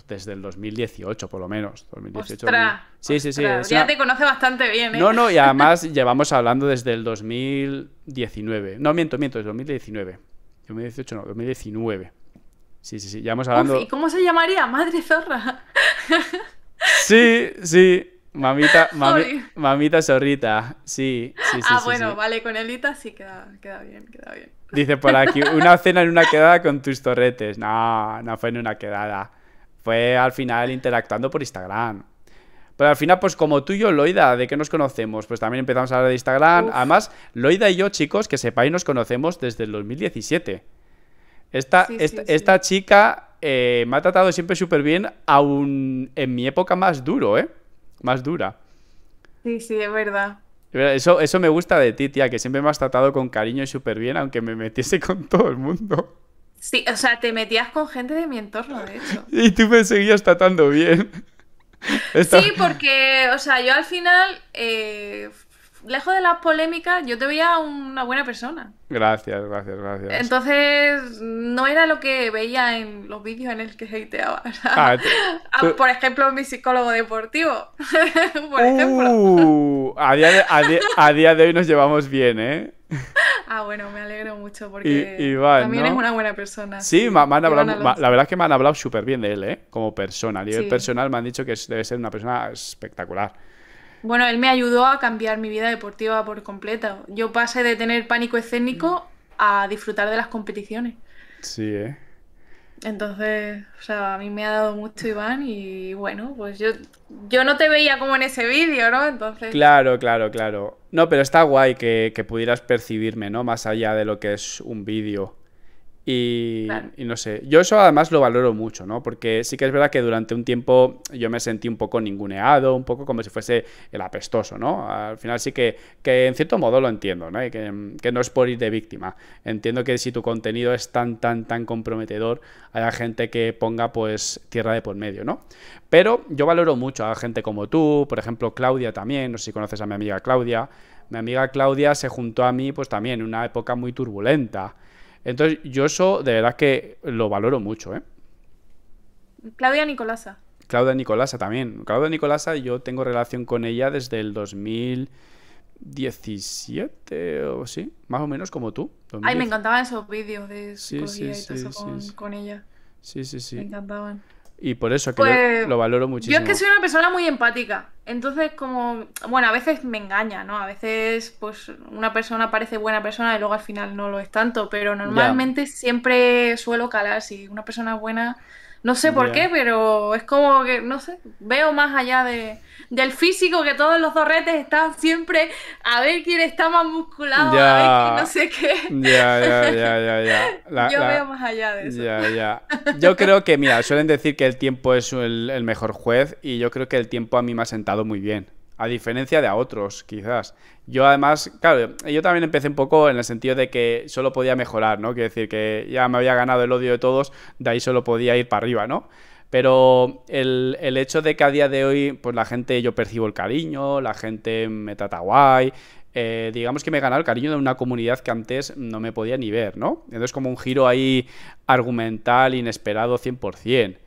desde el 2018, por lo menos. 2018, Ostras, sí, sí, sí, Ya te conoce bastante bien, ¿eh? No, no, y *laughs* además llevamos hablando desde el 2019. No, miento, miento, desde 2019. 2018 no, 2019. Sí, sí, sí. Ya hemos hablando. ¿Y cómo se llamaría? Madre zorra. sí, sí. Mamita, *laughs* mamita zorrita, sí. sí, sí ah, bueno, vale, con Elita sí queda, queda bien, queda bien. Dice por aquí, una cena en una quedada con tus torretes. No, no fue en una quedada. Fue al final interactuando por Instagram. Pero al final, pues como tú y yo, Loida, ¿de qué nos conocemos? Pues también empezamos a hablar de Instagram. Además, Loida y yo, chicos, que sepáis, nos conocemos desde el 2017. Esta, esta, chica eh, me ha tratado siempre súper bien, aún en mi época más duro, ¿eh? Más dura. Sí, sí, es verdad. Eso, eso me gusta de ti, tía, que siempre me has tratado con cariño y súper bien, aunque me metiese *laughs* con todo el mundo. Sí, o sea, te metías con gente de mi entorno, de hecho. *laughs* Y tú me seguías tratando bien. *laughs* Sí, porque, o sea, yo al final eh, lejos de las polémicas, yo te veía una buena persona. Gracias, gracias, gracias. Entonces, no era lo que veía en los vídeos en el que hateaba. *laughs* Ah, ah, ah Por ejemplo, mi psicólogo deportivo. *laughs* Por ejemplo. Uh, a, día de, a, día, de hoy nos llevamos bien, ¿eh? Ah, bueno, me alegro mucho porque también es una buena persona. Sí, la verdad es que me han hablado súper bien de él, ¿eh? Como persona. A nivel personal me han dicho que debe ser una persona espectacular. Bueno, él me ayudó a cambiar mi vida deportiva por completo. Yo pasé de tener pánico escénico a disfrutar de las competiciones. Sí, ¿eh? Entonces, o sea, a mí me ha dado mucho Iván y bueno, pues yo, yo no te veía como en ese vídeo, ¿no? Entonces... Claro, claro, claro. No, pero está guay que, que pudieras percibirme, ¿no? Más allá de lo que es un vídeo. Y, no sé, yo eso además lo valoro mucho, ¿no? Porque sí que es verdad que durante un tiempo yo me sentí un poco ninguneado, un poco como si fuese el apestoso, ¿no? Al final sí que, en cierto modo lo entiendo, ¿no? que, que, no es por ir de víctima. Entiendo que si tu contenido es tan, tan, tan comprometedor, haya gente que ponga pues tierra de por medio, ¿no? Pero yo valoro mucho a gente como tú, por ejemplo Claudia también, no sé si conoces a mi amiga Claudia. Mi amiga Claudia se juntó a mí pues también en una época muy turbulenta entonces, yo eso de verdad que lo valoro mucho, ¿eh? Claudia Nicolasa. Claudia Nicolasa también. Claudia Nicolasa, yo tengo relación con ella desde el 2017 o sí, más o menos como tú. Ay, me encantaban esos vídeos de sí, y todo con, con, ella. Sí, sí, sí. Me encantaban. Y por eso que lo, pues, valoro muchísimo. Yo es que soy una persona muy empática. Entonces, como, bueno, a veces me engaña, ¿no? A veces, pues, una persona parece buena persona y luego al final no lo es tanto. Pero normalmente siempre suelo calar. Si una persona buena, no sé por qué, pero es como que, no sé, veo más allá de, del físico que todos los dorretes están siempre a ver quién está más musculado, a ver quién no sé qué. Ya, ya, ya, ya. *laughs* Yo veo más allá de eso. Ya, ya. Yo creo que, mira, suelen decir que el tiempo es el mejor juez y yo creo que el tiempo a mí me ha sentado muy bien a diferencia de a otros, quizás. Yo además, claro, yo también empecé un poco en el sentido de que solo podía mejorar, ¿no? Quiero decir que ya me había ganado el odio de todos, de ahí solo podía ir para arriba, ¿no? Pero el, hecho de que a día de hoy, pues la gente, yo percibo el cariño, la gente me trata guay, eh, digamos que me he ganado el cariño de una comunidad que antes no me podía ni ver, ¿no? Entonces como un giro ahí argumental, inesperado, 100%.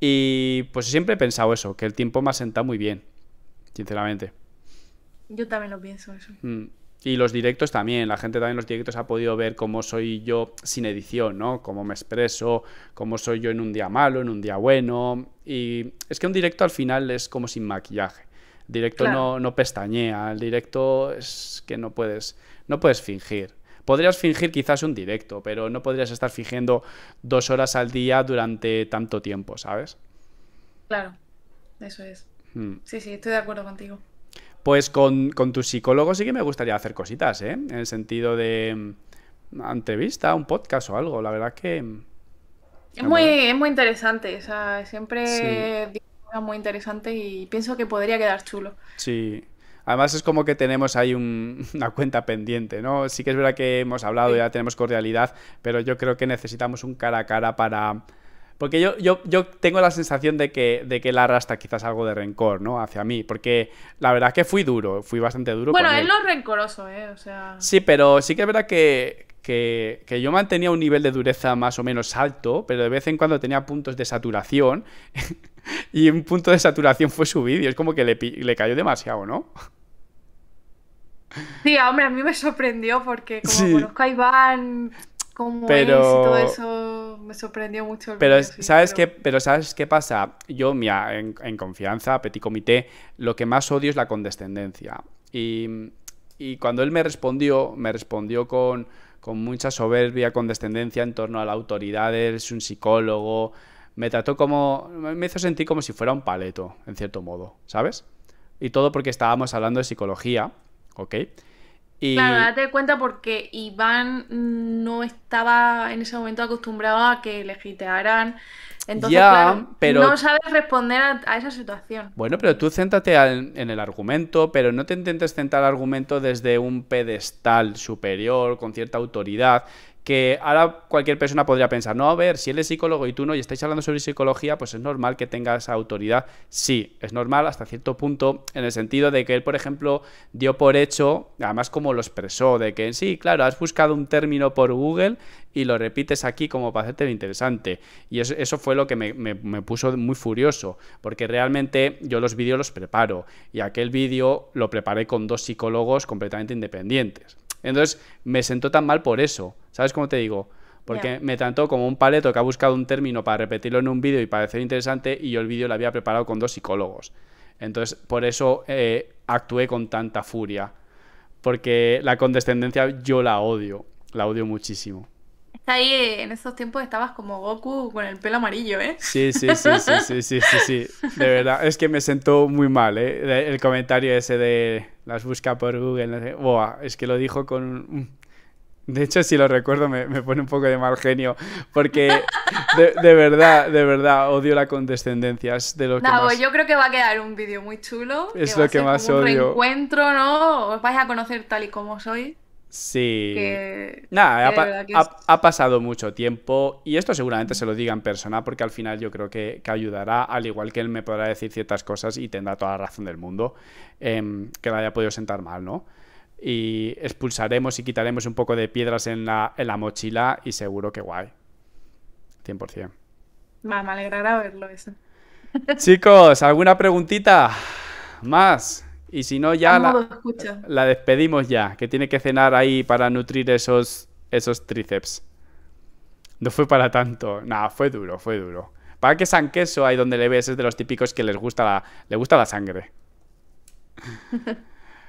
Y pues siempre he pensado eso, que el tiempo me ha sentado muy bien sinceramente. Yo también lo pienso eso. Mm. Y los directos también, la gente también en los directos ha podido ver cómo soy yo sin edición, ¿no? Cómo me expreso, cómo soy yo en un día malo, en un día bueno. Y es que un directo al final es como sin maquillaje. El directo no, no pestañea, el directo es que no puedes, no puedes fingir. Podrías fingir quizás un directo, pero no podrías estar fingiendo dos horas al día durante tanto tiempo, ¿sabes? Claro, eso es. Hmm. Sí, sí, estoy de acuerdo contigo. Pues con, tu psicólogo sí que me gustaría hacer cositas, ¿eh? En el sentido de mm, entrevista, un podcast o algo. La verdad que... Mm, es muy, es muy interesante, o sea, siempre digo muy interesante y pienso que podría quedar chulo. Sí, Además es como que tenemos ahí *laughs* una cuenta pendiente, ¿no? Sí que es verdad que hemos hablado, ya tenemos cordialidad, pero yo creo que necesitamos un cara a cara para porque yo, yo, yo tengo la sensación de que, de que él arrastra quizás algo de rencor, ¿no? Hacia mí. Porque la verdad es que fui duro, fui bastante duro. Bueno, él no rencoroso, ¿eh? Sí, pero sí que es verdad que, yo mantenía un nivel de dureza más o menos alto, pero de vez en cuando tenía puntos de saturación. *laughs* y un punto de saturación fue su vídeo. Es como que le, cayó demasiado, ¿no? Sí, hombre, a mí me sorprendió porque como conozco a Iván pero... todo eso me sorprendió mucho. pero sabes qué, pero sabes qué pasa. Yo, mira, en, en, confianza, petit comité, lo que más odio es la condescendencia. Y, cuando él me respondió, me respondió con, mucha soberbia, condescendencia en torno a la autoridad, él es un psicólogo. Me trató como. Me hizo sentir como si fuera un paleto, en cierto modo, ¿sabes? Y todo porque estábamos hablando de psicología, ¿ok? Claro, date cuenta porque Iván no estaba en ese momento acostumbrado a que le gitearan. Entonces, claro, no sabes responder a, esa situación. Bueno, pero tú céntrate en el argumento, pero no te intentes centrar el argumento desde un pedestal superior, con cierta autoridad, que ahora cualquier persona podría pensar, no, a ver, si él es psicólogo y tú no, y estáis hablando sobre psicología, pues es normal que tenga esa autoridad. Sí, es normal hasta cierto punto, en el sentido de que él, por ejemplo, dio por hecho, además como lo expresó, de que sí, claro, has buscado un término por Google y lo repites aquí como para hacerte interesante. Y eso, fue lo que me, me, puso muy furioso, porque realmente yo los vídeos los preparo, y aquel vídeo lo preparé con dos psicólogos completamente independientes. Entonces me sentó tan mal por eso, ¿sabes cómo te digo? Porque me trató como un paleto que ha buscado un término para repetirlo en un vídeo y parecer interesante y yo el vídeo lo había preparado con dos psicólogos. Entonces por eso eh, actué con tanta furia, porque la condescendencia yo la odio, la odio muchísimo ahí eh, en esos tiempos estabas como Goku con el pelo amarillo, ¿eh? Sí, sí, sí, sí, sí, sí, sí, sí. De verdad, es que me sentó muy mal, ¿eh? El comentario ese de las busca por Google. Boa, es que lo dijo con... De hecho, si lo recuerdo, me, me pone un poco de mal genio, porque de, verdad, de verdad, odio la condescendencia. de lo pues yo creo que va a quedar un vídeo muy chulo. Es lo que más odio. Un reencuentro, ¿no? Os vais a conocer tal y como soy. Sí. Nada, ha, pasado mucho tiempo y esto seguramente se lo diga en persona porque al final yo creo que, ayudará, al igual que él me podrá decir ciertas cosas y tendrá toda la razón del mundo, em, que la haya podido sentar mal, ¿no? Y expulsaremos y quitaremos un poco de piedras en la, mochila y seguro que guay. 100%. me alegrará verlo eso. Chicos, ¿alguna preguntita más? Y si no, ya la, la, despedimos ya, que tiene que cenar ahí para nutrir esos, esos tríceps. No fue para tanto. Nada, fue duro, fue duro. Para que San Queso, hay donde le ves, es de los típicos que les gusta la, le gusta la sangre. *laughs*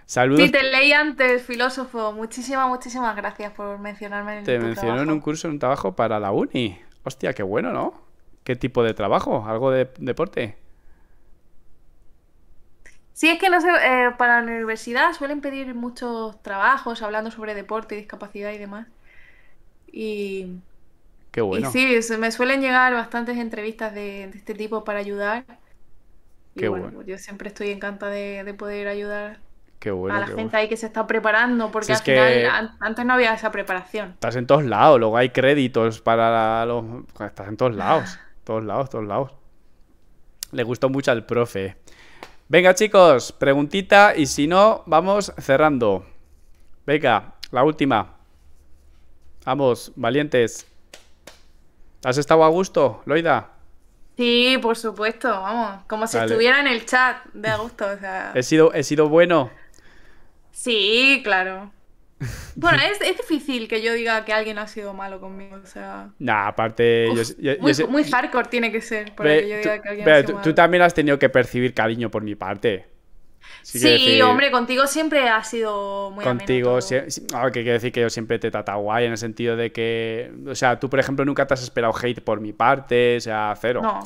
Saludos. Sí, te leí antes, filósofo. Muchísimas, muchísimas gracias por mencionarme en Te mencionó en un curso, en un trabajo para la uni. Hostia, qué bueno, ¿no? ¿Qué tipo de trabajo? ¿Algo de deporte? Sí, es que no sé, eh, para la universidad suelen pedir muchos trabajos hablando sobre deporte, discapacidad y demás. Y. Qué bueno. Y sí, me suelen llegar bastantes entrevistas de, este tipo para ayudar. qué bueno, Yo siempre estoy encantada de, poder ayudar a la gente ahí que se está preparando, porque al final antes no había esa preparación. Estás en todos lados, luego hay créditos para los. Estás en todos lados, todos lados, todos lados. Le gustó mucho al profe. Venga, chicos, preguntita y si no, vamos cerrando. Venga, la última. Vamos, valientes. ¿Has estado a gusto, Loida? Sí, por supuesto, vamos. Como si estuviera en el chat de a gusto. he, sido, he sido bueno. Sí, claro. Bueno, es, es, difícil que yo diga que alguien ha sido malo conmigo, o sea... Nah, aparte... muy, hardcore tiene que ser pero, yo tú, que alguien también has tenido que percibir cariño por mi parte. Sí, hombre, contigo siempre ha sido muy Contigo, ameno ah, que quiere decir que yo siempre te he tratado en el sentido de que, o sea, tú por ejemplo nunca te has esperado hate por mi parte, o sea, cero. No,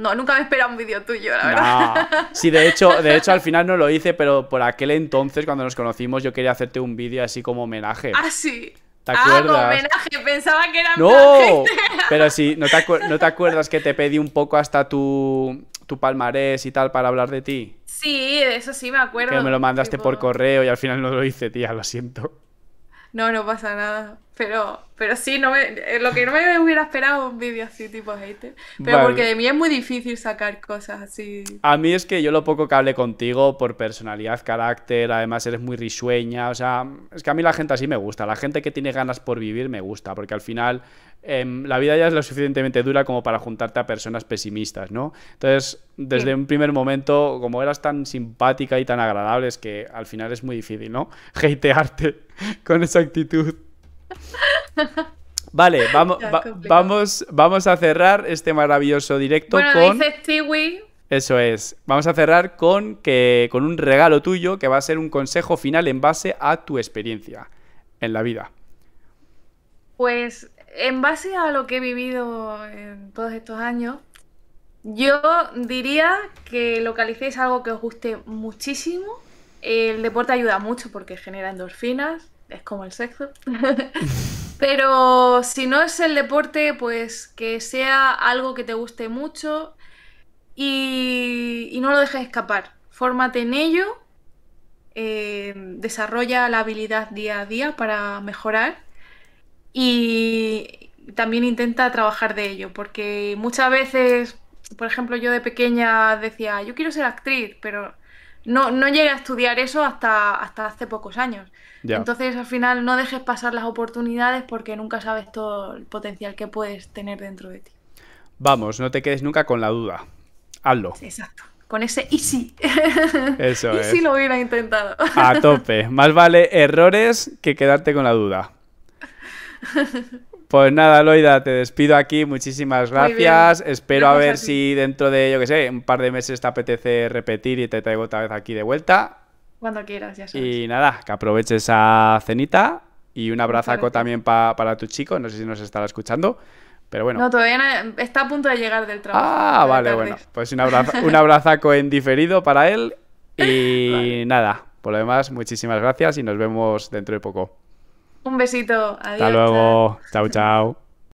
no, nunca me esperado un vídeo tuyo, la verdad. Sí, de hecho, de hecho al *laughs* final no lo hice, pero por aquel entonces, cuando nos conocimos, yo quería hacerte un vídeo así como homenaje. Ah, sí. ¿Te ah, acuerdas? Ah, homenaje, pensaba que era No, pero sí, ¿no te, acuerdas que te pedí un poco hasta tu, palmarés y tal para hablar de ti? Sí, eso sí me acuerdo. Que me lo mandaste por correo y al final no lo hice, tía, lo siento. No, no pasa nada. Pero, pero sí, no me, eh, lo que no me hubiera esperado un vídeo así tipo hater. Pero porque de mí es muy difícil sacar cosas así. A mí es que yo lo poco que hablé contigo por personalidad, carácter, además eres muy risueña. O sea, es que a mí la gente así me gusta. La gente que tiene ganas por vivir me gusta. Porque al final Em, la vida ya es lo suficientemente dura como para juntarte a personas pesimistas, ¿no? Entonces, desde un primer momento, como eras tan simpática y tan agradable, es que al final es muy difícil, ¿no? *laughs* Hatearte con esa actitud. Vale, *laughs* vamos, vamos, vamos a cerrar este maravilloso directo con. Eso es. Vamos a cerrar con que con un regalo tuyo que va a ser un consejo final en base a tu experiencia en la vida. Pues en base a lo que he vivido en todos estos años, yo diría que localicéis algo que os guste muchísimo. El deporte ayuda mucho porque genera endorfinas, es como el sexo. *laughs* Pero si no es el deporte, pues que sea algo que te guste mucho y, no lo dejes escapar. Fórmate en ello, eh, desarrolla la habilidad día a día para mejorar y también intenta trabajar de ello, porque muchas veces, por ejemplo, yo de pequeña decía, yo quiero ser actriz, pero no, llegué a estudiar eso hasta, hasta hace pocos años. Entonces, al final, no dejes pasar las oportunidades porque nunca sabes todo el potencial que puedes tener dentro de ti. Vamos, no te quedes nunca con la duda. Hazlo. Exacto. Con ese easy. *laughs* Eso *laughs* y lo hubiera intentado. A tope. Más vale errores que quedarte con la duda. Pues nada, Loida, te despido aquí. Muchísimas gracias. Espero a ver si dentro de, yo que sé, un par de meses te apetece repetir y te traigo otra vez aquí de vuelta. Cuando quieras, ya sabes. Y nada, que aproveches esa cenita y un abrazaco también para tu chico. No sé si nos estará escuchando. Pero bueno. No, todavía está a punto de llegar del trabajo. Ah, vale, bueno. Pues un, abrazo, abrazaco en diferido para él. Y *laughs* nada, por lo demás, muchísimas gracias y nos vemos dentro de poco. Un besito. Adiós. Hasta luego. Chau chau.